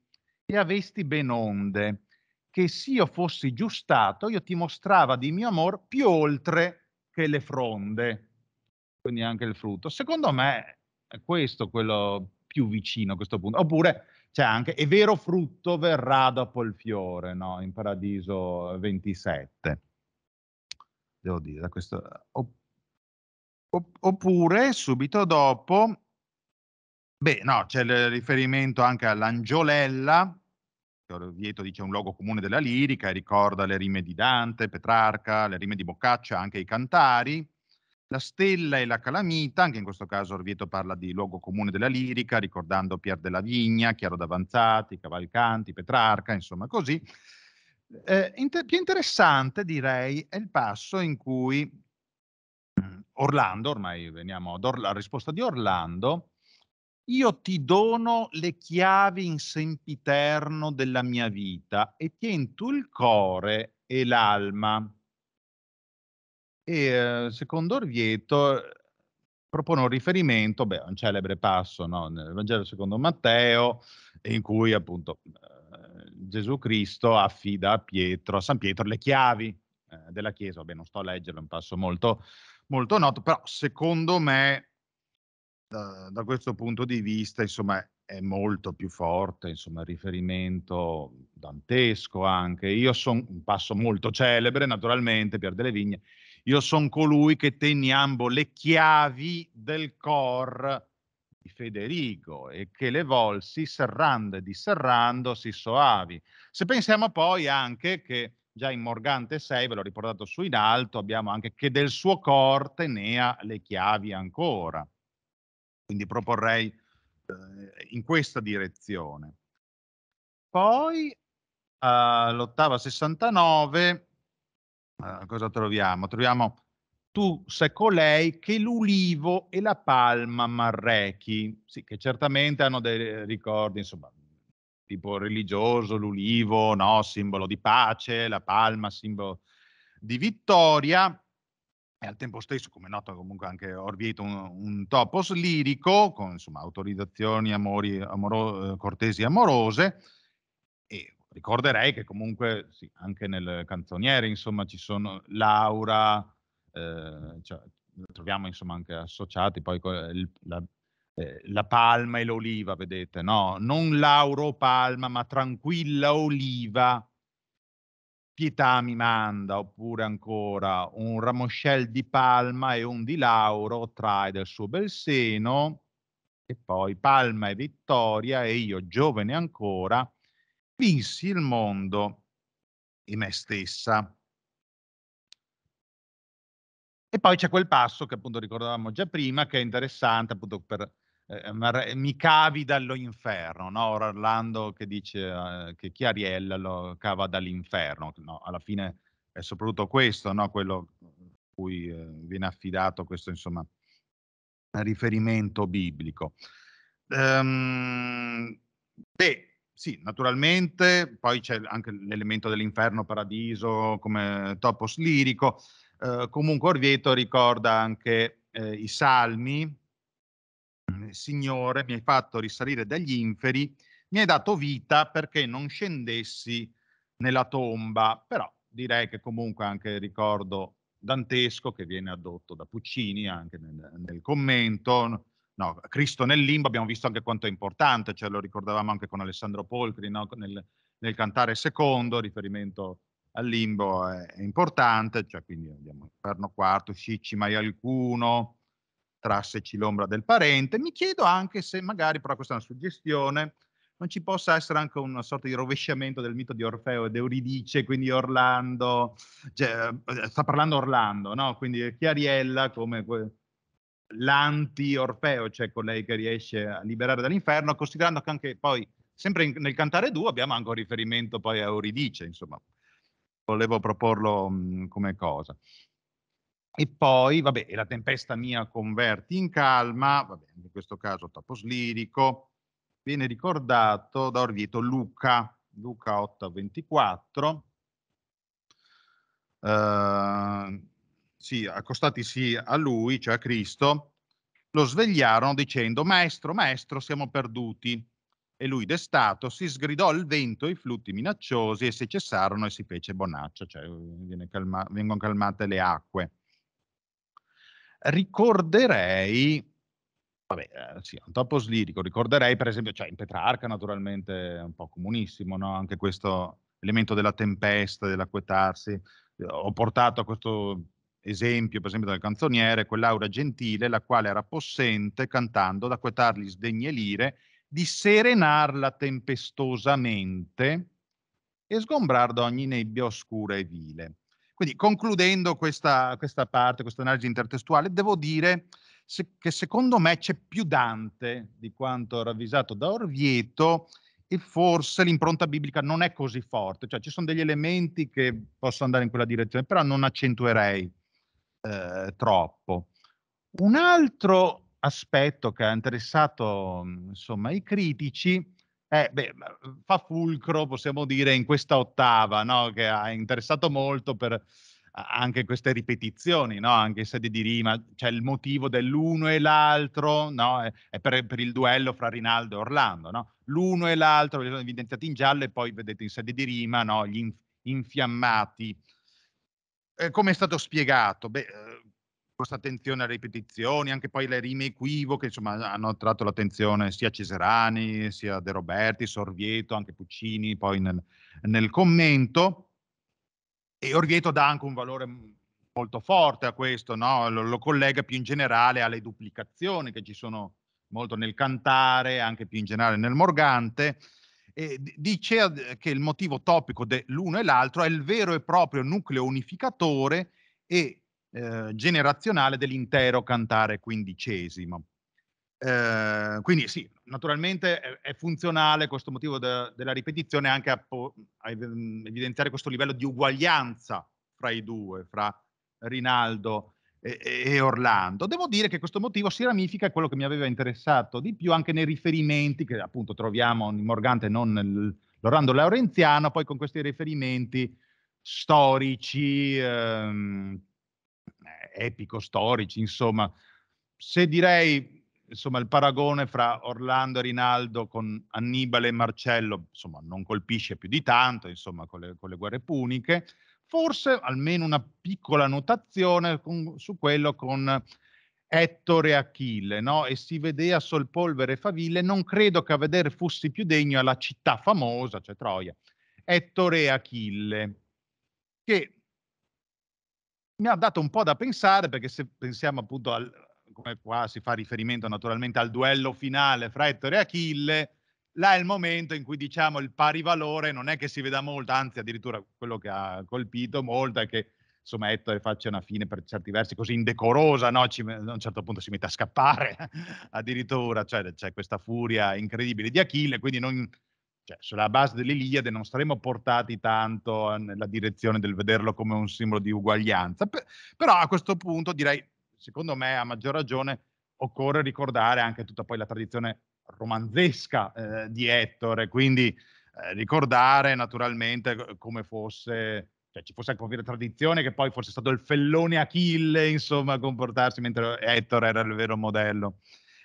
e avesti ben onde, che se io fossi giustato io ti mostrava di mio amor più oltre che le fronde, quindi anche il frutto. Secondo me è questo quello più vicino a questo punto, oppure c'è anche e vero frutto verrà dopo il fiore, no? in paradiso 27. Devo dire, questo, eh, oppure subito dopo Beh, no, c'è il riferimento anche all'Angiolella, che Orvieto dice un luogo comune della lirica e ricorda le rime di Dante, Petrarca, le rime di Boccaccia, anche i cantari. La stella e la calamita, anche in questo caso Orvieto parla di luogo comune della lirica, ricordando Pier della Vigna, Chiaro d'Avanzati, Cavalcanti, Petrarca, insomma così. Eh, inter- più interessante direi è il passo in cui mm, Orlando, ormai veniamo ad Or- alla risposta di Orlando, io ti dono le chiavi in sempiterno della mia vita e tieni tu il cuore e l'alma. E eh, secondo Orvieto eh, propone un riferimento, beh, un celebre passo no? nel Vangelo secondo Matteo, in cui appunto eh, Gesù Cristo affida a, Pietro, a San Pietro le chiavi della Chiesa. Vabbè, non sto a leggerlo, è un passo molto, molto noto, però secondo me da, da, questo punto di vista, insomma, è molto più forte, insomma, riferimento dantesco anche. Io sono un passo molto celebre, naturalmente, Pier delle Vigne. Io sono colui che tenne ambo le chiavi del cor di Federico e che le volsi serrando e disserrando si soavi. Se pensiamo poi anche che già in Morgante 6, ve l'ho riportato su in alto, abbiamo anche che del suo cor tenea le chiavi ancora. Quindi proporrei eh, in questa direzione. Poi all'ottava eh, 69, eh, cosa troviamo? Troviamo tu sei colei che l'ulivo e la palma marrechi, sì, che certamente hanno dei ricordi, insomma, tipo religioso, l'ulivo, no, simbolo di pace, la palma, simbolo di vittoria, e al tempo stesso, come è noto comunque anche Orvieto, un, un topos lirico, con insomma, autorizzazioni amori, amoro, cortesi amorose, e ricorderei che comunque sì, anche nel canzoniere insomma, ci sono Laura, eh, cioè, troviamo insomma, anche associati poi il, la, eh, la, palma e l'oliva, vedete, no? Non Lauro Palma, ma Tranquilla Oliva, Pietà mi manda, oppure ancora un ramoscel di palma e un di lauro trae dal suo bel seno, e poi palma e vittoria, e io, giovane ancora, vinsi il mondo e me stessa. E poi c'è quel passo che appunto ricordavamo già prima, che è interessante appunto per eh, mi cavi dall'inferno, no? Orlando che dice eh, che Chiariella lo cava dall'inferno, no? Alla fine è soprattutto questo, no? Quello cui eh, viene affidato questo, insomma, riferimento biblico. Ehm, beh, sì, naturalmente, poi c'è anche l'elemento dell'inferno paradiso come topos lirico. Eh, comunque Orvieto ricorda anche eh, i salmi eh, signore, mi hai fatto risalire dagli inferi, mi hai dato vita perché non scendessi nella tomba, però direi che comunque anche il ricordo dantesco che viene addotto da Puccini anche nel, nel commento, no, Cristo nel limbo, abbiamo visto anche quanto è importante, cioè lo ricordavamo anche con Alessandro Polcri no, nel, nel, cantare secondo, riferimento al limbo è, è importante, cioè quindi abbiamo inferno quarto, scicci mai alcuno, trasseci l'ombra del parente. Mi chiedo anche se magari, però questa è una suggestione, non ci possa essere anche una sorta di rovesciamento del mito di Orfeo ed Euridice, quindi Orlando, cioè, eh, sta parlando Orlando, no? Quindi Chiariella come l'anti-Orfeo, cioè colei che riesce a liberare dall'inferno, considerando che anche poi, sempre in, nel cantare 2, abbiamo anche un riferimento poi a Euridice, insomma, volevo proporlo mh, come cosa. E poi, vabbè, la tempesta mia converti in calma, vabbè, in questo caso tapos lirico, viene ricordato da Orvieto Luca, Luca 824. Eh, sì, accostatisi a lui, cioè a Cristo, lo svegliarono dicendo, maestro, maestro, siamo perduti. E lui, destato, si sgridò al vento e i flutti minacciosi e si cessarono e si fece bonaccia, cioè calma vengono calmate le acque ricorderei, vabbè, eh, sì, un topo lirico, ricorderei per esempio, cioè in Petrarca naturalmente è un po' comunissimo, no? anche questo elemento della tempesta, dell'acquetarsi. Ho portato a questo esempio, per esempio, dal canzoniere, quell'aura gentile, la quale era possente, cantando, d'acquetar gli sdegni e lire, di serenarla tempestosamente e sgombrar d'ogni nebbia oscura e vile. Quindi concludendo questa, questa parte, questa analisi intertestuale, devo dire se, che secondo me c'è più Dante di quanto ravvisato da Orvieto e forse l'impronta biblica non è così forte, cioè ci sono degli elementi che possono andare in quella direzione, però non accentuerei eh, troppo. Un altro aspetto che ha interessato insomma, i critici eh, beh, uhm, fa fulcro, possiamo dire, in questa ottava, no? che ha interessato molto per anche queste ripetizioni, no? anche in sede di rima, c'è il motivo dell'uno e l'altro, no? è, è per, per, il duello fra Rinaldo e Orlando, l'uno e l'altro sono evidenziati in giallo e poi vedete in sede di rima gli inf- infiammati. Eh, come è stato spiegato? Beh, uhm, questa attenzione alle ripetizioni, anche poi le rime equivoche, insomma, hanno attratto l'attenzione sia Cesarani, sia De Roberti, Sorvieto, anche Puccini, poi nel, nel commento. E Orvieto dà anche un valore molto forte a questo, no? lo, lo, collega più in generale alle duplicazioni che ci sono molto nel cantare, anche più in generale nel morgante. E dice che il motivo topico dell'uno e l'altro è il vero e proprio nucleo unificatore e eh, generazionale dell'intero cantare quindicesimo. Eh, quindi sì, naturalmente è, è funzionale questo motivo de, della ripetizione anche a, a, evidenziare questo livello di uguaglianza fra i due, fra Rinaldo e, e, Orlando. Devo dire che questo motivo si ramifica a quello che mi aveva interessato di più anche nei riferimenti che appunto troviamo in Morgante, non nell'Orlando Laurenziano, poi con questi riferimenti storici, ehm, epico, storici, insomma. Se direi insomma, il paragone fra Orlando e Rinaldo con Annibale e Marcello, insomma, non colpisce più di tanto, insomma, con le, con le guerre puniche, forse almeno una piccola notazione con, su quello con Ettore e Achille, no? E si vedea sol polvere e faville, non credo che a vedere fossi più degno alla città famosa, cioè Troia, Ettore e Achille, che mi ha dato un po' da pensare perché se pensiamo appunto al, come qua si fa riferimento naturalmente al duello finale fra Ettore e Achille, là è il momento in cui diciamo il pari valore non è che si veda molto, anzi addirittura quello che ha colpito molto è che insomma Ettore faccia una fine per certi versi così indecorosa, no? Ci, a un certo punto si mette a scappare addirittura, cioè c'è questa furia incredibile di Achille, quindi non, cioè, sulla base dell'Iliade non saremmo portati tanto ehm, nella direzione del vederlo come un simbolo di uguaglianza, P- però a questo punto direi, secondo me a maggior ragione, occorre ricordare anche tutta poi la tradizione romanzesca eh, di Ettore, quindi eh, ricordare naturalmente eh, come fosse, cioè ci fosse anche la tradizione che poi fosse stato il fellone Achille, insomma, a comportarsi mentre Ettore era il vero modello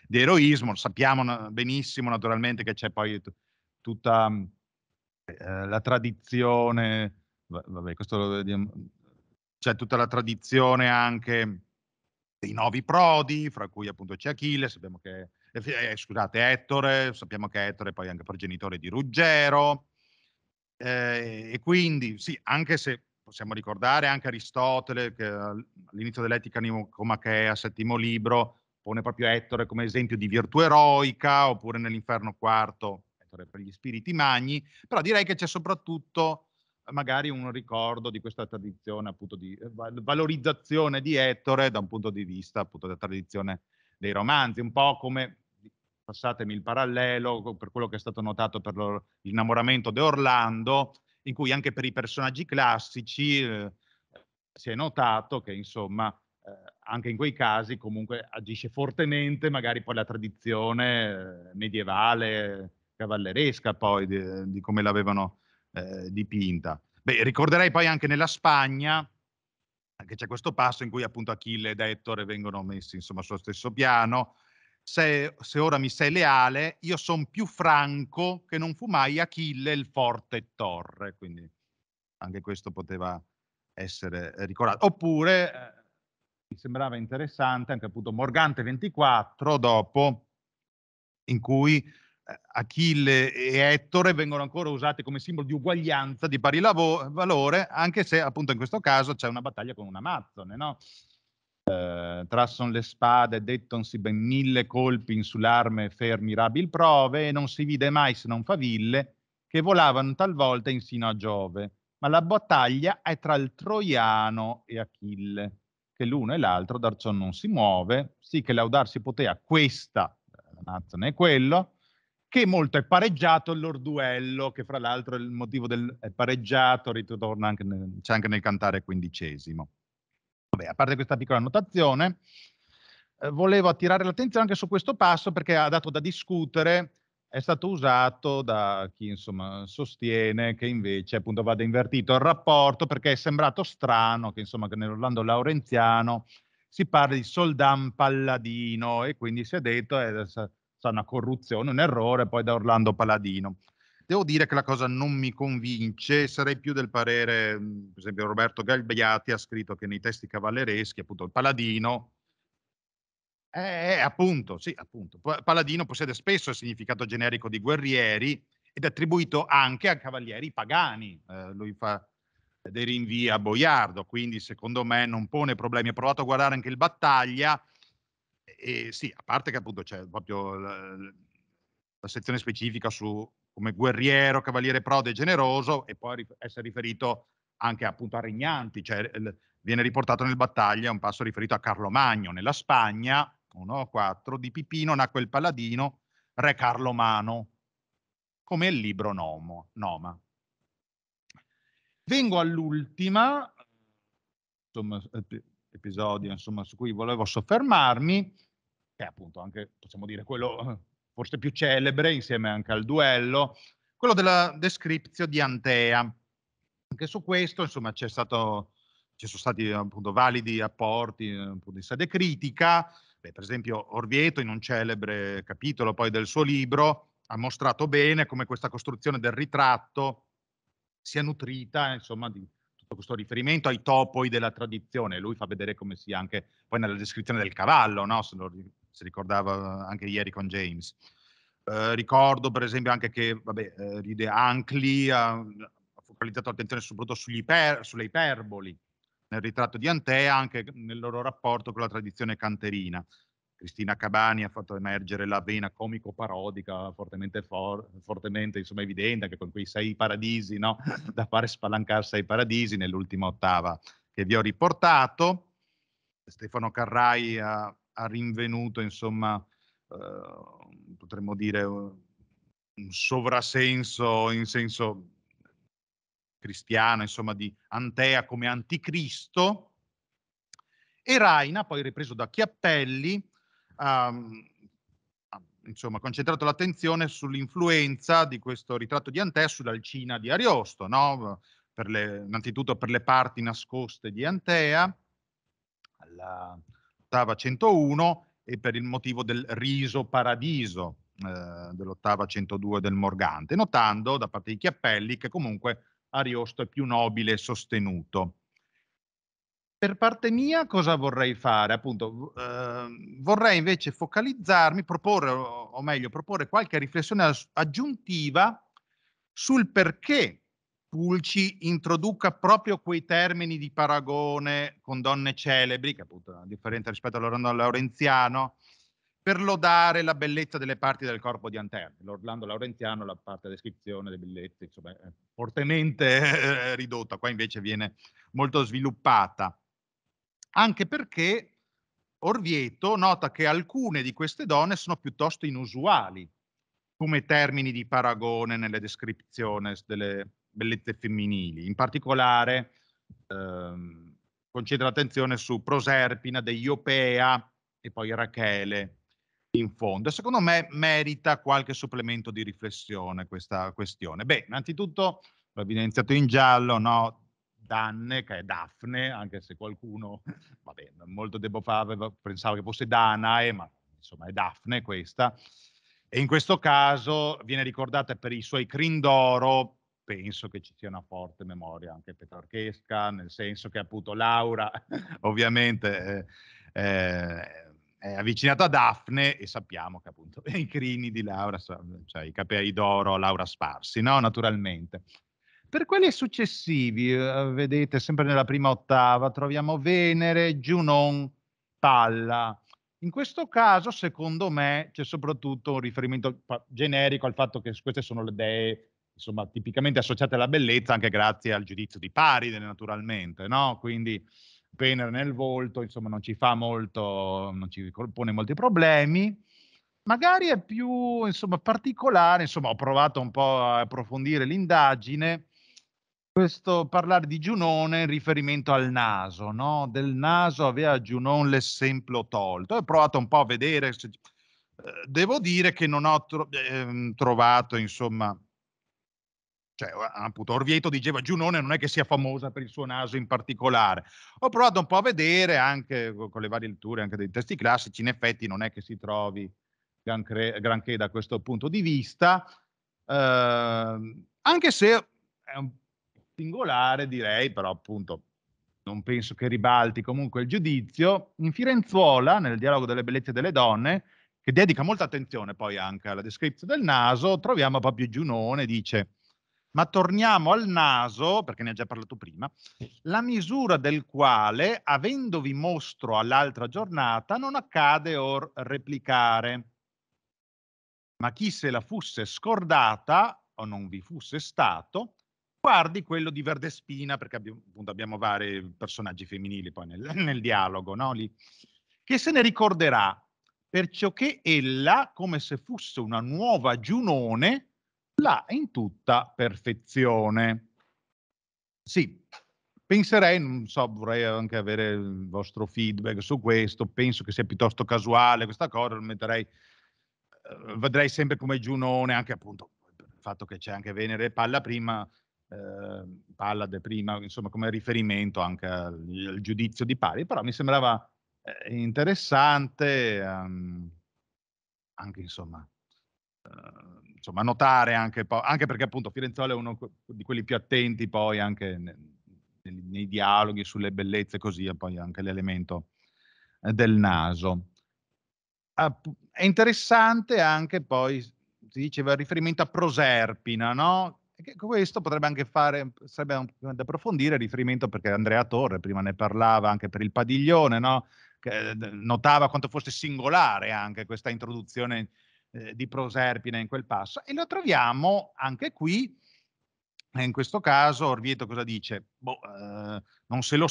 di eroismo, sappiamo benissimo naturalmente che c'è poi tutta mm, eh, la tradizione, vabbè, questo lo vediamo, c'è tutta la tradizione anche dei nuovi prodi, fra cui appunto c'è Achille, sappiamo che, eh, eh, scusate, Ettore, sappiamo che Ettore è poi anche progenitore di Ruggero, eh, e quindi sì, anche se possiamo ricordare anche Aristotele, che all'inizio dell'Etica Nicomachea, settimo libro, pone proprio Ettore come esempio di virtù eroica, oppure nell'Inferno quarto metafore per gli spiriti magni, però direi che c'è soprattutto eh, magari un ricordo di questa tradizione appunto di eh, valorizzazione di Ettore da un punto di vista appunto della tradizione dei romanzi, un po' come passatemi il parallelo per quello che è stato notato per l'innamoramento di Orlando, in cui anche per i personaggi classici eh, si è notato che insomma eh, anche in quei casi comunque agisce fortemente magari poi la tradizione eh, medievale cavalleresca poi di, di come l'avevano eh, dipinta. Beh, ricorderei poi anche nella Spagna che c'è questo passo in cui appunto Achille ed Ettore vengono messi insomma sullo stesso piano. Se, se ora mi sei leale, io sono più franco che non fu mai Achille il forte torre. Quindi anche questo poteva essere ricordato. Oppure eh, mi sembrava interessante anche appunto Morgante 24 dopo in cui eh, Achille e Ettore vengono ancora usati come simbolo di uguaglianza, di pari lavo- valore, anche se appunto in questo caso c'è una battaglia con un amazzone, no? Eh, trasson le spade, dettonsi ben mille colpi in sull'arme, fermi rabil prove, e non si vide mai se non faville, che volavano talvolta insino a Giove. Ma la battaglia è tra il Troiano e Achille, che l'uno e l'altro da non si muove, sì che laudarsi potea questa, eh, la nazione è quello, che molto è pareggiato il loro duello, che fra l'altro il motivo del pareggiato ritorna anche nel, c'è anche nel cantare quindicesimo. Vabbè, a parte questa piccola annotazione, eh, volevo attirare l'attenzione anche su questo passo perché ha dato da discutere, è stato usato da chi insomma sostiene che invece appunto vada invertito il rapporto perché è sembrato strano che insomma che nell'Orlando Laurenziano si parli di Soldan Palladino e quindi si è detto... Eh, cioè una corruzione, un errore, poi da Orlando Paladino. Devo dire che la cosa non mi convince, sarei più del parere, mm, per esempio Roberto Galbiati ha scritto che nei testi cavallereschi, appunto, il Paladino, eh, appunto, sì, appunto, Paladino possiede spesso il significato generico di guerrieri ed è attribuito anche a cavalieri pagani, eh, lui fa dei rinvii a Boiardo, quindi secondo me non pone problemi. Ho provato a guardare anche il Battaglia, e sì, a parte che appunto c'è proprio la, la sezione specifica su come guerriero, cavaliere prode e generoso, e poi essere riferito anche appunto a regnanti, cioè viene riportato nel battaglia un passo riferito a Carlo Magno nella Spagna, 1-4, di Pipino nacque il paladino, re Carlo Mano, come il libro nomo, Noma. Vengo all'ultima, insomma, episodio insomma, su cui volevo soffermarmi, che è appunto anche, possiamo dire, quello forse più celebre insieme anche al duello, quello della descrizione di Antea. Anche su questo, insomma, c'è stato, ci sono stati appunto validi apporti appunto, eh, in sede critica. Beh, per esempio, Orvieto, in un celebre capitolo poi del suo libro, ha mostrato bene come questa costruzione del ritratto sia nutrita, insomma, di tutto questo riferimento ai topoi della tradizione. Lui fa vedere come sia anche poi nella descrizione del cavallo, no? se lo si ricordava eh, anche ieri con James. Eh, ricordo per esempio anche che vabbè, eh, Ride Ancli ha, ha focalizzato l'attenzione soprattutto iper, sulle iperboli nel ritratto di Antea, anche nel loro rapporto con la tradizione canterina. Cristina Cabani ha fatto emergere la vena comico-parodica fortemente, for- fortemente insomma, evidente, anche con quei sei paradisi, no? da fare spalancarsi ai paradisi nell'ultima ottava che vi ho riportato. Stefano Carrai ha ha rinvenuto, insomma, eh, potremmo dire un sovrasenso in senso cristiano, insomma, di Antea come anticristo, e Raina, poi ripreso da Chiappelli, ha, insomma, concentrato l'attenzione sull'influenza di questo ritratto di Antea sull'Alcina di Ariosto, no? per le, innanzitutto per le parti nascoste di Antea, alla, dell'ottava 101 e per il motivo del riso paradiso eh, dell'ottava 102 del Morgante, notando da parte di Chiappelli che comunque Ariosto è più nobile e sostenuto. Per parte mia cosa vorrei fare? Appunto, eh, vorrei invece focalizzarmi, proporre, o meglio, proporre qualche riflessione aggiuntiva sul perché Pulci introduca proprio quei termini di paragone con donne celebri, che appunto è una differenza rispetto all'Orlando Laurenziano, per lodare la bellezza delle parti del corpo di Anterne. L'Orlando Laurenziano, la parte descrizione delle bellezze, insomma, è fortemente eh, eh, ridotta, qua invece viene molto sviluppata. Anche perché Orvieto nota che alcune di queste donne sono piuttosto inusuali come termini di paragone nelle descrizioni delle bellezze femminili. In particolare ehm, concentra l'attenzione su Proserpina, Deiopea e poi Rachele in fondo. Secondo me merita qualche supplemento di riflessione questa questione. Beh, innanzitutto l'ho evidenziato in giallo, no? Danne, che è Daphne, anche se qualcuno, vabbè, molto tempo fa aveva, pensava che fosse Danae, ma insomma è Daphne questa. E in questo caso viene ricordata per i suoi crin d'oro penso che ci sia una forte memoria anche petrarchesca, nel senso che appunto Laura ovviamente eh, eh, è avvicinata a Daphne e sappiamo che appunto i crini di Laura, cioè i capelli d'oro, Laura sparsi, no? Naturalmente. Per quelli successivi, eh, vedete, sempre nella prima ottava troviamo Venere, Giunon, Palla. In questo caso, secondo me, c'è soprattutto un riferimento generico al fatto che queste sono le dee insomma, tipicamente associate alla bellezza anche grazie al giudizio di Paride, naturalmente, no? Quindi Penner nel volto, insomma, non ci fa molto, non ci pone molti problemi. Magari è più, insomma, particolare, insomma, ho provato un po' a approfondire l'indagine, questo parlare di Giunone in riferimento al naso, no? Del naso aveva Giunone l'esempio tolto. Ho provato un po' a vedere, se... Eh, devo dire che non ho tro- ehm, trovato, insomma, cioè, appunto, Orvieto diceva Giunone non è che sia famosa per il suo naso in particolare. Ho provato un po' a vedere anche con le varie letture anche dei testi classici, in effetti non è che si trovi granché, granché da questo punto di vista, eh, anche se è un singolare direi, però appunto non penso che ribalti comunque il giudizio, in Firenzuola, nel dialogo delle bellezze delle donne, che dedica molta attenzione poi anche alla descrizione del naso, troviamo proprio Giunone, dice ma torniamo al naso, perché ne ha già parlato prima, la misura del quale, avendovi mostro all'altra giornata, non accade or replicare. Ma chi se la fosse scordata, o non vi fosse stato, guardi quello di Verdespina, perché appunto, abbiamo vari personaggi femminili poi nel, nel dialogo, no? Lì, che se ne ricorderà, perciò che ella, come se fosse una nuova Giunone, la in tutta perfezione. Sì, penserei, non so, vorrei anche avere il vostro feedback su questo, penso che sia piuttosto casuale questa cosa, lo metterei, eh, vedrei sempre come giunone, anche appunto per il fatto che c'è anche Venere palla prima, eh, palla de prima, insomma come riferimento anche al, al giudizio di pari, però mi sembrava eh, interessante, um, anche insomma... Uh, insomma, notare anche, anche perché appunto Firenzuola è uno di quelli più attenti poi anche ne, nei, dialoghi sulle bellezze così, e poi anche l'elemento eh, del naso. È interessante anche poi, si diceva, riferimento a Proserpina, no? Questo potrebbe anche fare, sarebbe da approfondire riferimento perché Andrea Torre prima ne parlava anche per il padiglione, no? Eh, notava quanto fosse singolare anche questa introduzione eh, di Proserpina in quel passo e lo troviamo anche qui, in questo caso Orvieto cosa dice? Boh, eh, non se lo,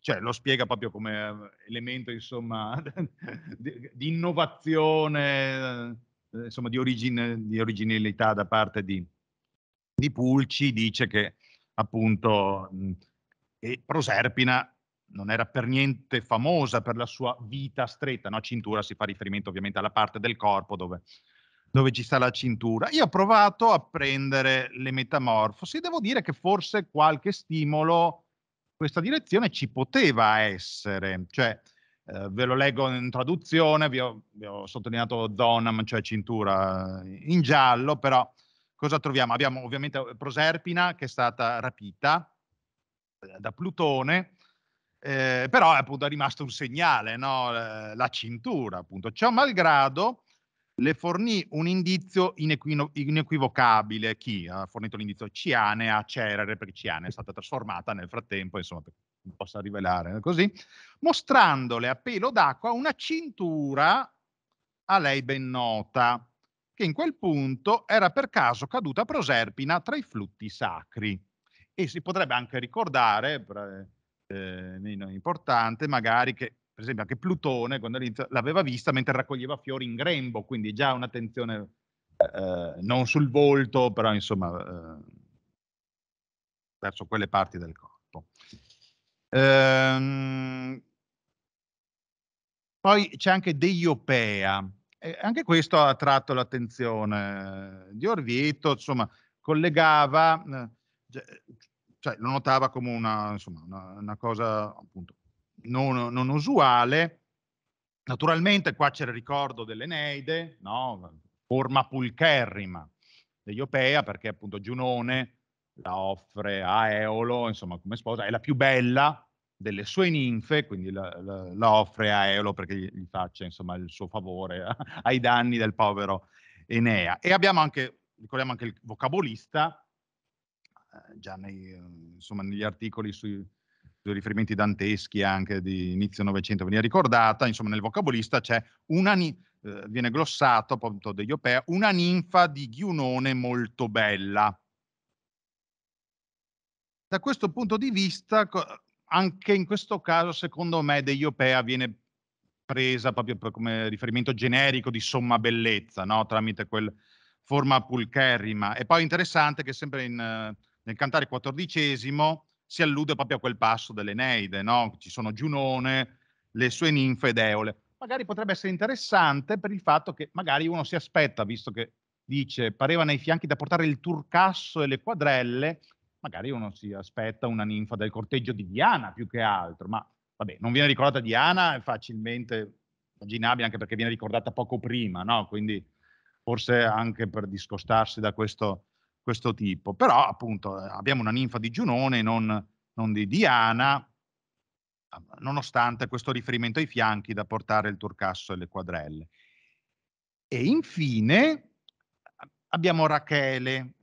cioè, lo, spiega proprio come eh, elemento insomma, di, di, innovazione, eh, insomma, di, origine, di, originalità da parte di, di Pulci, dice che appunto mh, Proserpina non era per niente famosa per la sua vita stretta, no? cintura si fa riferimento ovviamente alla parte del corpo dove, dove ci sta la cintura. Io ho provato a prendere le metamorfosi e devo dire che forse qualche stimolo in questa direzione ci poteva essere, cioè eh, ve lo leggo in traduzione, vi ho, vi ho sottolineato donam, cioè cintura in giallo, però cosa troviamo? Abbiamo ovviamente Proserpina che è stata rapita eh, da Plutone, eh, però appunto è rimasto un segnale, no? Eh, la cintura appunto. Ciò malgrado le fornì un indizio inequino- inequivocabile, chi ha fornito l'indizio Ciane a Cerere, perché Ciane è stata trasformata nel frattempo, insomma, possa rivelare eh, così, mostrandole a pelo d'acqua una cintura a lei ben nota, che in quel punto era per caso caduta proserpina tra i flutti sacri. E si potrebbe anche ricordare, eh, importante, magari che per esempio anche Plutone quando l'aveva vista mentre raccoglieva fiori in grembo, quindi già un'attenzione eh, non sul volto, però insomma eh, verso quelle parti del corpo. Ehm, poi c'è anche Deiopea, e anche questo ha attratto l'attenzione di Orvieto, insomma collegava... Eh, cioè, cioè, lo notava come una, insomma, una, una cosa appunto non, non, usuale. Naturalmente qua c'è il ricordo dell'Eneide, no? forma pulcherrima degli Opea, perché appunto Giunone la offre a Eolo, insomma, come sposa, è la più bella delle sue ninfe, quindi la, la, la offre a Eolo perché gli, gli faccia insomma, il suo favore ai danni del povero Enea. E abbiamo anche, ricordiamo anche il vocabolista, eh, già nei, eh, insomma, negli articoli sui, sui riferimenti danteschi anche di inizio Novecento veniva ricordata, insomma nel vocabolista c'è una, eh, viene glossato appunto degli Opea, una ninfa di Ghiunone molto bella. Da questo punto di vista, anche in questo caso, secondo me, degli Opea viene presa proprio come riferimento generico di somma bellezza, no? tramite quel forma pulcherrima. E poi interessante che sempre in... Eh, nel cantare quattordicesimo si allude proprio a quel passo dell'Eneide, no? Ci sono Giunone, le sue ninfe ed Eole. Magari potrebbe essere interessante per il fatto che magari uno si aspetta, visto che dice pareva nei fianchi da portare il turcasso e le quadrelle, magari uno si aspetta una ninfa del corteggio di Diana più che altro, ma vabbè, non viene ricordata Diana, è facilmente immaginabile anche perché viene ricordata poco prima, no? Quindi forse anche per discostarsi da questo questo tipo. Però appunto eh, abbiamo una ninfa di Giunone, non, non di Diana, ah, nonostante questo riferimento ai fianchi da portare il turcasso e le quadrelle. E infine abbiamo Rachele,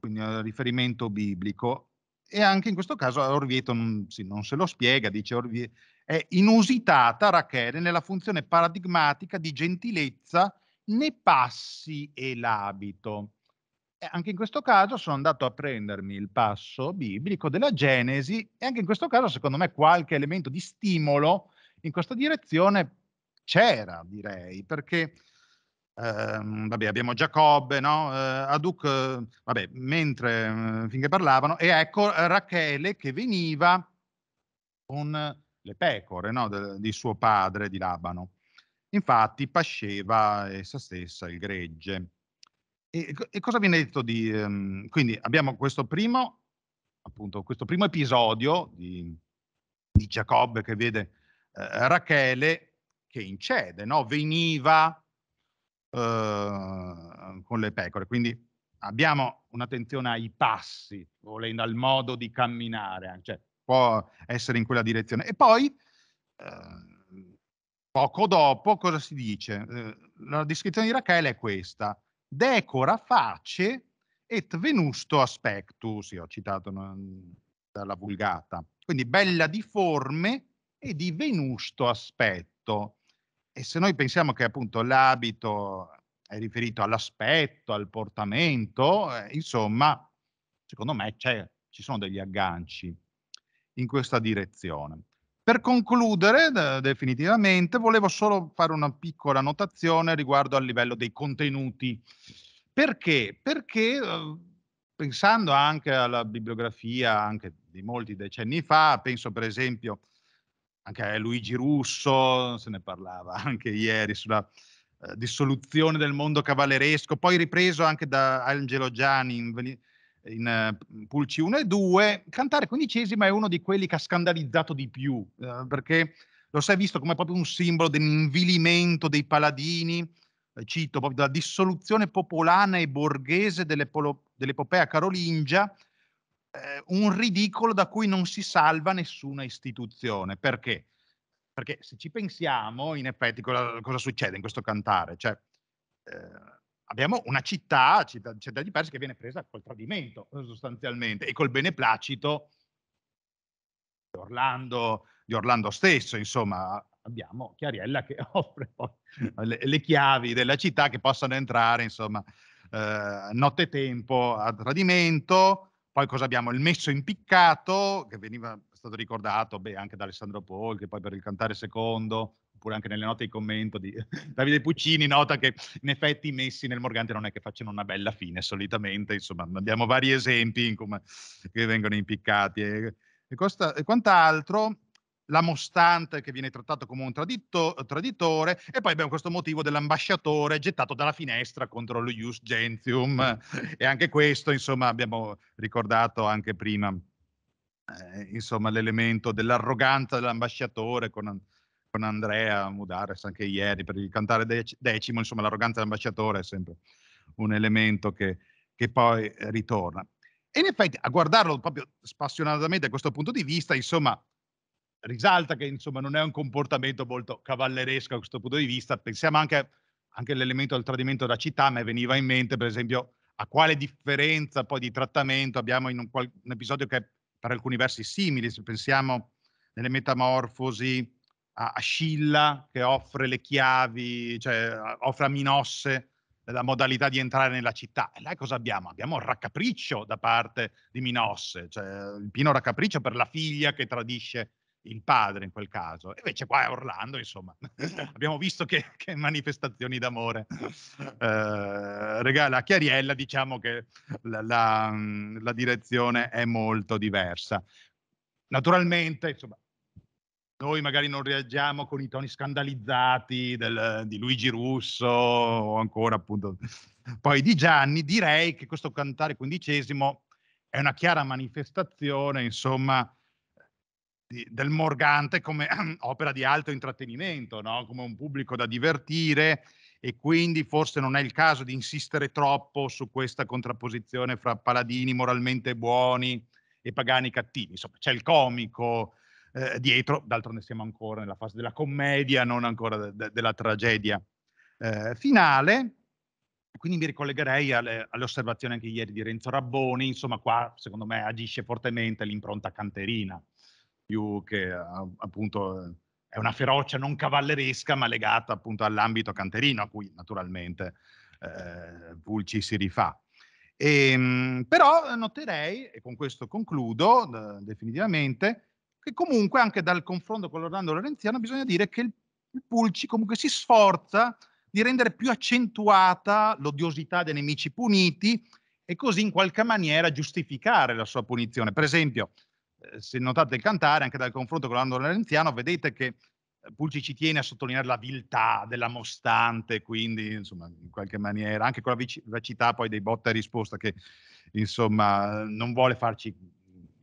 quindi un eh, riferimento biblico, e anche in questo caso Orvieto non, sì, non se lo spiega, dice Orvieto, è inusitata Rachele nella funzione paradigmatica di gentilezza nei passi e l'abito anche in questo caso sono andato a prendermi il passo biblico della Genesi e anche in questo caso secondo me qualche elemento di stimolo in questa direzione c'era, direi, perché ehm, vabbè, abbiamo Giacobbe, no? eh, Aduc, eh, vabbè, mentre eh, finché parlavano, e ecco eh, Rachele che veniva con le pecore no? De, di suo padre di Labano. Infatti pasceva essa stessa il gregge. E, e cosa viene detto di... Um, quindi abbiamo questo primo, appunto, questo primo episodio di, di Giacobbe che vede eh, Rachele che incede, no? veniva eh, con le pecore. Quindi abbiamo un'attenzione ai passi, volendo al modo di camminare, cioè può essere in quella direzione. E poi, eh, poco dopo, cosa si dice? Eh, la descrizione di Rachele è questa decora face et venusto aspectus, io ho citato dalla Vulgata, quindi bella di forme e di venusto aspetto. E se noi pensiamo che appunto l'abito è riferito all'aspetto, al portamento, eh, insomma, secondo me ci sono degli agganci in questa direzione. Per concludere definitivamente, volevo solo fare una piccola notazione riguardo al livello dei contenuti. Perché? Perché eh, pensando anche alla bibliografia anche di molti decenni fa, penso per esempio anche a Luigi Russo, se ne parlava anche ieri sulla eh, dissoluzione del mondo cavalleresco, poi ripreso anche da Angelo Gianni in, in mhmm, Pulci 1 e 2, cantare quindicesima è uno di quelli che ha scandalizzato di più, eh, perché lo si è visto come proprio un simbolo dell'invilimento dei paladini, eh, cito, proprio della dissoluzione popolana e borghese dell'epopea carolingia, eh, un ridicolo da cui non si salva nessuna istituzione. Perché? Perché se ci pensiamo, in effetti, cosa, cosa succede in questo cantare? Cioè, eh, abbiamo una città, città, città di Persia, che viene presa col tradimento eh, sostanzialmente e col beneplacito di Orlando, di Orlando stesso, insomma, abbiamo Chiariella che offre mm. le, le, chiavi della città che possano entrare, insomma, eh, notte a tradimento. Poi cosa abbiamo? Il messo impiccato, che veniva stato ricordato beh, anche da Alessandro Pol, che poi per il cantare secondo oppure anche nelle note di commento di Davide Puccini, nota che in effetti i messi nel Morgante non è che facciano una bella fine solitamente, insomma abbiamo vari esempi in come, che vengono impiccati e, e, costa, e quant'altro la Mostante che viene trattato come un tradito, traditore e poi abbiamo questo motivo dell'ambasciatore gettato dalla finestra contro lo Ius Gentium e anche questo insomma abbiamo ricordato anche prima eh, insomma l'elemento dell'arroganza dell'ambasciatore con con Andrea Mudares anche ieri per il cantare decimo, insomma l'arroganza dell'ambasciatore è sempre un elemento che, che poi ritorna. E in effetti a guardarlo proprio spassionatamente da questo punto di vista, insomma, risalta che insomma, non è un comportamento molto cavalleresco da questo punto di vista. Pensiamo anche, anche all'elemento del tradimento della città, mi veniva in mente per esempio a quale differenza poi di trattamento abbiamo in un, un episodio che è per alcuni versi simile, se pensiamo nelle metamorfosi a, a Scilla che offre le chiavi, cioè offre a Minosse la modalità di entrare nella città. E là cosa abbiamo? Abbiamo il raccapriccio da parte di Minosse, cioè il pieno raccapriccio per la figlia che tradisce il padre in quel caso. E invece qua è Orlando, insomma, abbiamo visto che, che manifestazioni d'amore eh, regala a Chiariella, diciamo che la, la, la direzione è molto diversa. Naturalmente, insomma, noi magari non reagiamo con i toni scandalizzati del, di Luigi Russo o ancora appunto poi di Gianni, direi che questo cantare quindicesimo è una chiara manifestazione, insomma, di, del Morgante come opera di alto intrattenimento, no? come un pubblico da divertire e quindi forse non è il caso di insistere troppo su questa contrapposizione fra paladini moralmente buoni e pagani cattivi. Insomma, c'è il comico, eh, dietro, d'altronde siamo ancora nella fase della commedia, non ancora de- de- della tragedia eh, finale. Quindi mi ricollegherei alle, alle, osservazioni anche ieri di Renzo Rabboni, insomma qua secondo me agisce fortemente l'impronta canterina, più che eh, appunto eh, è una ferocia non cavalleresca ma legata appunto all'ambito canterino a cui naturalmente eh, Pulci si rifà. E, ehm, però eh, noterei, e con questo concludo eh, definitivamente, che comunque anche dal confronto con l'Orlando Lorenziano bisogna dire che il, il Pulci comunque si sforza di rendere più accentuata l'odiosità dei nemici puniti e così in qualche maniera giustificare la sua punizione. Per esempio, eh, se notate il cantare, anche dal confronto con l'Orlando Lorenziano, vedete che eh, Pulci ci tiene a sottolineare la viltà della mostante, quindi insomma, in qualche maniera, anche con la vivacità poi dei botta e risposta che insomma non vuole farci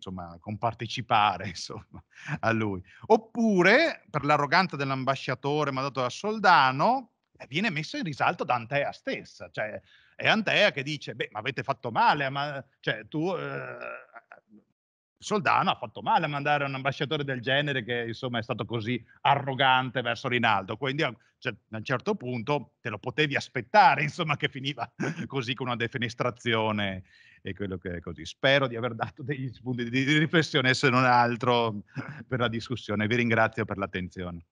insomma, compartecipare insomma, a lui. Oppure, per l'arroganza dell'ambasciatore mandato da Soldano, eh, viene messo in risalto da Antea stessa, cioè è Antea che dice, beh, ma avete fatto male, ma cioè, tu... Eh, Soldano ha fatto male a mandare un ambasciatore del genere che insomma è stato così arrogante verso Rinaldo, quindi a, un certo punto te lo potevi aspettare insomma che finiva così con una defenestrazione e quello che è così. Spero di aver dato degli spunti di riflessione se non altro per la discussione, vi ringrazio per l'attenzione.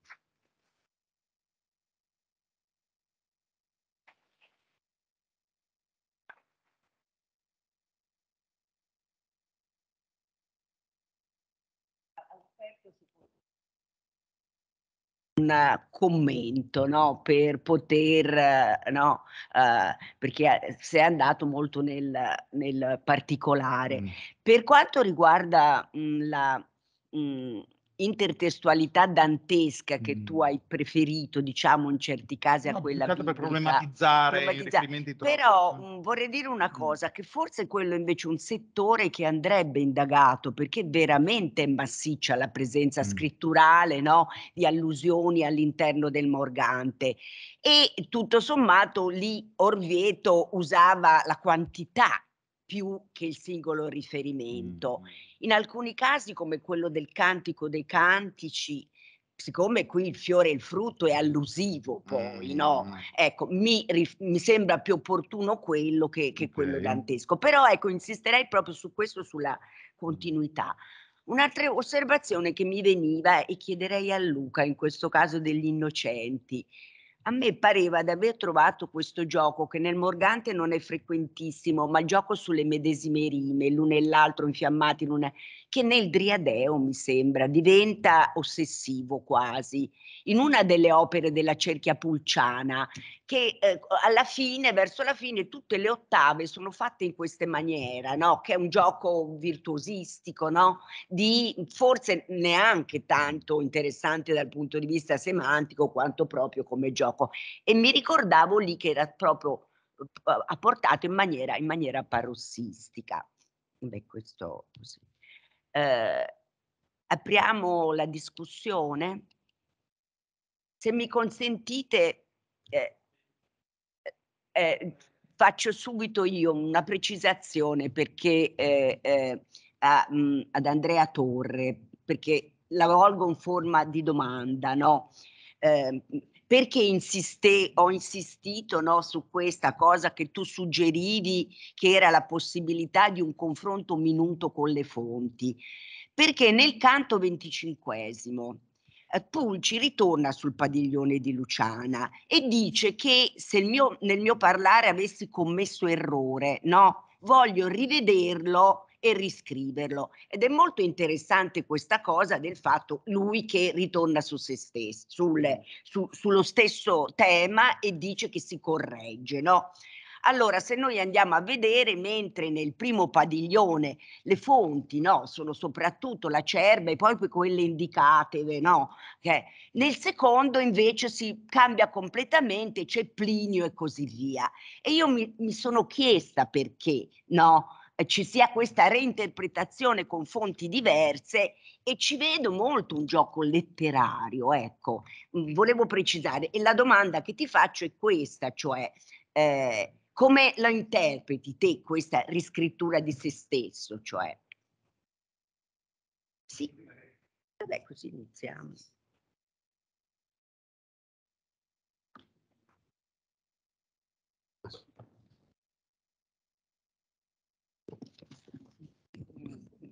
commento no? per poter, no? Uh, perché eh, si è andato molto nel, nel particolare. Mm. Per quanto riguarda mh, mm, la, mh, mm, intertestualità dantesca che mm. tu hai preferito, diciamo in certi casi no, a quella per problematizzare, problematizzare. Però mh, mhmm, vorrei dire una cosa mm. che forse quello invece è un settore che andrebbe indagato perché veramente è massiccia la presenza mm. scritturale, no? di allusioni all'interno del Morgante e tutto sommato lì Orvieto usava la quantità più che il singolo riferimento. Mm. In alcuni casi, come quello del Cantico dei Cantici, siccome qui il fiore e il frutto è allusivo poi, mm. no? Ecco, mi, mi, sembra più opportuno quello che, che okay. quello dantesco. Però ecco, insisterei proprio su questo, sulla continuità. Un'altra osservazione che mi veniva eh, e chiederei a Luca, in questo caso degli innocenti, a me pareva di aver trovato questo gioco che nel Morgante non è frequentissimo, ma gioco sulle medesime rime, l'uno e l'altro infiammati in una che nel Driadeo, mi sembra, diventa ossessivo quasi, in una delle opere della cerchia pulciana, che eh, alla fine, verso la fine, tutte le ottave sono fatte in questa maniera, no? che è un gioco virtuosistico, no? di forse neanche tanto interessante dal punto di vista semantico quanto proprio come gioco. E mi ricordavo lì che era proprio eh, apportato in maniera, in maniera parossistica. Beh, questo così eh, apriamo la discussione. Se mi consentite, eh, eh, eh faccio subito io una precisazione perché, eh, eh, a, mh, mm, ad Andrea Torre, perché la volgo in forma di domanda, no? Eh, perché insiste, ho insistito no, su questa cosa che tu suggerivi, che era la possibilità di un confronto minuto con le fonti? Perché nel canto venticinquesimo eh, Pulci ritorna sul padiglione di Luciana e dice che se mio, nel mio parlare avessi commesso errore, no? voglio rivederlo e riscriverlo. Ed è molto interessante questa cosa del fatto lui che ritorna su se stesso, sul, su, sullo stesso tema e dice che si corregge, no? Allora, se noi andiamo a vedere, mentre nel primo padiglione le fonti no, sono soprattutto la cerba e poi quelle indicate, no? okay. nel secondo invece si cambia completamente, c'è Plinio e così via. E io mi, mi sono chiesta perché, no? Eh, ci sia questa reinterpretazione con fonti diverse e ci vedo molto un gioco letterario, ecco, mm, volevo precisare. E la domanda che ti faccio è questa, cioè eh, come la interpreti te questa riscrittura di se stesso? Cioè? Sì, vabbè così iniziamo.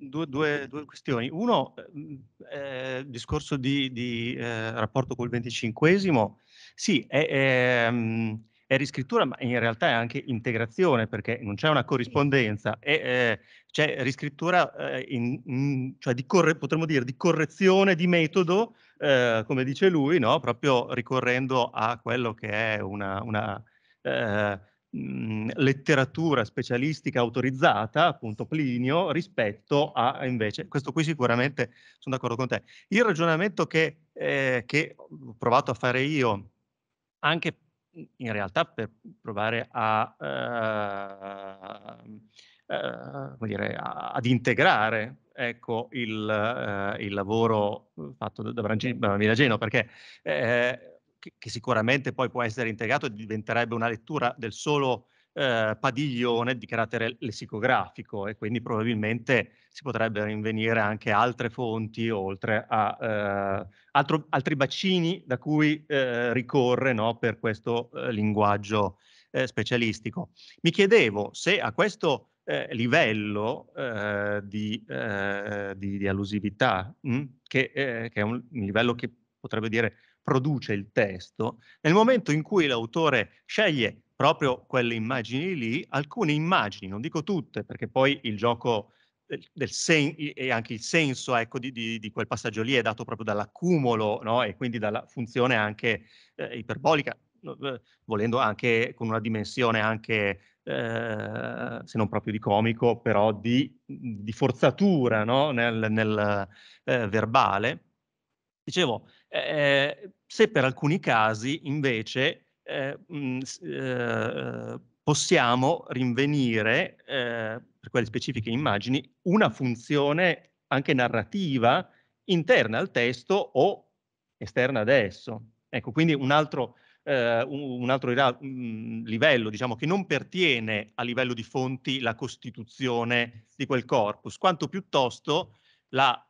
due, due, due questioni. Uno, ehm, eh, discorso di, di eh, rapporto col venticinquesimo. Sì, è, è, mm, è, riscrittura, ma in realtà è anche integrazione, perché non c'è una corrispondenza, è, eh, c'è riscrittura, eh, in, in, cioè di corre, potremmo dire, di correzione di metodo, eh, come dice lui, no? proprio ricorrendo a quello che è una... una eh, Mhmm, letteratura specialistica autorizzata, appunto Plinio, rispetto a invece, questo qui sicuramente sono d'accordo con te. Il ragionamento che, eh, che ho provato a fare io, anche mhmm, in realtà per provare a, uh, uh, dire, a, ad integrare ecco, il, uh, il, lavoro eh, fatto da, da Bramilageno, perché eh, che, che sicuramente poi può essere integrato e diventerebbe una lettura del solo eh, padiglione di carattere lessicografico e quindi probabilmente si potrebbero invenire anche altre fonti oltre a eh, altro, altri bacini da cui eh, ricorre no, per questo eh, linguaggio eh, specialistico. Mi chiedevo se a questo eh, livello di, di, di, allusività, mh, mm, che, che, è un livello che potrebbe dire produce il testo, nel momento in cui l'autore sceglie proprio quelle immagini lì, alcune immagini, non dico tutte, perché poi il gioco del sen- e anche il senso ecco, di, di, di, quel passaggio lì è dato proprio dall'accumulo no? e quindi dalla funzione anche eh, iperbolica, eh, volendo anche con una dimensione anche eh, se non proprio di comico, però di, di forzatura no? nel, nel eh, verbale. Dicevo, eh, eh, se per alcuni casi invece eh, mh, mhmm, eh, possiamo rinvenire, eh, per quelle specifiche immagini, una funzione anche narrativa interna al testo o esterna ad esso. Ecco, quindi un altro, Uh, un altro mhmm, livello, diciamo, che non pertiene a livello di fonti la costituzione di quel corpus, quanto piuttosto la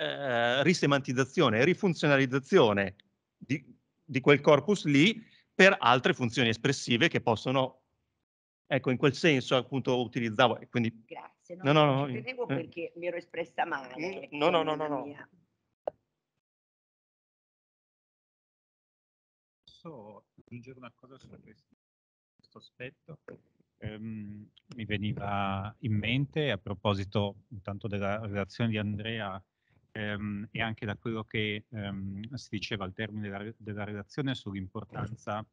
eh, risemantizzazione e rifunzionalizzazione di, di quel corpus lì per altre funzioni espressive che possono, ecco, in quel senso appunto utilizzavo. Quindi... Grazie, no, no, no, no credevo eh. perché mi ero espressa male. No, no, no, no, no. Posso aggiungere una cosa su questo aspetto? Um, mi veniva in mente a proposito intanto della relazione di Andrea ehm, e anche da quello che ehm, si diceva al termine della, della relazione sull'importanza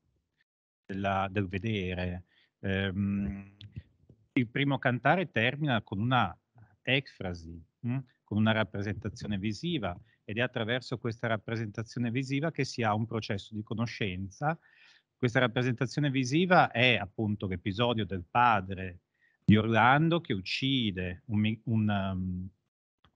del vedere. Ehm, il primo cantare termina con una ecfrasi, mh? Mm, con una rappresentazione visiva ed è attraverso questa rappresentazione visiva che si ha un processo di conoscenza. Questa rappresentazione visiva è appunto l'episodio del padre di Orlando che uccide un, un, ehm,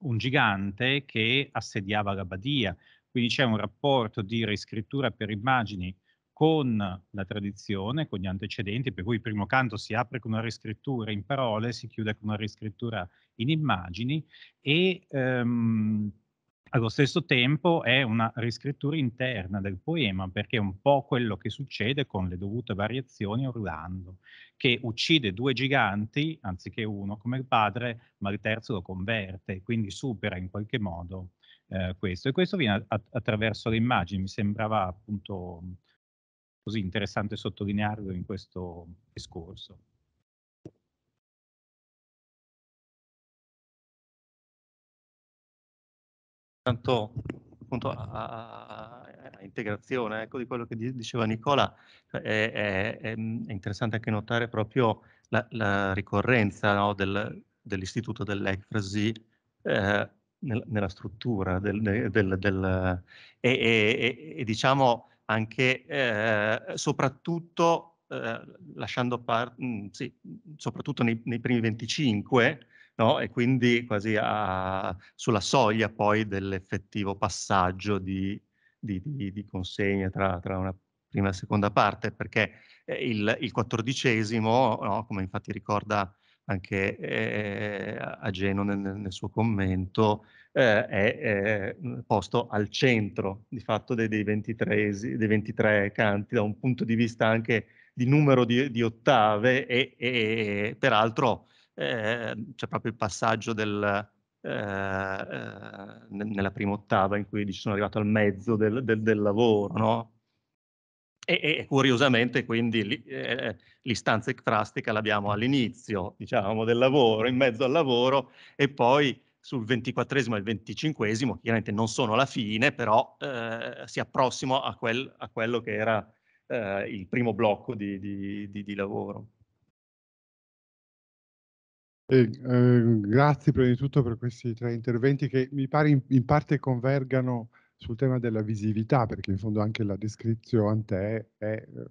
un gigante che assediava la Badia, quindi c'è un rapporto di riscrittura per immagini con la tradizione, con gli antecedenti, per cui il primo canto si apre con una riscrittura in parole, si chiude con una riscrittura in immagini e ehm, allo stesso tempo è una riscrittura interna del poema, perché è un po' quello che succede con le dovute variazioni Orlando, che uccide due giganti, anziché uno come il padre, ma il terzo lo converte, quindi supera in qualche modo eh, questo. E questo viene attraverso le immagini, mi sembrava appunto così interessante sottolinearlo in questo discorso. tanto appunto a, a, integrazione ecco, di quello che diceva Nicola, cioè, è, è, mm, è interessante anche notare proprio la, la ricorrenza no, del, dell'istituto dell'ECFRASI eh, nel, nella struttura del, del, del, e, e, e, diciamo anche eh, soprattutto eh, lasciando parte, mm, sì, soprattutto nei, nei primi 25 no? e quindi quasi a, sulla soglia poi dell'effettivo passaggio di, di, di, di consegna tra, tra, una prima e seconda parte, perché eh, il, il quattordicesimo, no? come infatti ricorda anche eh, a nel, nel suo commento, eh, è, è eh, posto al centro di fatto dei, dei, 23, dei 23 canti da un punto di vista anche di numero di, di ottave e, e, peraltro eh, eh, c'è proprio il passaggio del, eh, eh nella prima ottava in cui dici sono arrivato al mezzo del, del, del lavoro, no? E, e, curiosamente quindi eh, l'istanza ecfrastica l'abbiamo all'inizio, diciamo, del lavoro, in mezzo al lavoro e poi sul ventiquattresimo e il venticinquesimo, chiaramente non sono la fine, però eh, si approssimo a, quel, a, quello che era eh, il primo blocco di, di, di, di lavoro. Eh, eh, grazie prima di tutto per questi tre interventi che mi pare in, in, parte convergano sul tema della visività, perché in fondo anche la descrizione è, è eh,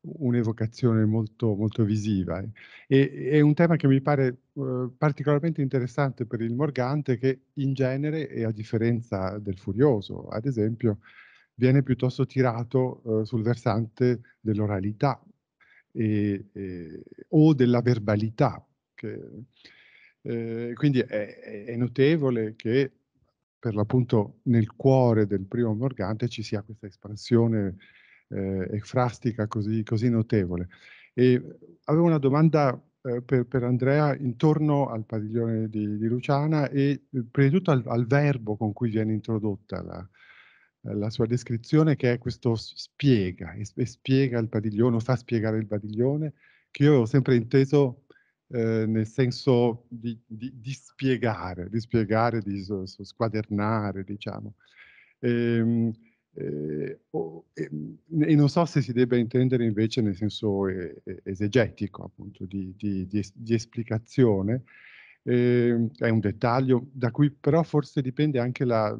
un'evocazione molto, molto visiva. Eh. E, è un tema che mi pare eh, particolarmente interessante per il Morgante che in genere, e a differenza del Furioso, ad esempio, viene piuttosto tirato eh, sul versante dell'oralità o della verbalità, che, eh, quindi è, è, notevole che per l'appunto nel cuore del primo Morgante ci sia questa espansione eh, efrastica così, così notevole. E avevo una domanda eh, per, per, Andrea intorno al padiglione di, di Luciana e eh, prima di tutto al, al, verbo con cui viene introdotta la, la sua descrizione che è questo spiega, e spiega il padiglione, fa spiegare il padiglione, che io ho sempre inteso eh, nel senso di, di, di, spiegare, di spiegare, di so, so squadernare, diciamo. E, ehm, e, eh, ehm, e, non so se si debba intendere invece nel senso eh, esegetico, appunto, di, di esplicazione. Eh, è un dettaglio da cui però forse dipende anche la,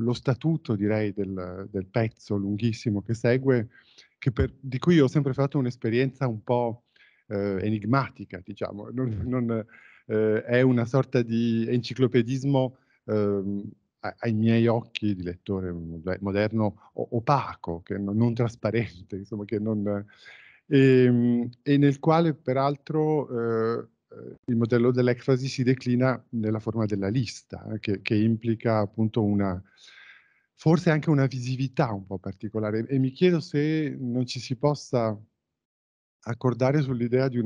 lo statuto, direi, del, del, pezzo lunghissimo che segue, che per, di cui ho sempre fatto un'esperienza un po' eh, enigmatica, diciamo, non, mm. non, eh, è una sorta di enciclopedismo ehm, ai miei occhi di lettore moderno opaco, che non, non trasparente, insomma, che non, e, ehm, e, nel quale peraltro eh, il modello dell'ecfrasi si declina nella forma della lista, eh, che, che, implica appunto una forse anche una visività un po' particolare e mi chiedo se non ci si possa accordare sull'idea di,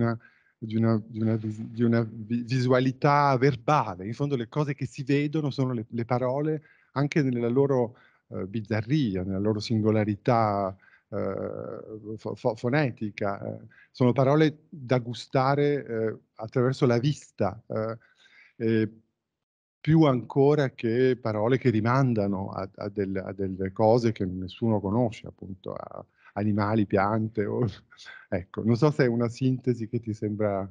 di, di, di una, visualità verbale. In fondo le cose che si vedono sono le, le parole, anche nella loro eh, bizzarria, nella loro singolarità eh, fo fonetica. Eh. sono parole da gustare eh, attraverso la vista, eh, più ancora che parole che rimandano a, a, del, a delle cose che nessuno conosce, appunto, a, animali, piante. O... Ecco, non so se è una sintesi che ti sembra,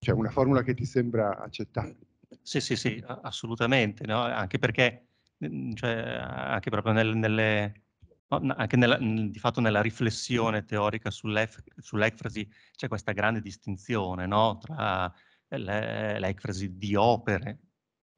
cioè una formula che ti sembra accettabile. Sì, sì, sì, assolutamente, no? anche perché, cioè, anche proprio nel, nelle, anche nella, di fatto nella riflessione teorica sull'ecfrasi c'è questa grande distinzione no? tra l'ecfrasi di opere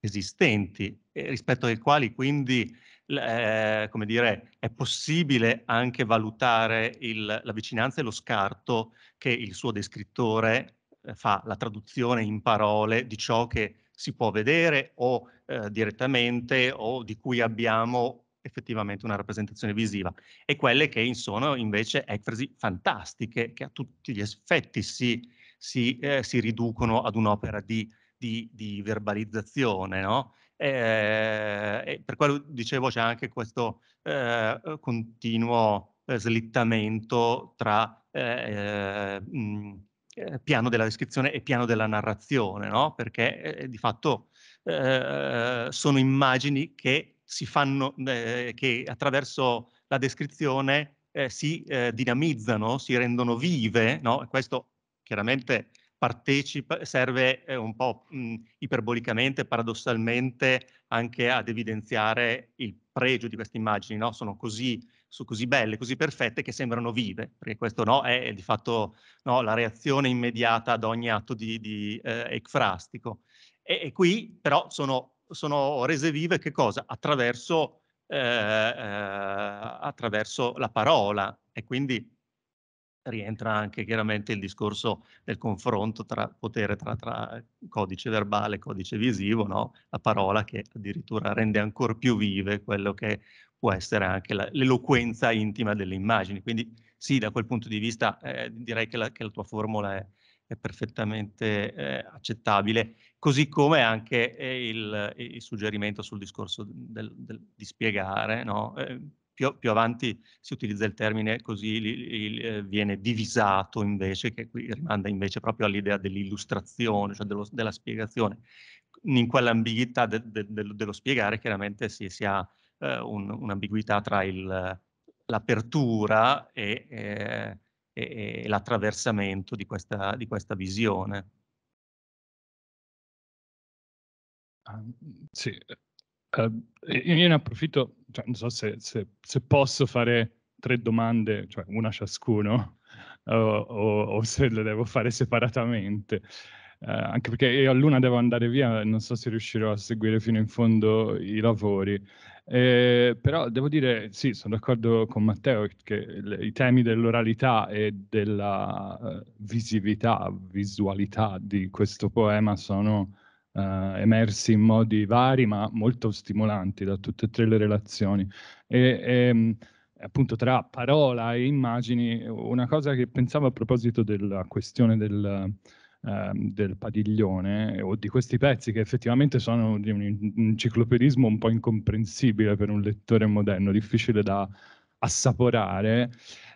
esistenti rispetto ai quali quindi eh, come dire, è possibile anche valutare il, la vicinanza e lo scarto che il suo descrittore eh, fa, la traduzione in parole di ciò che si può vedere o eh, direttamente o di cui abbiamo effettivamente una rappresentazione visiva e quelle che sono invece ecfrasi fantastiche che a tutti gli effetti si, si, eh, si riducono ad un'opera di, di, di verbalizzazione, no? Eh, e per quello dicevo c'è anche questo eh, eh continuo eh, slittamento tra eh, mh, piano della descrizione e piano della narrazione, no? perché eh, di fatto sono immagini che si fanno, che attraverso la descrizione si dinamizzano, si rendono vive, no? questo chiaramente partecipa, serve eh, un po' mh, mhmm, iperbolicamente, paradossalmente, anche ad evidenziare il pregio di queste immagini, no? sono così, sono così belle, così perfette che sembrano vive, perché questo no, è di fatto no, la reazione immediata ad ogni atto di, di eh, ecfrastico. E, e, qui però sono, sono rese vive che cosa? Attraverso, eh, eh, attraverso la parola e quindi rientra anche chiaramente il discorso del confronto tra potere tra, tra codice verbale e codice visivo, no? la parola che addirittura rende ancora più vive quello che può essere anche l'eloquenza intima delle immagini. Quindi sì, da quel punto di vista eh, direi che la, che la, tua formula è, è perfettamente eh, accettabile, così come anche eh, il, il, suggerimento sul discorso del, del, di spiegare, no? eh, più, più, avanti si utilizza il termine così il, il, eh, viene divisato invece, che qui rimanda invece proprio all'idea dell'illustrazione, cioè dello, della spiegazione. In quell'ambiguità de, de, de, dello spiegare chiaramente si, si ha eh, un, un'ambiguità tra l'apertura e, eh, e, e l'attraversamento di questa, di questa visione. Ah, sì, Uh, io ne approfitto, cioè, non so se, se, se, posso fare tre domande, cioè una ciascuno, uh, o, o, se le devo fare separatamente. Uh, anche perché io a luna devo andare via, non so se riuscirò a seguire fino in fondo i lavori. Eh, però devo dire, sì, sono d'accordo con Matteo che le, i temi dell'oralità e della uh, visività, visualità di questo poema sono eh, emersi in modi vari ma molto stimolanti da tutte e tre le relazioni. E, e, ehm, appunto tra parola e immagini, una cosa che pensavo a proposito della questione del, ehm, del padiglione eh, o di questi pezzi che effettivamente sono di un enciclopedismo un po' incomprensibile per un lettore moderno, difficile da assaporare.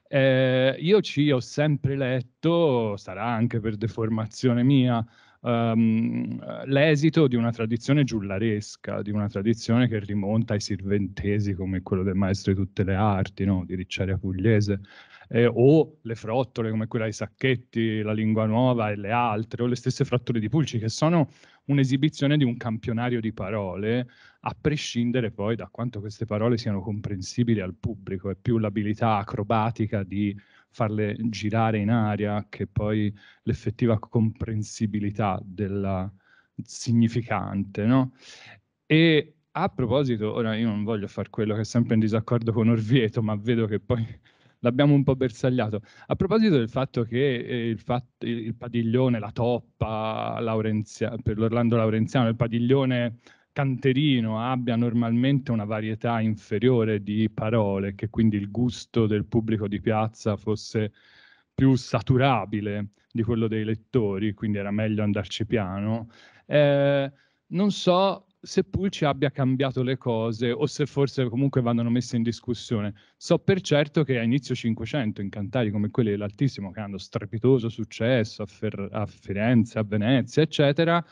Eh, io ci ho sempre letto, sarà anche per deformazione mia, um, l'esito di una tradizione giullaresca, di una tradizione che rimonta ai sirventesi come quello del maestro di tutte le arti, no? di Ricciaria Pugliese, eh, o le frottole come quella dei sacchetti, la lingua nuova e le altre, o le stesse frottole di pulci, che sono un'esibizione di un campionario di parole, a prescindere poi da quanto queste parole siano comprensibili al pubblico, è più l'abilità acrobatica di farle girare in aria, che poi l'effettiva comprensibilità della significante, no? E a proposito, ora io non voglio fare quello che è sempre in disaccordo con Orvieto, ma vedo che poi l'abbiamo un po' bersagliato. A proposito del fatto che eh, il, fatto, il, padiglione, la toppa Laurenzia, per l'Orlando Laurenziano, il padiglione Canterino abbia normalmente una varietà inferiore di parole, che quindi il gusto del pubblico di piazza fosse più saturabile di quello dei lettori, quindi era meglio andarci piano. Eh, non so se Pulci abbia cambiato le cose o se forse comunque vanno messe in discussione. So per certo che a inizio Cinquecento, in cantari come quelli dell'Altissimo, che hanno strepitoso successo a, Fer- a Firenze, a Venezia, eccetera,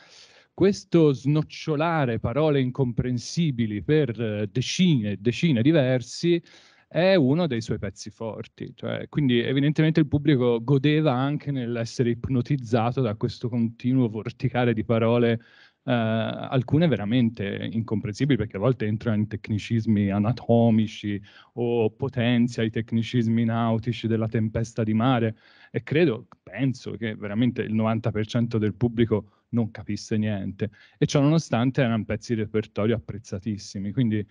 questo snocciolare parole incomprensibili per eh, decine e decine di versi è uno dei suoi pezzi forti, cioè, quindi evidentemente il pubblico godeva anche nell'essere ipnotizzato da questo continuo vorticare di parole Uh, alcune veramente incomprensibili perché a volte entra in tecnicismi anatomici o potenzia i tecnicismi nautici della tempesta di mare e credo, penso che veramente il 90% del pubblico non capisse niente. E ciò nonostante erano pezzi di repertorio apprezzatissimi, quindi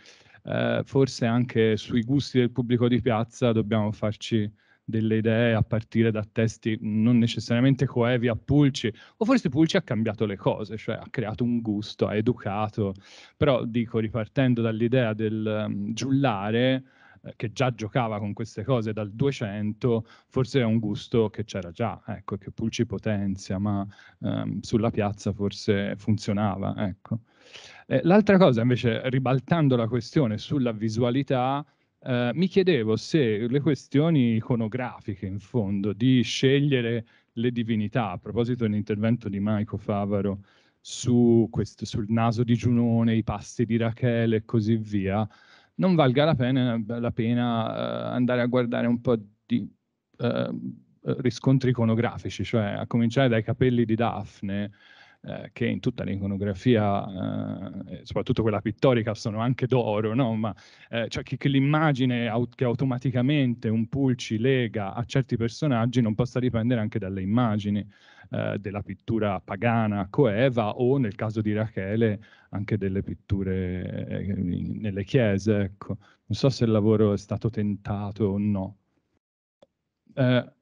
eh, forse anche sui gusti del pubblico di piazza dobbiamo farci delle idee a partire da testi non necessariamente coevi a Pulci, o forse Pulci ha cambiato le cose, cioè ha creato un gusto, ha educato, però dico ripartendo dall'idea del um, giullare, eh, che già giocava con queste cose dal 200, forse è un gusto che c'era già, ecco, che Pulci potenzia, ma ehm, sulla piazza forse funzionava, ecco. eh, l'altra cosa, invece, ribaltando la questione sulla visualità, eh, mi chiedevo se le questioni iconografiche, in fondo, di scegliere le divinità, a proposito dell'intervento di Maico Favaro, su questo, sul naso di Giunone, i passi di Rachele e così via, non valga la pena, la pena eh, andare a guardare un po' di eh, riscontri iconografici, cioè a cominciare dai capelli di Daphne, eh, che in tutta l'iconografia, eh, soprattutto quella pittorica, sono anche d'oro, no? ma eh, cioè che, che l'immagine aut- che automaticamente un pulci lega a certi personaggi non possa dipendere anche dalle immagini. Eh, della pittura pagana coeva o nel caso di Rachele anche delle pitture eh, nelle chiese. Ecco. Non so se il lavoro è stato tentato o no. Eh,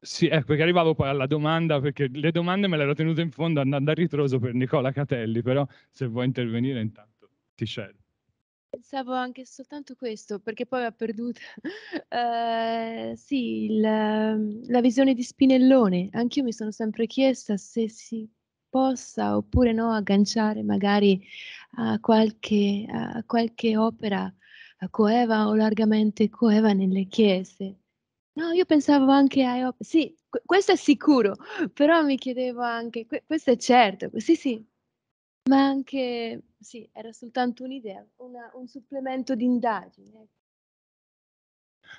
sì, ecco, perché arrivavo poi alla domanda, perché le domande me le ero tenute in fondo andando a ritroso per Nicola Catelli, però se vuoi intervenire intanto ti cedo. Pensavo anche soltanto questo, perché poi ho perduto. Uh, sì, il, ehm, la visione di Spinellone. Anch'io mi sono sempre chiesta se si possa oppure no agganciare magari a qualche, a qualche opera coeva o largamente coeva nelle chiese. No, io pensavo anche a... Sì, questo è sicuro, però mi chiedevo anche, questo è certo, sì sì, ma anche sì, era soltanto un'idea, una, un supplemento di indagine. Ecco.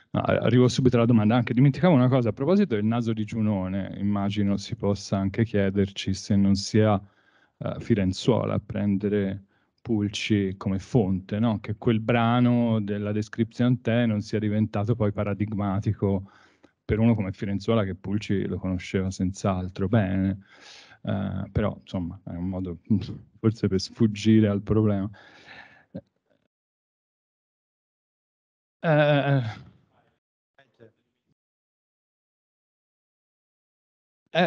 No, arrivo subito alla domanda, anche dimenticavo una cosa, a proposito del naso di Giunone, immagino si possa anche chiederci se non sia uh, Firenzuola a prendere Pulci come fonte, no? che quel brano della descrizione te non sia diventato poi paradigmatico per uno come Firenzuola che Pulci lo conosceva senz'altro bene, uh, però insomma è un modo forse per sfuggire al problema. Eh, eh, eh.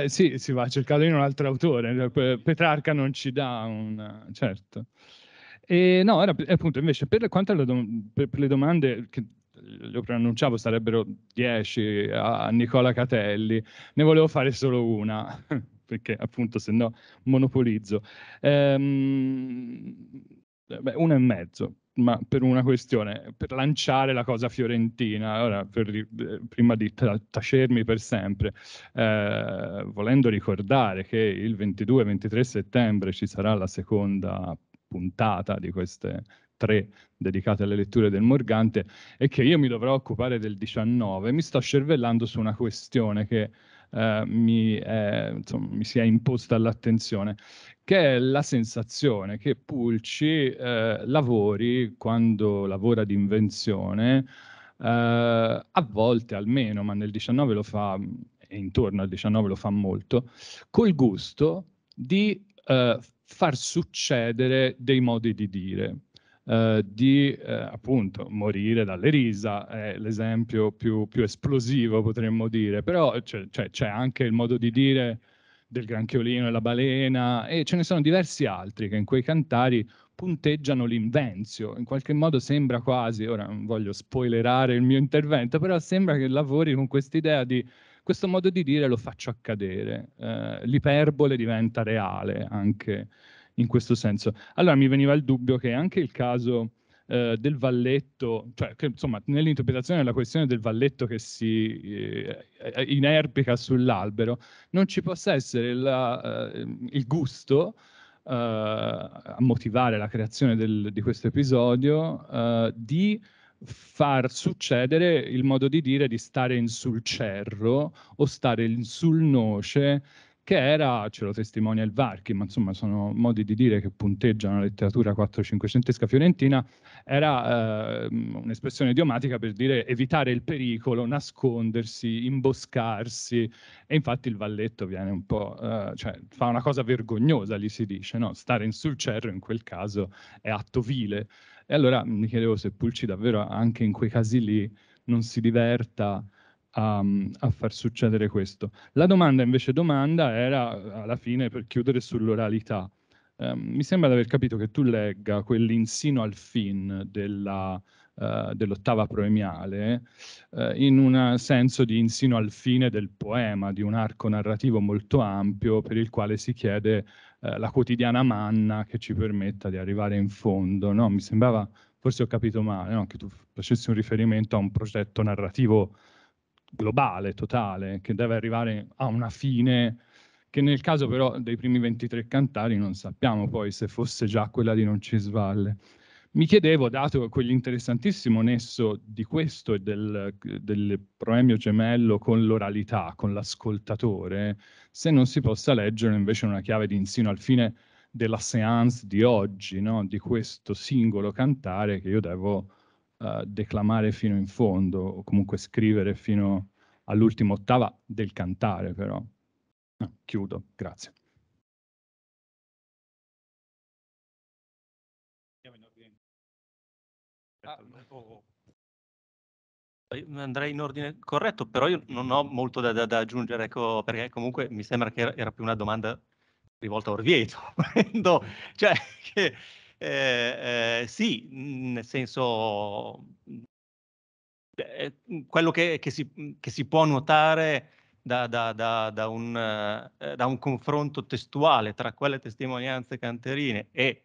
eh sì, si va cercato in un altro autore, Petrarca non ci dà un... certo. E no, era appunto invece per quanto alle dom- per, per le domande che le preannunciavo sarebbero 10 a Nicola Catelli, ne volevo fare solo una. perché appunto se no monopolizzo. Ehm, beh, uno e mezzo, ma per una questione, per lanciare la cosa fiorentina, allora, per, eh, prima di tacermi per sempre, eh, volendo ricordare che il 22-23 settembre ci sarà la seconda puntata di queste tre dedicate alle letture del Morgante e che io mi dovrò occupare del 19, mi sto cervellando su una questione che eh, mi, è, eh, insomma, mi, si è imposta l'attenzione, che è la sensazione che Pulci eh, lavori quando lavora di invenzione, eh, a volte almeno, ma nel 19 lo fa, e intorno al 19 lo fa molto, col gusto di eh, far succedere dei modi di dire eh, di eh, appunto morire dalle risa, è l'esempio più, più esplosivo potremmo dire, però c'è, cioè, cioè, c'è anche il modo di dire del granchiolino e la balena e ce ne sono diversi altri che in quei cantari punteggiano l'invenzio, in qualche modo sembra quasi, ora non voglio spoilerare il mio intervento, però sembra che lavori con quest'idea di questo modo di dire lo faccio accadere, eh, l'iperbole diventa reale anche in questo senso. Allora mi veniva il dubbio che anche il caso eh, del valletto, cioè che, insomma nell'interpretazione della questione del valletto che si eh, eh inerpica sull'albero, non ci possa essere la, eh, il gusto eh, a motivare la creazione del, di questo episodio eh, di far succedere il modo di dire di stare in sul cerro o stare in sul noce che era, ce lo testimonia il Varchi, ma insomma sono modi di dire che punteggiano la letteratura 4-500esca fiorentina, era eh, un'espressione idiomatica per dire evitare il pericolo, nascondersi, imboscarsi, e infatti il Valletto viene un po', eh, cioè fa una cosa vergognosa, lì si dice, no? stare in sul cerro in quel caso è atto vile. E allora mi chiedevo se Pulci davvero anche in quei casi lì non si diverta a, ehm, a, far succedere questo. La domanda invece domanda era eh, alla fine per chiudere sull'oralità. Eh, mi sembra di aver capito che tu legga quell'insino al fin della, eh, dell'ottava proemiale eh, in un senso di insino al fine del poema, di un arco narrativo molto ampio per il quale si chiede eh, la quotidiana manna che ci permetta di arrivare in fondo. No? Mi sembrava, forse ho capito male, no? che tu facessi un riferimento a un progetto narrativo globale, totale, che deve arrivare a una fine che nel caso però dei primi 23 cantari non sappiamo poi se fosse già quella di Non Cisvalle. Mi chiedevo, dato quell'interessantissimo nesso di questo e del, del proemio gemello con l'oralità, con l'ascoltatore, se non si possa leggere invece una chiave di insino al fine della seance di oggi, no? di questo singolo cantare che io devo uh, declamare fino in fondo o comunque scrivere fino all'ultima ottava del cantare però. No, ah, chiudo, grazie. Ah, oh, oh. Andrei in ordine corretto, però io non ho molto da, da, da aggiungere, ecco, perché comunque mi sembra che era, era più una domanda rivolta a Orvieto. cioè, che, eh, eh, sì, nel senso, mhmm, eh, mhmm, quello che, che, si, mhmm, che, si, può notare da, da, da, un, eh, da, un, confronto testuale tra quelle testimonianze canterine e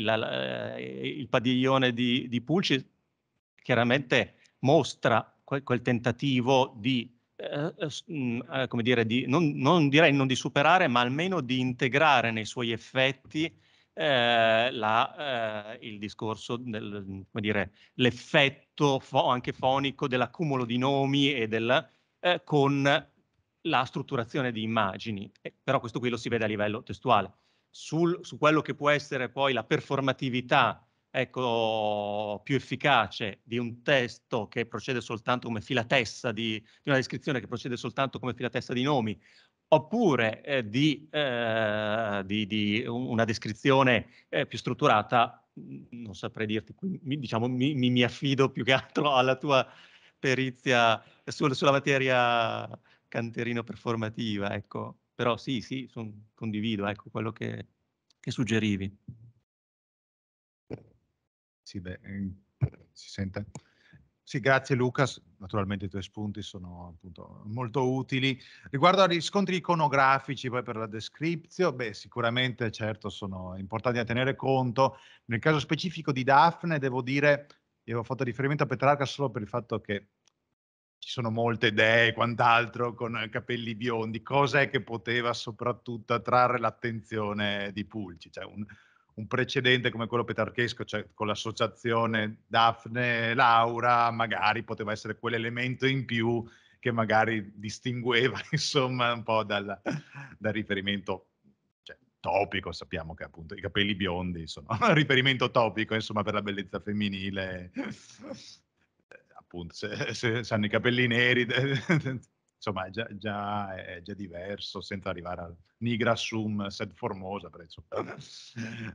la, la, il padiglione di, di, Pulci, chiaramente mostra quel, quel tentativo di come dire, di, non, non direi non di superare, ma almeno di integrare nei suoi effetti eh, la, eh, il discorso, del, mm, come dire, l'effetto fo- anche fonico dell'accumulo di nomi e del, eh, con la strutturazione di immagini, eh, però questo qui lo si vede a livello testuale. Sul, su quello che può essere poi la performatività ecco, più efficace di un testo che procede soltanto come filatessa di, di una descrizione che procede soltanto come filatessa di nomi oppure eh, di, eh, di, di, una descrizione eh, più strutturata, mm, non saprei dirti, mi, diciamo, mi, mi, affido più che altro alla tua perizia sul, sulla materia canterino performativa, ecco. Però sì, sì, son, condivido ecco, quello che, che suggerivi. Sì, beh, eh, si sente? Sì, grazie Luca, naturalmente i tuoi spunti sono appunto, molto utili. Riguardo agli scontri iconografici, poi per la descrizione, beh, sicuramente certo sono importanti da tenere conto. Nel caso specifico di Daphne, devo dire, io ho fatto riferimento a Petrarca solo per il fatto che ci sono molte idee, e quant'altro con capelli biondi, Cos'è che poteva soprattutto attrarre l'attenzione di Pulci? Cioè un, un precedente come quello petarchesco, cioè con l'associazione Daphne-Laura, magari poteva essere quell'elemento in più che magari distingueva insomma un po' dal, dal riferimento cioè, topico, sappiamo che appunto i capelli biondi, insomma, un riferimento topico insomma per la bellezza femminile. Eh, appunto, se, se, se hanno i capelli neri insomma è già, già, è già diverso, senza arrivare al nigra sum sed formosa, perché insomma,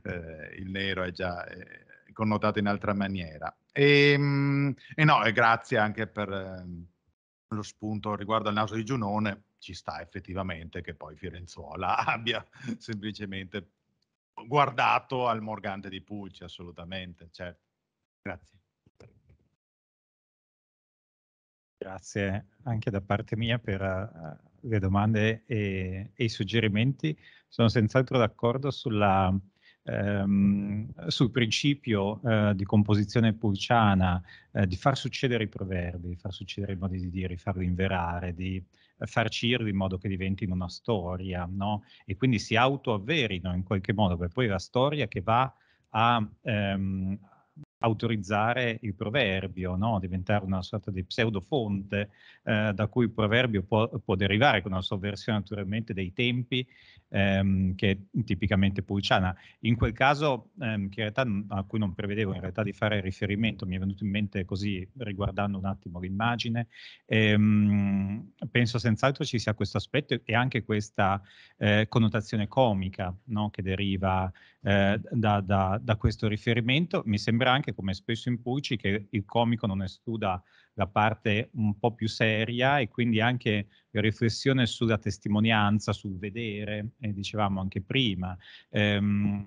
eh, il nero è già eh, connotato in altra maniera. E, ehm, e no, e grazie anche per ehm, lo spunto riguardo al naso di Giunone, ci sta effettivamente che poi Firenzuola abbia semplicemente guardato al Morgante di Pulci, assolutamente, certo. Grazie. Grazie anche da parte mia per eh, le domande e, e, i suggerimenti. Sono senz'altro d'accordo ehm, sul principio eh, di composizione pulciana eh, di far succedere i proverbi, far succedere i modi di dire, farli inverare, di farcirli in modo che diventino una storia, no? E quindi si autoavverino in qualche modo, per poi la storia che va a, ehm, autorizzare il proverbio, no? diventare una sorta di pseudofonte eh, da cui il proverbio può, può, derivare, con una sovversione naturalmente dei tempi ehm, che è tipicamente pulciana. In quel caso, ehm, realtà, a cui non prevedevo in realtà di fare riferimento, mi è venuto in mente così, riguardando un attimo l'immagine, ehm, penso senz'altro ci sia questo aspetto e anche questa eh, connotazione comica no, che deriva eh, da, da, da questo riferimento. Mi sembra anche, come spesso in Pulci, che il comico non escluda la parte un po' più seria e quindi anche riflessione sulla testimonianza, sul vedere, eh, dicevamo anche prima. Ehm,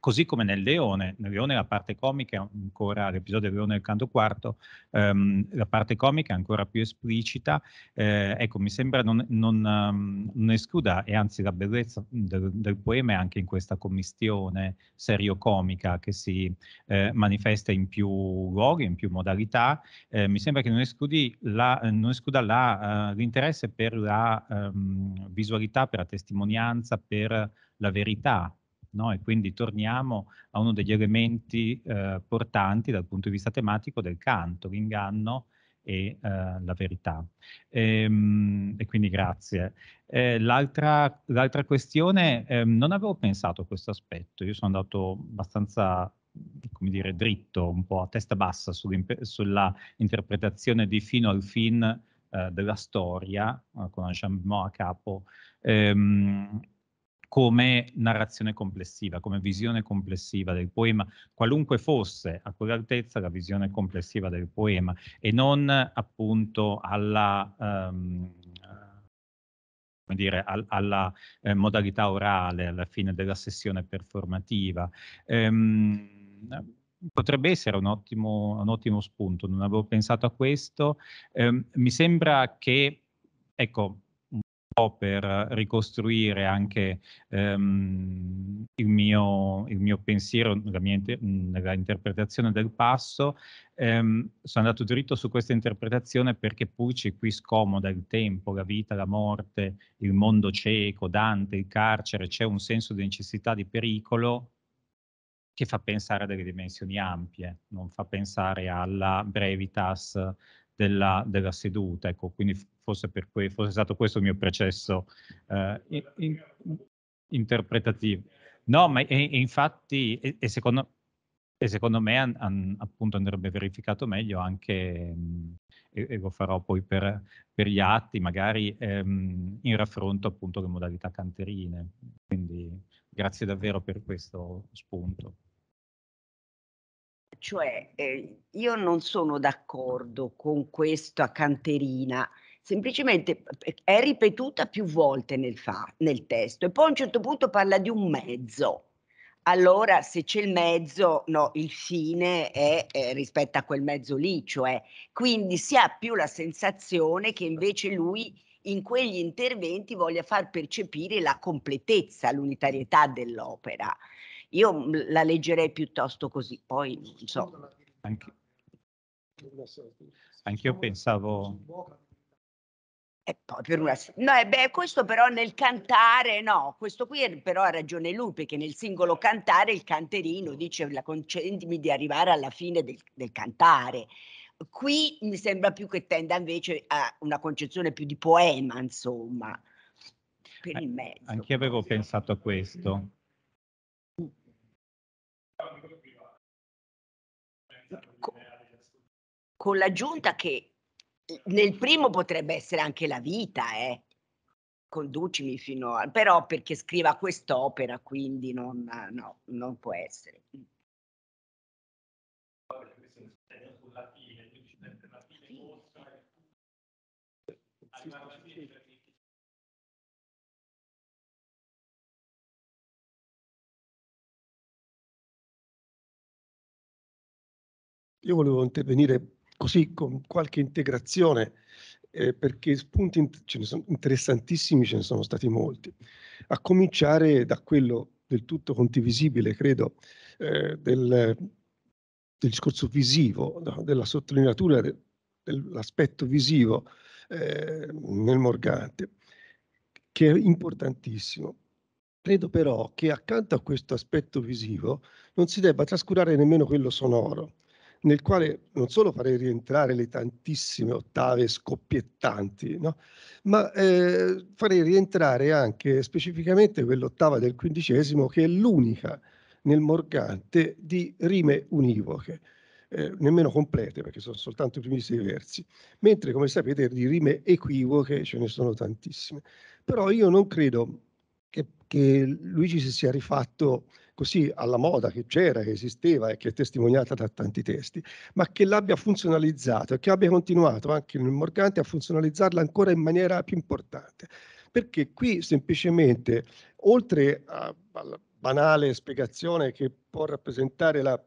così come nel Leone, nel Leone la parte comica è ancora, l'episodio del Leone del canto quarto, ehm, la parte comica è ancora più esplicita, eh, ecco mi sembra non, non, um, non, escluda e anzi la bellezza del, del poema è anche in questa commistione serio-comica che si eh, manifesta in più luoghi, in più modalità, eh, mi sembra che non, escludi la, non escluda la, uh, l'interesse per la um, visualità, per la testimonianza, per la verità No? E quindi torniamo a uno degli elementi eh, portanti dal punto di vista tematico del canto, l'inganno e eh, la verità. Ehm, e quindi grazie. Eh, l'altra, questione, ehm, non avevo pensato a questo aspetto, io sono andato abbastanza come dire, dritto, un po' a testa bassa sulla interpretazione di fino al fin eh, della storia, eh, con Jean Bemont a capo, ehm, come narrazione complessiva, come visione complessiva del poema, qualunque fosse a quell'altezza la visione complessiva del poema e non appunto alla, um, dire, al, alla eh, modalità orale alla fine della sessione performativa. Um, potrebbe essere un ottimo, un ottimo, spunto, non avevo pensato a questo. Um, mi sembra che, ecco, per ricostruire anche ehm, il, mio, il, mio, pensiero, la mia inter la interpretazione del passo. Ehm, sono andato dritto su questa interpretazione perché Pucci qui scomoda il tempo, la vita, la morte, il mondo cieco, Dante, il carcere, c'è un senso di necessità di pericolo che fa pensare a delle dimensioni ampie, non fa pensare alla brevitas della, della seduta. Ecco, quindi fosse, cui, fosse stato questo il mio processo eh, in, in, interpretativo. No, ma e, e infatti, e, e, secondo, e, secondo, me an, an, appunto andrebbe verificato meglio anche, mh, e, lo farò poi per, per gli atti, magari ehm, in raffronto appunto le modalità canterine. Quindi grazie davvero per questo spunto. Cioè, eh, io non sono d'accordo con questa canterina semplicemente è ripetuta più volte nel, fa, nel testo e poi a un certo punto parla di un mezzo. Allora, se c'è il mezzo, no, il fine è, è eh, rispetto a quel mezzo lì, cioè quindi si ha più la sensazione che invece lui in quegli interventi voglia far percepire la completezza, l'unitarietà dell'opera. Io mm, la leggerei piuttosto così, poi non so. Anche, io pensavo e poi per una... No, e beh, questo però nel cantare, no, questo qui è, però ha ragione lui, perché nel singolo cantare il canterino dice la concedimi di arrivare alla fine del, del cantare. Qui mi sembra più che tenda invece a una concezione più di poema, insomma, per eh, il mezzo. Anche avevo pensato a questo. con l'aggiunta che nel primo potrebbe essere anche la vita, eh. Conducimi fino a... però perché scriva quest'opera, quindi non, no, non può essere. Io volevo intervenire così con qualche integrazione, eh, perché spunti ce ne sono, interessantissimi ce ne sono stati molti, a cominciare da quello del tutto condivisibile, credo, eh, del, del, discorso visivo, no? della sottolineatura de, dell'aspetto visivo eh, nel Morgante, che è importantissimo. Credo però che accanto a questo aspetto visivo non si debba trascurare nemmeno quello sonoro, nel quale non solo farei rientrare le tantissime ottave scoppiettanti, no? ma eh, farei rientrare anche specificamente quell'ottava del quindicesimo che è l'unica nel Morgante di rime univoche, eh, nemmeno complete perché sono soltanto i primi sei versi, mentre come sapete di rime equivoche ce ne sono tantissime. Però io non credo che, che Luigi si sia rifatto così alla moda che c'era, che esisteva e che è testimoniata da tanti testi, ma che l'abbia funzionalizzato e che abbia continuato anche nel Morganti a funzionalizzarla ancora in maniera più importante. Perché qui semplicemente, oltre alla banale spiegazione che può rappresentare la,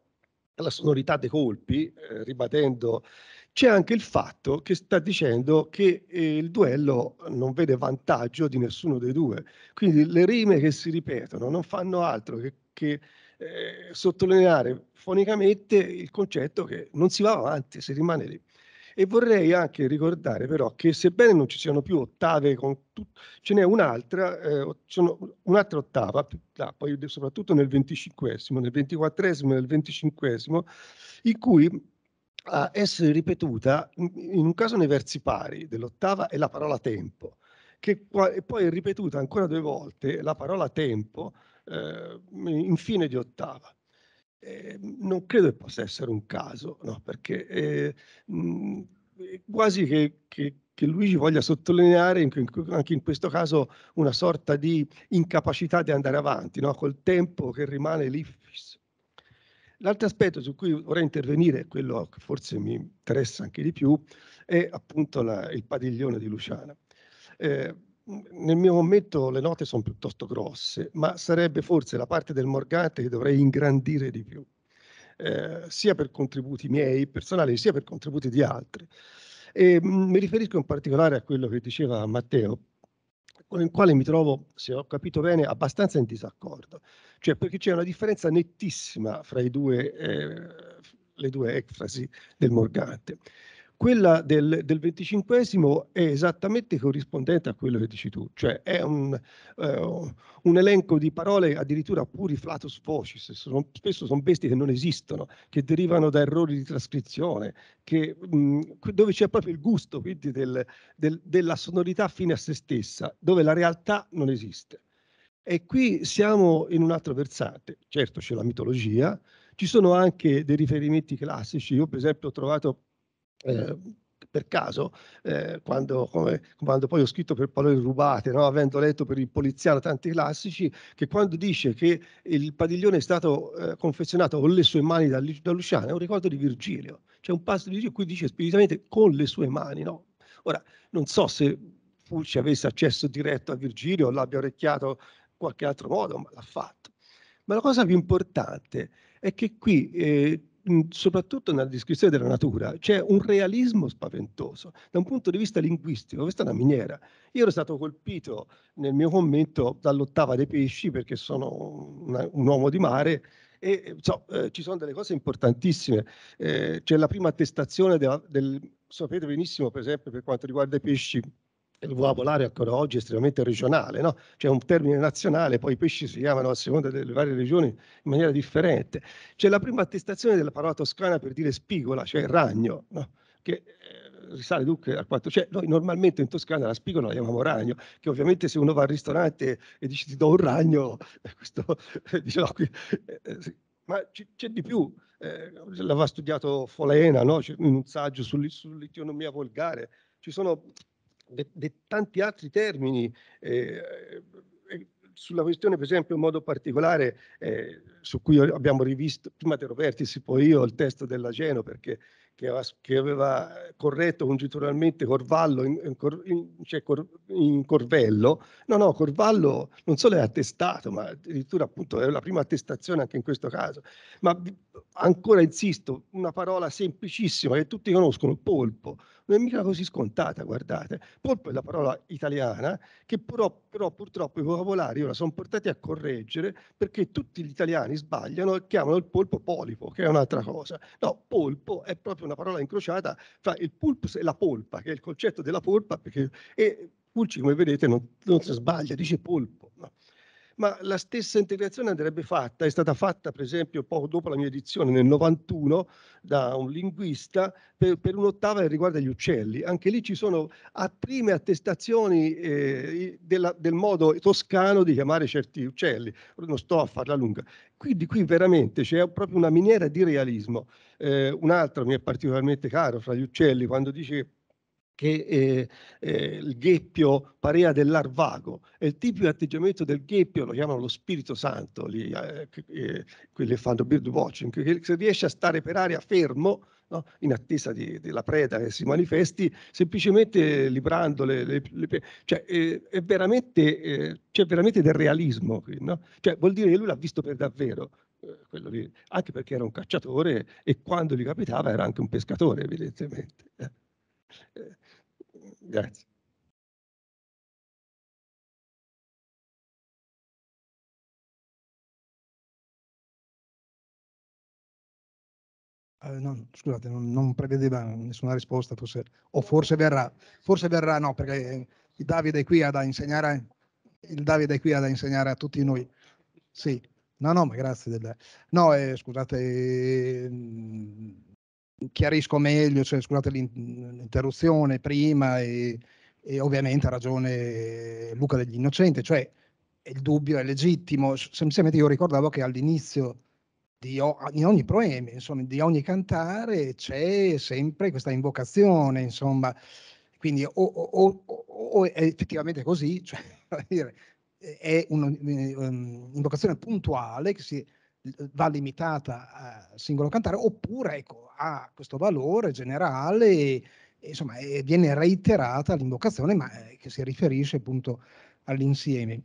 la sonorità dei colpi, eh, ribadendo c'è anche il fatto che sta dicendo che eh, il duello non vede vantaggio di nessuno dei due. Quindi le rime che si ripetono non fanno altro che perché eh, sottolineare fonicamente il concetto che non si va avanti, si rimane lì. E vorrei anche ricordare però che sebbene non ci siano più ottave, tut- ce n'è un'altra, eh, un'altra ottava, là, poi soprattutto nel venticinquesimo, nel ventiquattresimo e nel venticinquesimo, in cui a essere ripetuta in un caso nei versi pari dell'ottava è la parola tempo, che poi è ripetuta ancora due volte la parola tempo eh, in fine di ottava. Eh, non credo che possa essere un caso, no? perché eh, mh, mm, eh, quasi che, che, che, Luigi voglia sottolineare in, anche in questo caso una sorta di incapacità di andare avanti, no? col tempo che rimane lì L'altro aspetto su cui vorrei intervenire, quello che forse mi interessa anche di più, è appunto la, il padiglione di Luciana. Eh, nel mio momento le note sono piuttosto grosse, ma sarebbe forse la parte del Morgante che dovrei ingrandire di più, eh, sia per contributi miei personali, sia per contributi di altri. E, mh, mm, mi riferisco in particolare a quello che diceva Matteo, con il quale mi trovo, se ho capito bene, abbastanza in disaccordo, cioè perché c'è una differenza nettissima fra due, eh, le due enfasi del Morgante. Quella del, del 25 è esattamente corrispondente a quello che dici tu, cioè è un, eh, un elenco di parole addirittura puri flatus vocis, sono, spesso sono bestie che non esistono, che derivano da errori di trascrizione, che, mh, mm, dove c'è proprio il gusto quindi del, del, della sonorità fine a se stessa, dove la realtà non esiste. E qui siamo in un altro versante, certo c'è la mitologia, ci sono anche dei riferimenti classici, io per esempio ho trovato eh, per caso, eh, quando, come, quando, poi ho scritto per parole rubate, no? avendo letto per il poliziano tanti classici, che quando dice che il padiglione è stato eh, confezionato con le sue mani da, da, Luciano, è un ricordo di Virgilio. C'è un passo di Virgilio cui dice esplicitamente con le sue mani. No? Ora, non so se Fulci avesse accesso diretto a Virgilio o l'abbia orecchiato in qualche altro modo, ma l'ha fatto. Ma la cosa più importante è che qui eh, soprattutto nella descrizione della natura, c'è un realismo spaventoso. Da un punto di vista linguistico, questa è una miniera. Io ero stato colpito nel mio commento dall'ottava dei pesci perché sono una, un uomo di mare e so, eh, ci sono delle cose importantissime. Eh, c'è la prima attestazione della, del, sapete benissimo, per esempio, per quanto riguarda i pesci, il vocabolario ancora oggi è estremamente regionale, no? c'è un termine nazionale, poi i pesci si chiamano a seconda delle varie regioni in maniera differente. C'è la prima attestazione della parola toscana per dire spigola, cioè ragno, no? che eh, risale dunque al 400. Cioè, noi normalmente in Toscana la spigola la chiamiamo ragno, che ovviamente se uno va al ristorante e dice ti do un ragno, eh, questo eh, dice no, qui, eh, sì. ma c- c'è di più. Eh, l'aveva studiato Folena no? c'è un saggio sull- sull'economia volgare. Ci sono di tanti altri termini. Eh, eh, sulla questione, per esempio, in modo particolare, eh, su cui abbiamo rivisto prima Tero Vertici, poi io, il testo della Geno, perché che aveva, che aveva corretto congiunturalmente Corvallo in, in, cor, in, cioè cor, in, Corvello. No, no, Corvallo non solo è attestato, ma addirittura appunto è la prima attestazione anche in questo caso. Ma ancora insisto, una parola semplicissima che tutti conoscono, polpo non è mica così scontata, guardate. Polpo è la parola italiana che però, però purtroppo i vocabolari ora sono portati a correggere perché tutti gli italiani sbagliano e chiamano il polpo polipo, che è un'altra cosa. No, polpo è proprio una parola incrociata fra il pulpus e la polpa, che è il concetto della polpa, perché, e Pulci, come vedete, non, non si sbaglia, dice polpo. No ma la stessa integrazione andrebbe fatta, è stata fatta per esempio poco dopo la mia edizione nel 91 da un linguista per, per un'ottava che riguarda gli uccelli. Anche lì ci sono prime attestazioni eh, della, del modo toscano di chiamare certi uccelli, non sto a farla lunga. Quindi qui veramente c'è proprio una miniera di realismo. Eh, un altro mi è particolarmente caro fra gli uccelli quando dice che eh, eh, il gheppio parea dell'arvago. E il tipico atteggiamento del gheppio, lo chiamano lo spirito santo, lì, eh, eh quelli fanno bird watching, che se riesce a stare per aria fermo, No? in attesa di, della preda che si manifesti, semplicemente librando le, le, le cioè, eh, è veramente, eh, c'è veramente del realismo qui, no? cioè, vuol dire che lui l'ha visto per davvero, eh, anche perché era un cacciatore e quando gli capitava era anche un pescatore, evidentemente. Eh. Eh, Grazie. Uh, no, scusate, non, non, prevedeva nessuna risposta, forse, o forse verrà, forse verrà no, perché il Davide è qui ad insegnare, il Davide è qui ad insegnare a tutti noi. Sì, no, no, ma grazie. Del... No, eh, scusate, eh, chiarisco meglio, cioè, scusate l'interruzione prima e, e ovviamente ha ragione Luca degli Innocenti, cioè il dubbio è legittimo, semplicemente io ricordavo che all'inizio di, di, ogni poema, insomma, di ogni cantare c'è sempre questa invocazione, insomma, quindi o, o, o, o è effettivamente così, cioè, è un'invocazione puntuale che si va limitata al singolo cantare, oppure ecco, ha questo valore generale, e, insomma, e viene reiterata l'invocazione, ma eh, che si riferisce appunto all'insieme.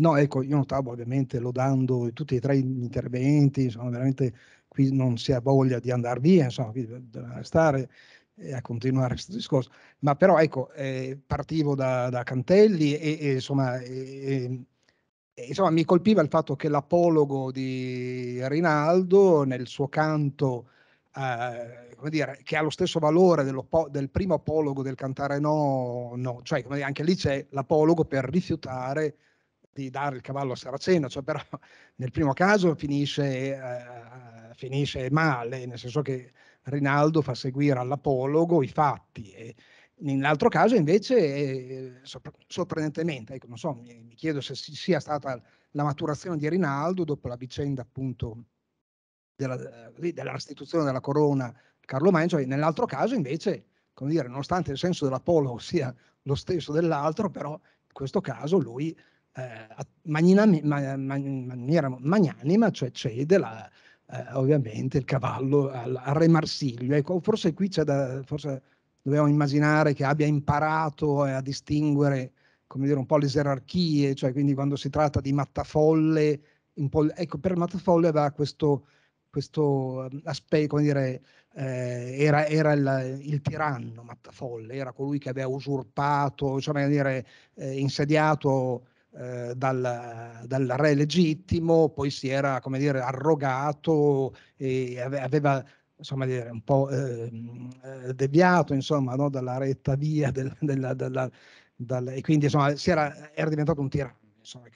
No, ecco, io notavo ovviamente lodando tutti e tre gli interventi, insomma, veramente qui non si ha voglia di andare via, insomma, qui bisogna restare e eh, a continuare questo discorso, ma però ecco, eh, partivo da, da Cantelli e, e insomma, e, eh, insomma, mi colpiva il fatto che l'apologo di Rinaldo nel suo canto, eh, come dire, che ha lo stesso valore del primo apologo del cantare no, no, cioè dire, anche lì c'è l'apologo per rifiutare di dare il cavallo a Saraceno, cioè però nel primo caso finisce, eh, finisce male, nel senso che Rinaldo fa seguire all'apologo i fatti. E, Nell'altro caso invece, eh, sorprendentemente, ecco, so, mi, chiedo se sia stata la maturazione di Rinaldo dopo la vicenda appunto della, eh, della restituzione della corona a Carlo Magno, cioè nell'altro caso invece, come dire, nonostante il senso dell'Apollo sia lo stesso dell'altro, però in questo caso lui eh, manina, ma, maniera magnanima, cioè cede la, eh, ovviamente il cavallo al, al re Marsiglio. Ecco, forse qui c'è da... Forse, dobbiamo immaginare che abbia imparato eh, a distinguere come dire, un po' le gerarchie, cioè quindi quando si tratta di mattafolle, ecco, per mattafolle aveva questo, questo ehm, aspetto, come dire, eh, era, era il, il, tiranno mattafolle, era colui che aveva usurpato, cioè, dire, eh, insediato eh, dal, dal, re legittimo, poi si era, come dire, arrogato e aveva insomma, dire, un po' ehm, eh, deviato insomma, no? dalla retta via del, della, dalla, dal, e quindi insomma, era, era, diventato un tiranno.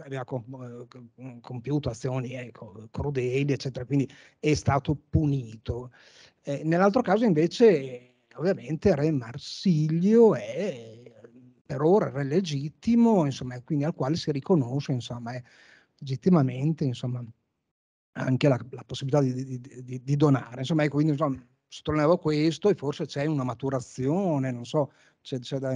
aveva eh, compiuto azioni ecco, crudeli, eccetera, quindi è stato punito. Eh, nell'altro caso, invece, ovviamente, Re Marsilio è per ora re legittimo, insomma, quindi al quale si riconosce insomma, è, legittimamente insomma, anche la, la possibilità di, di, di, di, donare. Insomma, ecco, quindi insomma, sottolineavo questo e forse c'è una maturazione, non so, c'è, c'è, da,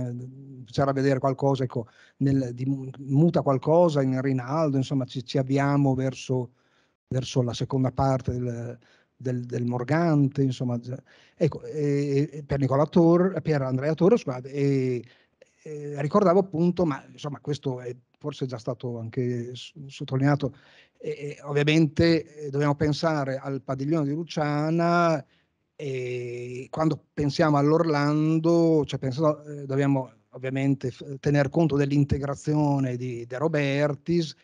c'è da, vedere qualcosa, ecco, nel, muta qualcosa in Rinaldo, insomma, ci, ci avviamo verso, verso, la seconda parte del, del, del Morgante, insomma. Ecco, e, e per, Tor, per, Andrea Torre, scusate, e, ricordavo appunto, ma insomma questo è forse già stato anche sottolineato, e, e ovviamente eh, dobbiamo pensare al padiglione di Luciana e quando pensiamo all'Orlando cioè penso, eh, dobbiamo ovviamente tener conto dell'integrazione di De Robertis,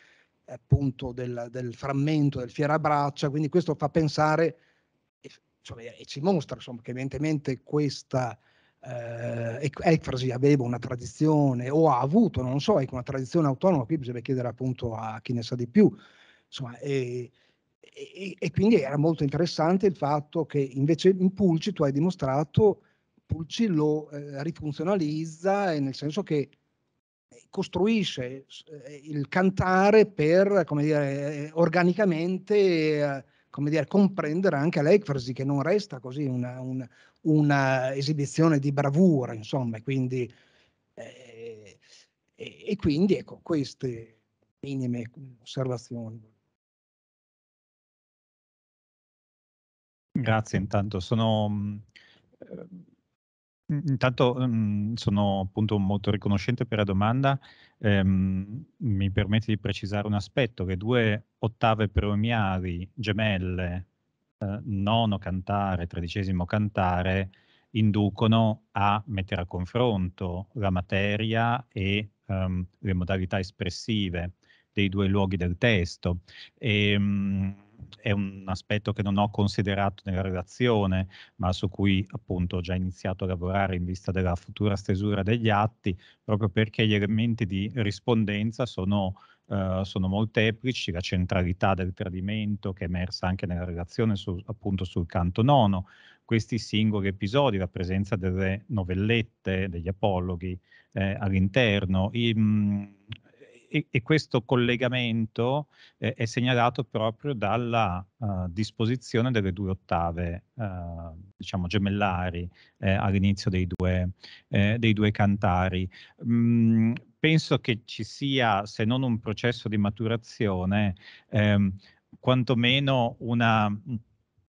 appunto del, del frammento del Fiera Braccia, quindi questo fa pensare insomma, e ci mostra insomma, che evidentemente questa eh, Ecfrasi aveva una tradizione o ha avuto, non so, ecco, una tradizione autonoma, qui bisogna chiedere appunto a chi ne sa di più, Insomma, e, e, e, quindi era molto interessante il fatto che invece in Pulci tu hai dimostrato, Pulci lo eh, rifunzionalizza eh, nel senso che eh, costruisce eh, il cantare per, come dire, organicamente, come dire, comprendere anche l'Ecfrasi, che non resta così una, una, una, esibizione di bravura, insomma, quindi, eh, e, e quindi ecco queste minime osservazioni. Grazie, intanto sono... Mhmm, ehm, intanto mh, mhmm, sono appunto molto riconoscente per la domanda. Ehm, mi permette di precisare un aspetto, che due ottave premiali gemelle, eh, nono cantare, tredicesimo cantare, inducono a mettere a confronto la materia e ehm, le modalità espressive dei due luoghi del testo. E, ehm, mh, è un aspetto che non ho considerato nella relazione, ma su cui appunto ho già iniziato a lavorare in vista della futura stesura degli atti, proprio perché gli elementi di rispondenza sono, eh, sono molteplici, la centralità del tradimento che è emersa anche nella relazione su, appunto sul canto nono, questi singoli episodi, la presenza delle novellette, degli apologhi eh, all'interno, i, mh, mm, e, e questo collegamento eh, è segnalato proprio dalla uh, disposizione delle due ottave, uh, diciamo, gemellari eh, all'inizio dei due, eh, dei due cantari. Mm, penso che ci sia, se non un processo di maturazione, ehm, quantomeno una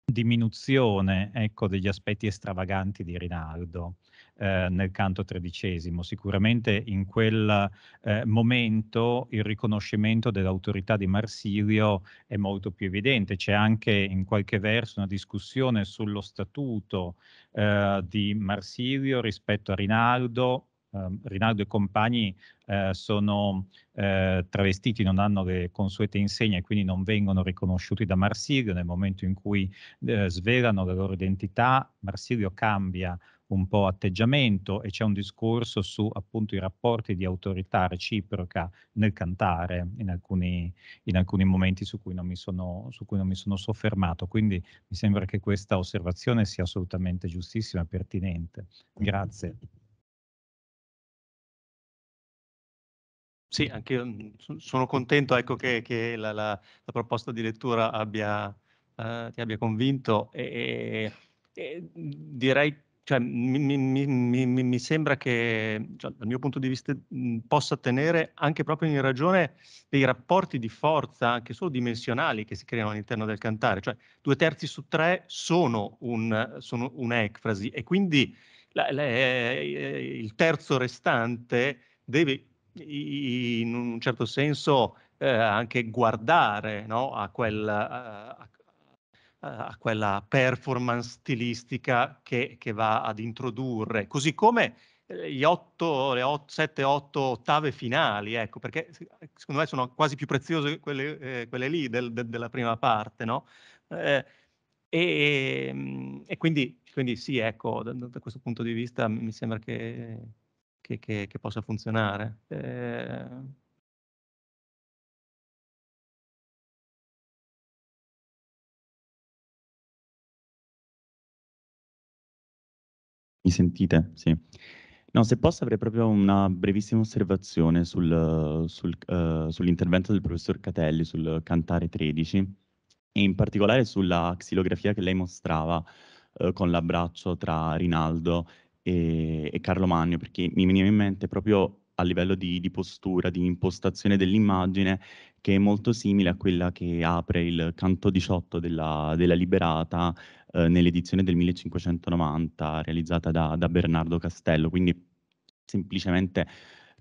diminuzione ecco, degli aspetti estravaganti di Rinaldo. Eh, nel canto tredicesimo. Sicuramente in quel eh, momento il riconoscimento dell'autorità di Marsilio è molto più evidente. C'è anche in qualche verso una discussione sullo statuto eh, di Marsilio rispetto a Rinaldo, Uh, Rinaldo e compagni uh, sono uh, travestiti, non hanno le consuete insegne, quindi non vengono riconosciuti da Marsilio. Nel momento in cui svelano la loro identità, Marsilio cambia un po' atteggiamento e c'è un discorso su appunto i rapporti di autorità reciproca nel cantare in alcuni, in alcuni momenti su cui, non mi sono, su cui, non mi sono, soffermato. Quindi mi sembra che questa osservazione sia assolutamente giustissima e pertinente. Grazie. Sì, anche io mm, sono contento ecco, che, che la, la, la, proposta di lettura abbia, eh, ti abbia convinto e, e direi cioè, mi, mi, mi, mi, sembra che cioè, dal mio punto di vista mhmm, possa tenere anche proprio in ragione dei rapporti di forza anche solo dimensionali che si creano all'interno del cantare, cioè due terzi su tre sono, un, sono un'ecfrasi e quindi la, la, eh, il terzo restante deve in un certo senso eh, anche guardare no, a, quel, a, a quella performance stilistica che, che, va ad introdurre, così come eh, gli 8, le 8, 7, 8 ottave finali, ecco, perché eh, secondo me sono quasi più preziose quelle, eh, quelle lì del, de, della prima parte, no? Eh, e, mm, e quindi, quindi, sì, ecco, da, da, questo punto di vista mi sembra che, che, che possa funzionare. Eh, Mi sentite? Sì. No, se posso avrei proprio una brevissima osservazione sul, sul, uh, sull'intervento del professor Catelli sul Cantare 13 e in particolare sulla xilografia che lei mostrava uh, con l'abbraccio tra Rinaldo e, e, Carlo Magno, perché mi veniva in mente proprio a livello di, di postura, di impostazione dell'immagine, che è molto simile a quella che apre il canto 18 della, della Liberata eh, nell'edizione del 1590 realizzata da, da Bernardo Castello. Quindi semplicemente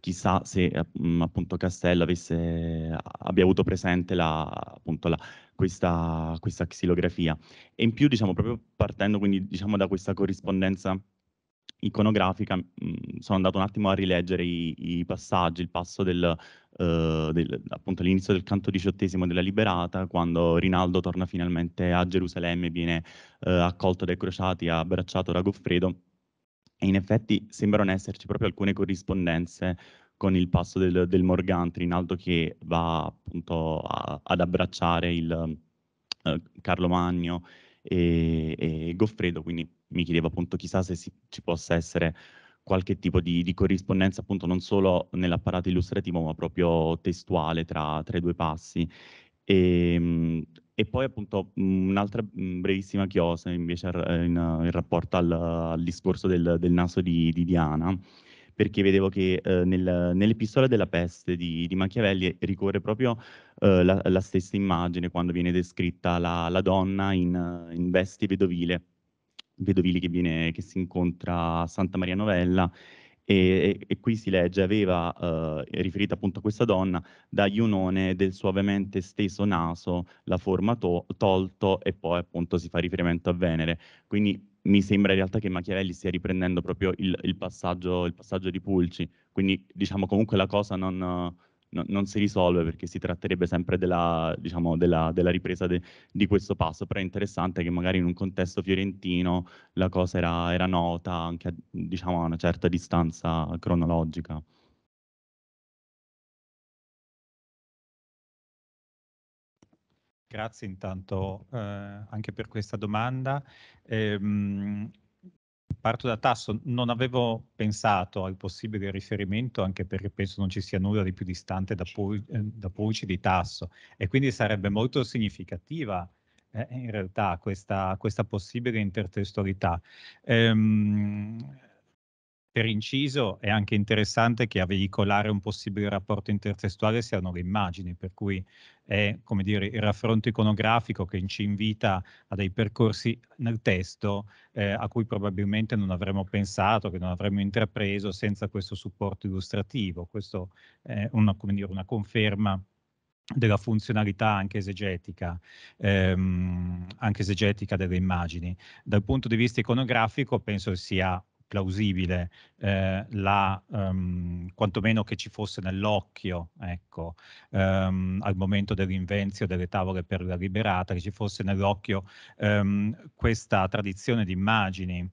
chissà se eh, appunto Castello avesse, abbia avuto presente la, appunto, la, questa, questa, xilografia. E in più, diciamo, proprio partendo quindi diciamo, da questa corrispondenza iconografica mh, mm, sono andato un attimo a rileggere i, i passaggi, il passo del, eh, del, appunto all'inizio del canto diciottesimo della Liberata, quando Rinaldo torna finalmente a Gerusalemme, viene eh, accolto dai crociati, abbracciato da Goffredo e in effetti sembrano esserci proprio alcune corrispondenze con il passo del, del Morgante, Rinaldo che va appunto a, ad abbracciare il, eh, Carlo Magno e, e Goffredo, quindi mi chiedevo appunto chissà se si, ci possa essere qualche tipo di, di, corrispondenza appunto non solo nell'apparato illustrativo ma proprio testuale tra, tra i due passi. E, ehm, e poi appunto mm, un'altra mm, brevissima chiosa invece eh, in, eh, in rapporto al, al, discorso del, del naso di, di, Diana, perché vedevo che eh, nel, nell'epistola della peste di, di Machiavelli ricorre proprio eh, la, la, stessa immagine quando viene descritta la, la donna in, in vesti vedovile Vedovili che, viene, che si incontra a Santa Maria Novella e, e, qui si legge, aveva eh, riferito appunto a questa donna, da Iunone del suavemente steso naso, la forma to tolto e poi appunto si fa riferimento a Venere. Quindi mi sembra in realtà che Machiavelli stia riprendendo proprio il, il, passaggio, il passaggio, di Pulci, quindi diciamo comunque la cosa non, no, non si risolve perché si tratterebbe sempre della, diciamo, della, della ripresa de, di questo passo, però è interessante che magari in un contesto fiorentino la cosa era, era nota anche a, diciamo, a una certa distanza cronologica. Grazie intanto eh, anche per questa domanda. Ehm, parto da Tasso, non avevo pensato al possibile riferimento anche perché penso non ci sia nulla di più distante da, Pul- eh, da Pulci di Tasso e quindi sarebbe molto significativa eh, in realtà questa, questa possibile intertestualità. Ehm, per inciso è anche interessante che a veicolare un possibile rapporto intertestuale siano le immagini, per cui è come dire, il raffronto iconografico che ci invita a dei percorsi nel testo eh, a cui probabilmente non avremmo pensato, che non avremmo intrapreso senza questo supporto illustrativo. Questo è una, dire, una conferma della funzionalità anche esegetica, ehm, anche esegetica delle immagini. Dal punto di vista iconografico penso sia plausibile eh, la, um, quantomeno che ci fosse nell'occhio, ecco, um, al momento del delle tavole per la liberata, che ci fosse nell'occhio um, questa tradizione di immagini,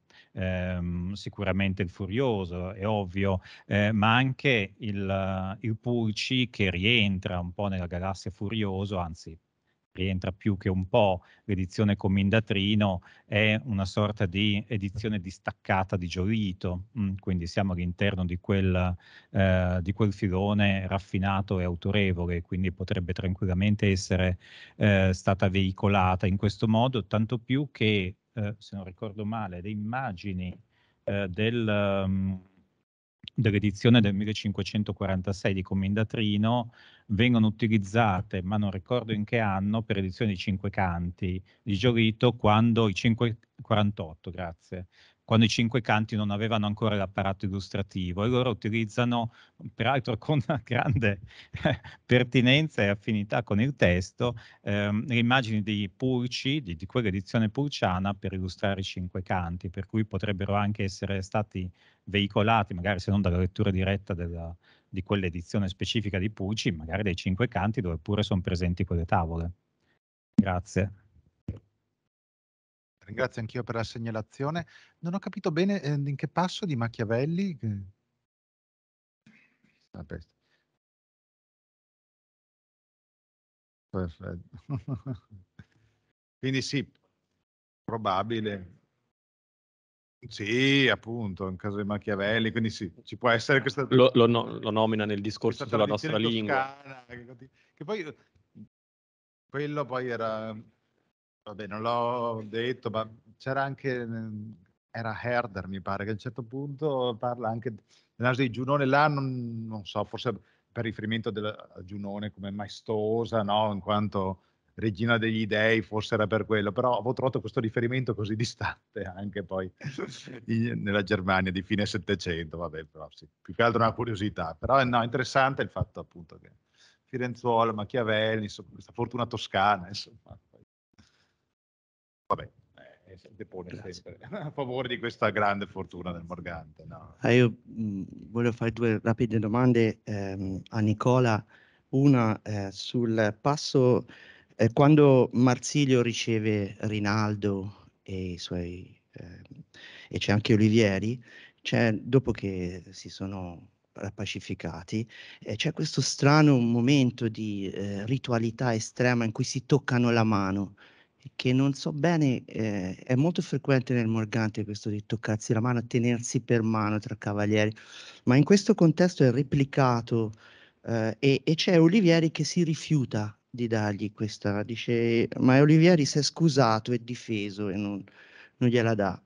sicuramente il Furioso, è ovvio, eh, ma anche il, il Pulci che rientra un po' nella galassia Furioso, anzi rientra più che un po', l'edizione Comindatrino è una sorta di edizione distaccata di Giorito, mm, quindi siamo all'interno di quel, eh, di quel filone raffinato e autorevole, quindi potrebbe tranquillamente essere eh, stata veicolata in questo modo, tanto più che, eh, se non ricordo male, le immagini eh, del... Um, dell'edizione del 1546 di Commendatrino vengono utilizzate, ma non ricordo in che anno, per edizione di Cinque Canti di Giolito, quando i 548, grazie, quando i cinque canti non avevano ancora l'apparato illustrativo e loro utilizzano, peraltro con grande eh, pertinenza e affinità con il testo, ehm, le immagini dei pulci, di, di quell'edizione pulciana per illustrare i cinque canti, per cui potrebbero anche essere stati veicolati, magari se non dalla lettura diretta della, di quell'edizione specifica di pulci, magari dei cinque canti dove pure sono presenti quelle tavole. Grazie. Ringrazio anch'io per la segnalazione. Non ho capito bene eh, in che passo di Machiavelli. Ah, Perfetto. Quindi sì, probabile. Sì, appunto, in caso di Machiavelli, quindi sì, ci può essere questa... Lo, lo, no, lo nomina nel discorso sulla nostra lingua. Toscana, che poi quello poi era vabbè, non l'ho detto, ma c'era anche, era Herder mi pare, che a un certo punto parla anche nell'aso di Giunone, là non, non, so, forse per riferimento del, a Giunone come maestosa, no? in quanto regina degli dei, forse era per quello, però avevo trovato questo riferimento così distante anche poi in, nella Germania di fine Settecento, vabbè, però sì, più che altro una curiosità, però no, interessante il fatto appunto che Firenzuola, Machiavelli, insomma, questa fortuna toscana, insomma vabbè, eh, eh depone Grazie. sempre a favore di questa grande fortuna del Morgante. No? Eh, io mh, volevo fare due rapide domande ehm, a Nicola. Una eh, sul passo eh, quando Marsilio riceve Rinaldo e i suoi ehm, e c'è anche Olivieri, c'è, dopo che si sono pacificati, eh, c'è questo strano momento di eh, ritualità estrema in cui si toccano la mano che non so bene, eh, è molto frequente nel Morgante questo di toccarsi la mano, tenersi per mano tra cavalieri, ma in questo contesto è replicato eh, e, e c'è Olivieri che si rifiuta di dargli questa, dice, ma Olivieri si è scusato e difeso e non, non gliela dà.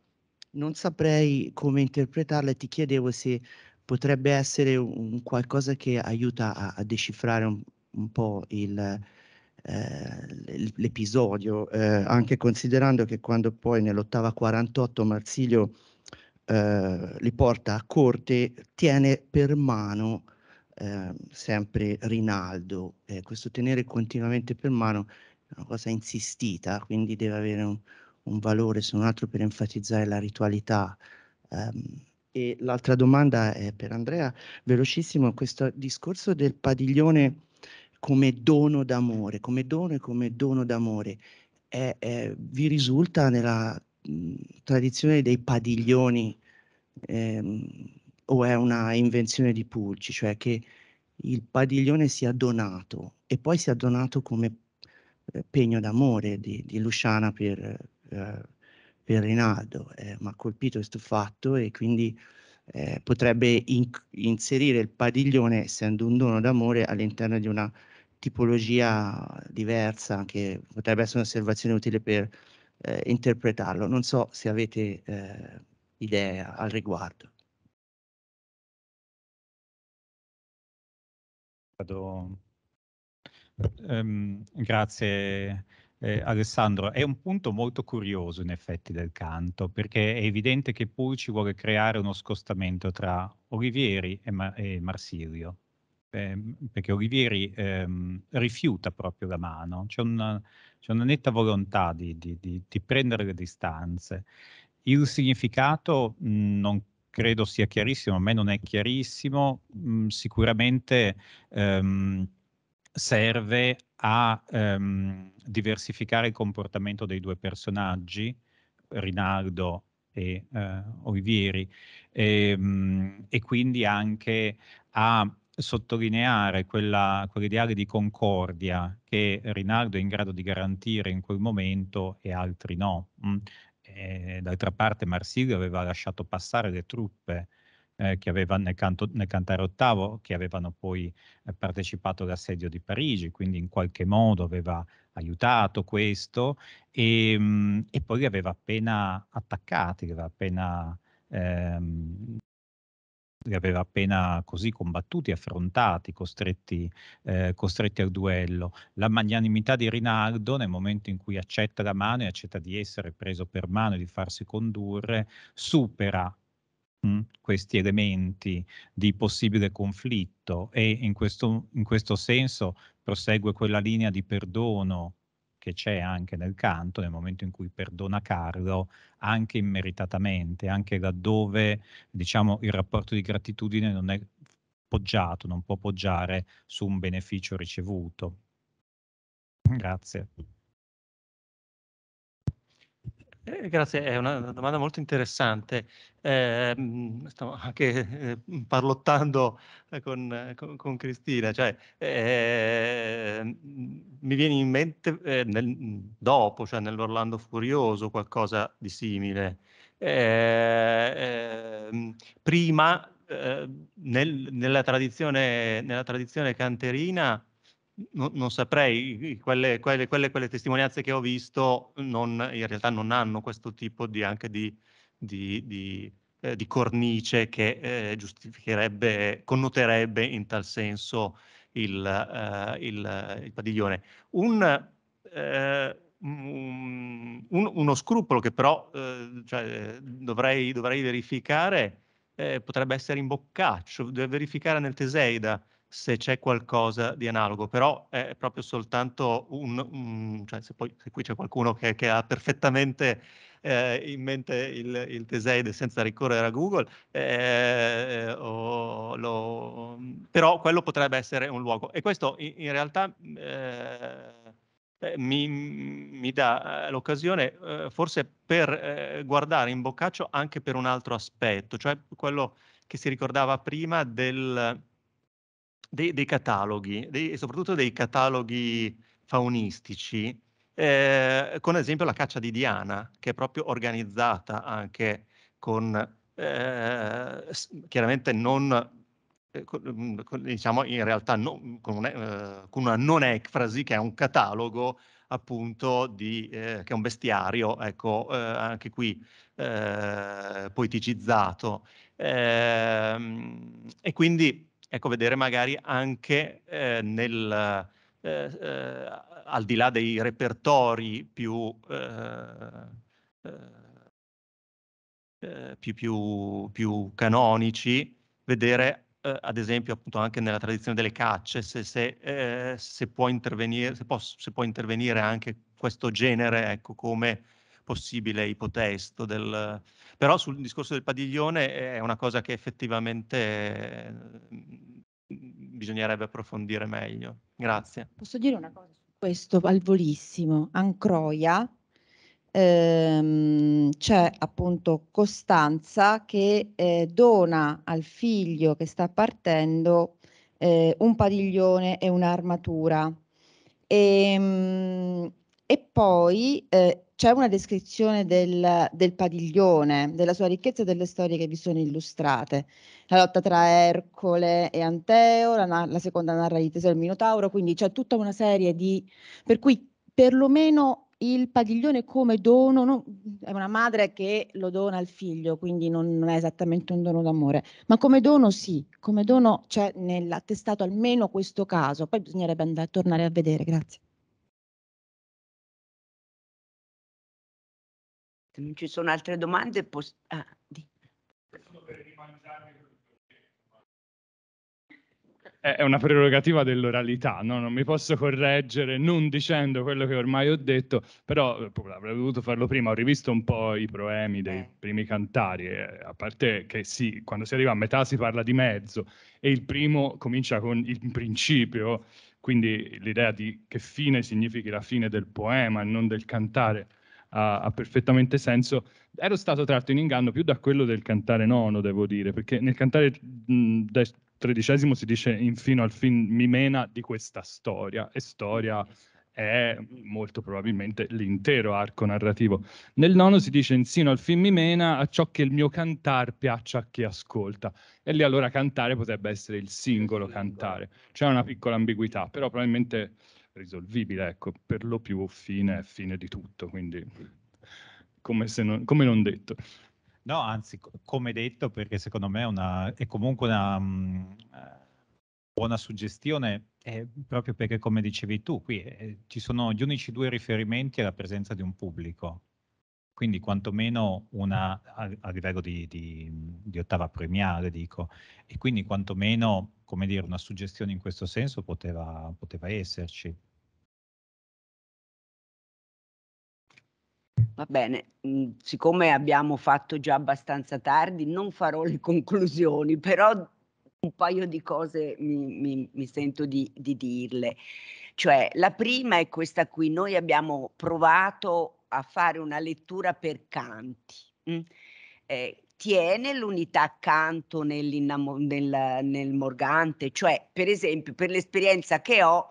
Non saprei come interpretarla e ti chiedevo se potrebbe essere un, qualcosa che aiuta a, a decifrare un, un po' il, eh, l'episodio, eh, anche considerando che quando poi nell'ottava 48 Marsilio ehm, li porta a corte, tiene per mano ehm, sempre Rinaldo. questo tenere continuamente per mano è una cosa insistita, quindi deve avere un, un valore, se non altro per enfatizzare la ritualità. Um, e l'altra domanda è per Andrea, velocissimo, questo discorso del padiglione come dono d'amore, come dono e come dono d'amore. È, è, vi risulta nella mh, mhmm, tradizione dei padiglioni ehm, o è una invenzione di Pulci, cioè che il padiglione sia donato e poi sia donato come eh, pegno d'amore di, di Luciana per, eh, per Rinaldo. Eh, Mi ha colpito questo fatto e quindi eh, potrebbe in, inserire il padiglione, essendo un dono d'amore, all'interno di una tipologia diversa che potrebbe essere un'osservazione utile per eh, interpretarlo. Non so se avete eh, idee al riguardo. Um, grazie eh, Alessandro. È un punto molto curioso in effetti del canto perché è evidente che Pulci vuole creare uno scostamento tra Olivieri e, Mar e Marsilio Ehm, perché Olivieri ehm, rifiuta proprio la mano, c'è una, c'è una netta volontà di, di, di, di, prendere le distanze. Il significato mhmm, non credo sia chiarissimo, a me non è chiarissimo, mh, mhmm, sicuramente ehm, serve a ehm, diversificare il comportamento dei due personaggi, Rinaldo e eh, Olivieri, e, ehm, mh, e quindi anche a sottolineare quella, quell'ideale di concordia che Rinaldo è in grado di garantire in quel momento e altri no. Mm. E, eh, d'altra parte Marsilio aveva lasciato passare le truppe eh, che aveva nel, canto, nel, cantare ottavo, che avevano poi eh, partecipato all'assedio di Parigi, quindi in qualche modo aveva aiutato questo e, ehm, e poi li aveva appena attaccati, li aveva appena... Ehm, li aveva appena così combattuti, affrontati, costretti, eh, costretti, al duello. La magnanimità di Rinaldo nel momento in cui accetta la mano e accetta di essere preso per mano e di farsi condurre, supera mh, hm, questi elementi di possibile conflitto e in questo, in questo senso prosegue quella linea di perdono che c'è anche nel canto, nel momento in cui perdona Carlo, anche immeritatamente, anche laddove diciamo, il rapporto di gratitudine non è poggiato, non può poggiare su un beneficio ricevuto. Grazie. Eh, grazie, è una domanda molto interessante. Eh, mm, stavo anche mm, eh, parlottando con, con, con, Cristina, cioè, eh, mm, mi viene in mente eh, nel, dopo, cioè nell'Orlando Furioso, qualcosa di simile. prima, nel, nella, tradizione, nella tradizione canterina, non, non saprei, quelle, quelle, quelle, quelle, testimonianze che ho visto non, in realtà non hanno questo tipo di, anche di, di, di, eh, di cornice che eh, giustificherebbe, connoterebbe in tal senso il, eh, il, il padiglione. Un, eh, un, uno scrupolo che però eh, cioè, dovrei, dovrei, verificare eh, potrebbe essere in Boccaccio, deve verificare nel Teseida se c'è qualcosa di analogo, però è proprio soltanto un, un cioè se, poi, se qui c'è qualcuno che, che ha perfettamente eh, in mente il, il, Teseide senza ricorrere a Google, eh, eh, o, lo, però quello potrebbe essere un luogo. E questo in, in realtà mm, eh, mi, mi, dà eh, l'occasione eh, forse per guardare in boccaccio anche per un altro aspetto, cioè quello che si ricordava prima del dei, dei cataloghi, dei, soprattutto dei cataloghi faunistici, eh, con esempio la caccia di Diana, che è proprio organizzata anche con, eh, chiaramente non eh, mm, diciamo in realtà no, mm, con, una, eh, con, una non ecfrasi che è un catalogo appunto di, eh, che è un bestiario, ecco, eh, anche qui eh, poeticizzato. Ehm, e quindi ecco, vedere magari anche eh, nel, eh, eh, al di là dei repertori più, eh, eh, più, più, più canonici, vedere eh, ad esempio appunto anche nella tradizione delle cacce, se, se, se, può, intervenire, se, può, se può intervenire anche questo genere ecco, come possibile ipotesto. Del... Però sul discorso del padiglione è una cosa che effettivamente mm, bisognerebbe approfondire meglio. Grazie. Posso dire una cosa su questo, al volissimo. Ancroia, ehm, c'è appunto Costanza che eh, dona al figlio che sta partendo eh, un padiglione e un'armatura. E, ehm, e poi eh, c'è una descrizione del, del, padiglione, della sua ricchezza e delle storie che vi sono illustrate. La lotta tra Ercole e Anteo, la, la seconda narra di Teseo e il Minotauro, quindi c'è tutta una serie di... per cui perlomeno il padiglione come dono no, è una madre che lo dona al figlio, quindi non, non, è esattamente un dono d'amore, ma come dono sì, come dono c'è nell'attestato almeno questo caso, poi bisognerebbe andare, tornare a vedere, grazie. Se non ci sono altre domande, posso... Ah, di. È una prerogativa dell'oralità, no? non mi posso correggere non dicendo quello che ormai ho detto, però eh, avrei dovuto farlo prima, ho rivisto un po' i proemi dei eh. primi cantari, eh, a parte che sì, quando si arriva a metà si parla di mezzo e il primo comincia con il principio, quindi l'idea di che fine significhi la fine del poema e non del cantare ha, ha, perfettamente senso. Ero stato tratto in inganno più da quello del cantare nono, devo dire, perché nel cantare mh, del tredicesimo si dice infino al fin mi mena di questa storia, e storia è molto probabilmente l'intero arco narrativo. Nel nono si dice insino al film Mimena a ciò che il mio cantar piaccia a chi ascolta. E lì allora cantare potrebbe essere il singolo cantare. C'è una piccola ambiguità, però probabilmente risolvibile, ecco, per lo più fine è fine di tutto, quindi come, non, come non detto. No, anzi, come detto, perché secondo me è, una, è comunque una um, buona suggestione, eh, proprio perché, come dicevi tu, qui eh, ci sono gli unici due riferimenti alla presenza di un pubblico, quindi quantomeno una a, a livello di, di, di, ottava premiale, dico, e quindi quantomeno, come dire, una suggestione in questo senso poteva, poteva esserci. Va bene, mm, siccome abbiamo fatto già abbastanza tardi, non farò le conclusioni, però un paio di cose mi, mi, mi sento di, di dirle. Cioè, la prima è questa qui, noi abbiamo provato a fare una lettura per canti. Mm? Eh, tiene l'unità canto nel, nel Morgante, cioè per esempio per l'esperienza che ho,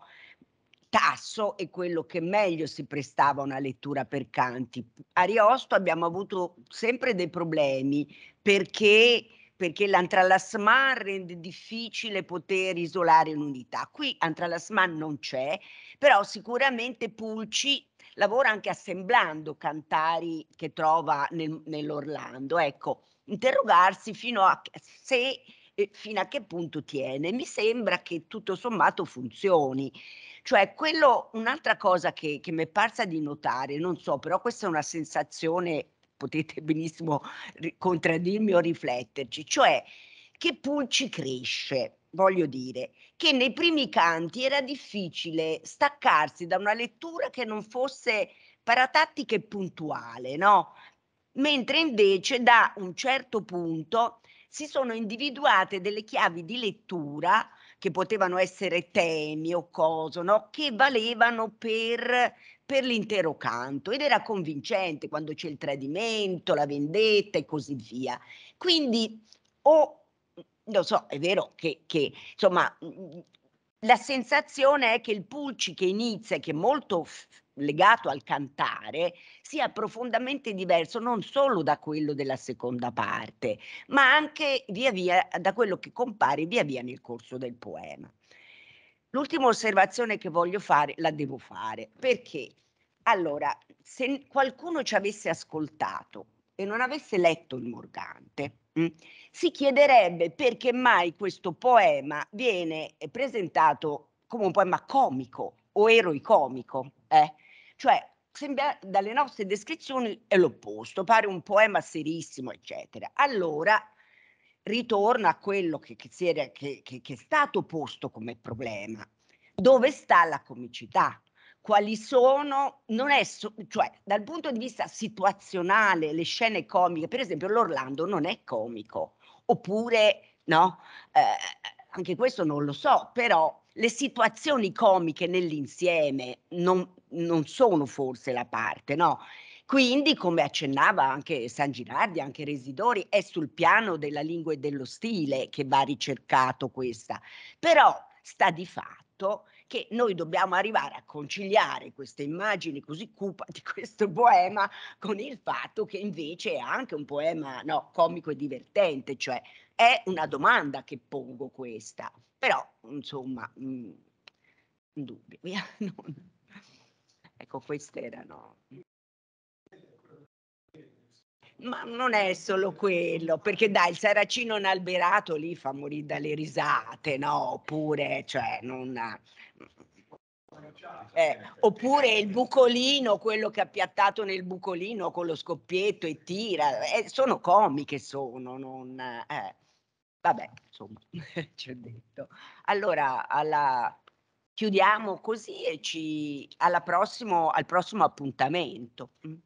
Tasso è quello che meglio si prestava a una lettura per canti. Ariosto abbiamo avuto sempre dei problemi perché, perché l'antralasman rende difficile poter isolare un'unità. Qui antralasman non c'è, però sicuramente Pulci lavora anche assemblando cantari che trova nel, nell'Orlando. Ecco, interrogarsi fino a se eh, fino a che punto tiene. Mi sembra che tutto sommato funzioni. Cioè, quello, un'altra cosa che, che mi è parsa di notare, non so, però questa è una sensazione, potete benissimo contraddirmi o rifletterci, cioè che Pulci cresce, voglio dire, che nei primi canti era difficile staccarsi da una lettura che non fosse paratattica e puntuale, no? Mentre invece da un certo punto si sono individuate delle chiavi di lettura che potevano essere temi o cose, no? che valevano per, per l'intero canto ed era convincente quando c'è il tradimento, la vendetta e così via. Quindi o lo so, è vero che, che insomma, mhmm, la sensazione è che il pulci che inizia, che è molto legato al cantare, sia profondamente diverso non solo da quello della seconda parte, ma anche via via da quello che compare via via nel corso del poema. L'ultima osservazione che voglio fare la devo fare perché allora se qualcuno ci avesse ascoltato e non avesse letto il Morgante, Mm. si chiederebbe perché mai questo poema viene eh, presentato come un poema comico o eroicomico. Eh? Cioè, sembra dalle nostre descrizioni è l'opposto, pare un poema serissimo, eccetera. Allora, ritorna a quello che, che, era, che, che, è stato posto come problema. Dove sta la comicità? quali sono, non è, so, cioè dal punto di vista situazionale, le scene comiche, per esempio l'Orlando non è comico, oppure no, eh, anche questo non lo so, però le situazioni comiche nell'insieme non, non sono forse la parte, no? Quindi, come accennava anche San Girardi, anche Residori, è sul piano della lingua e dello stile che va ricercato questa. Però sta di fatto che noi dobbiamo arrivare a conciliare queste immagini così cupa di questo poema con il fatto che invece è anche un poema no, comico e divertente, cioè è una domanda che pongo questa, però insomma, mh, mm, dubbio. ecco, queste erano ma non è solo quello, perché dai, il saracino inalberato lì fa morire dalle risate, no? Oppure, cioè, non, eh, oppure il bucolino, quello che ha piattato nel bucolino con lo scoppietto e tira, eh, sono comiche sono, non, eh. vabbè, insomma, ci ho detto. Allora, alla, chiudiamo così e ci, alla prossimo, al prossimo appuntamento. Mm.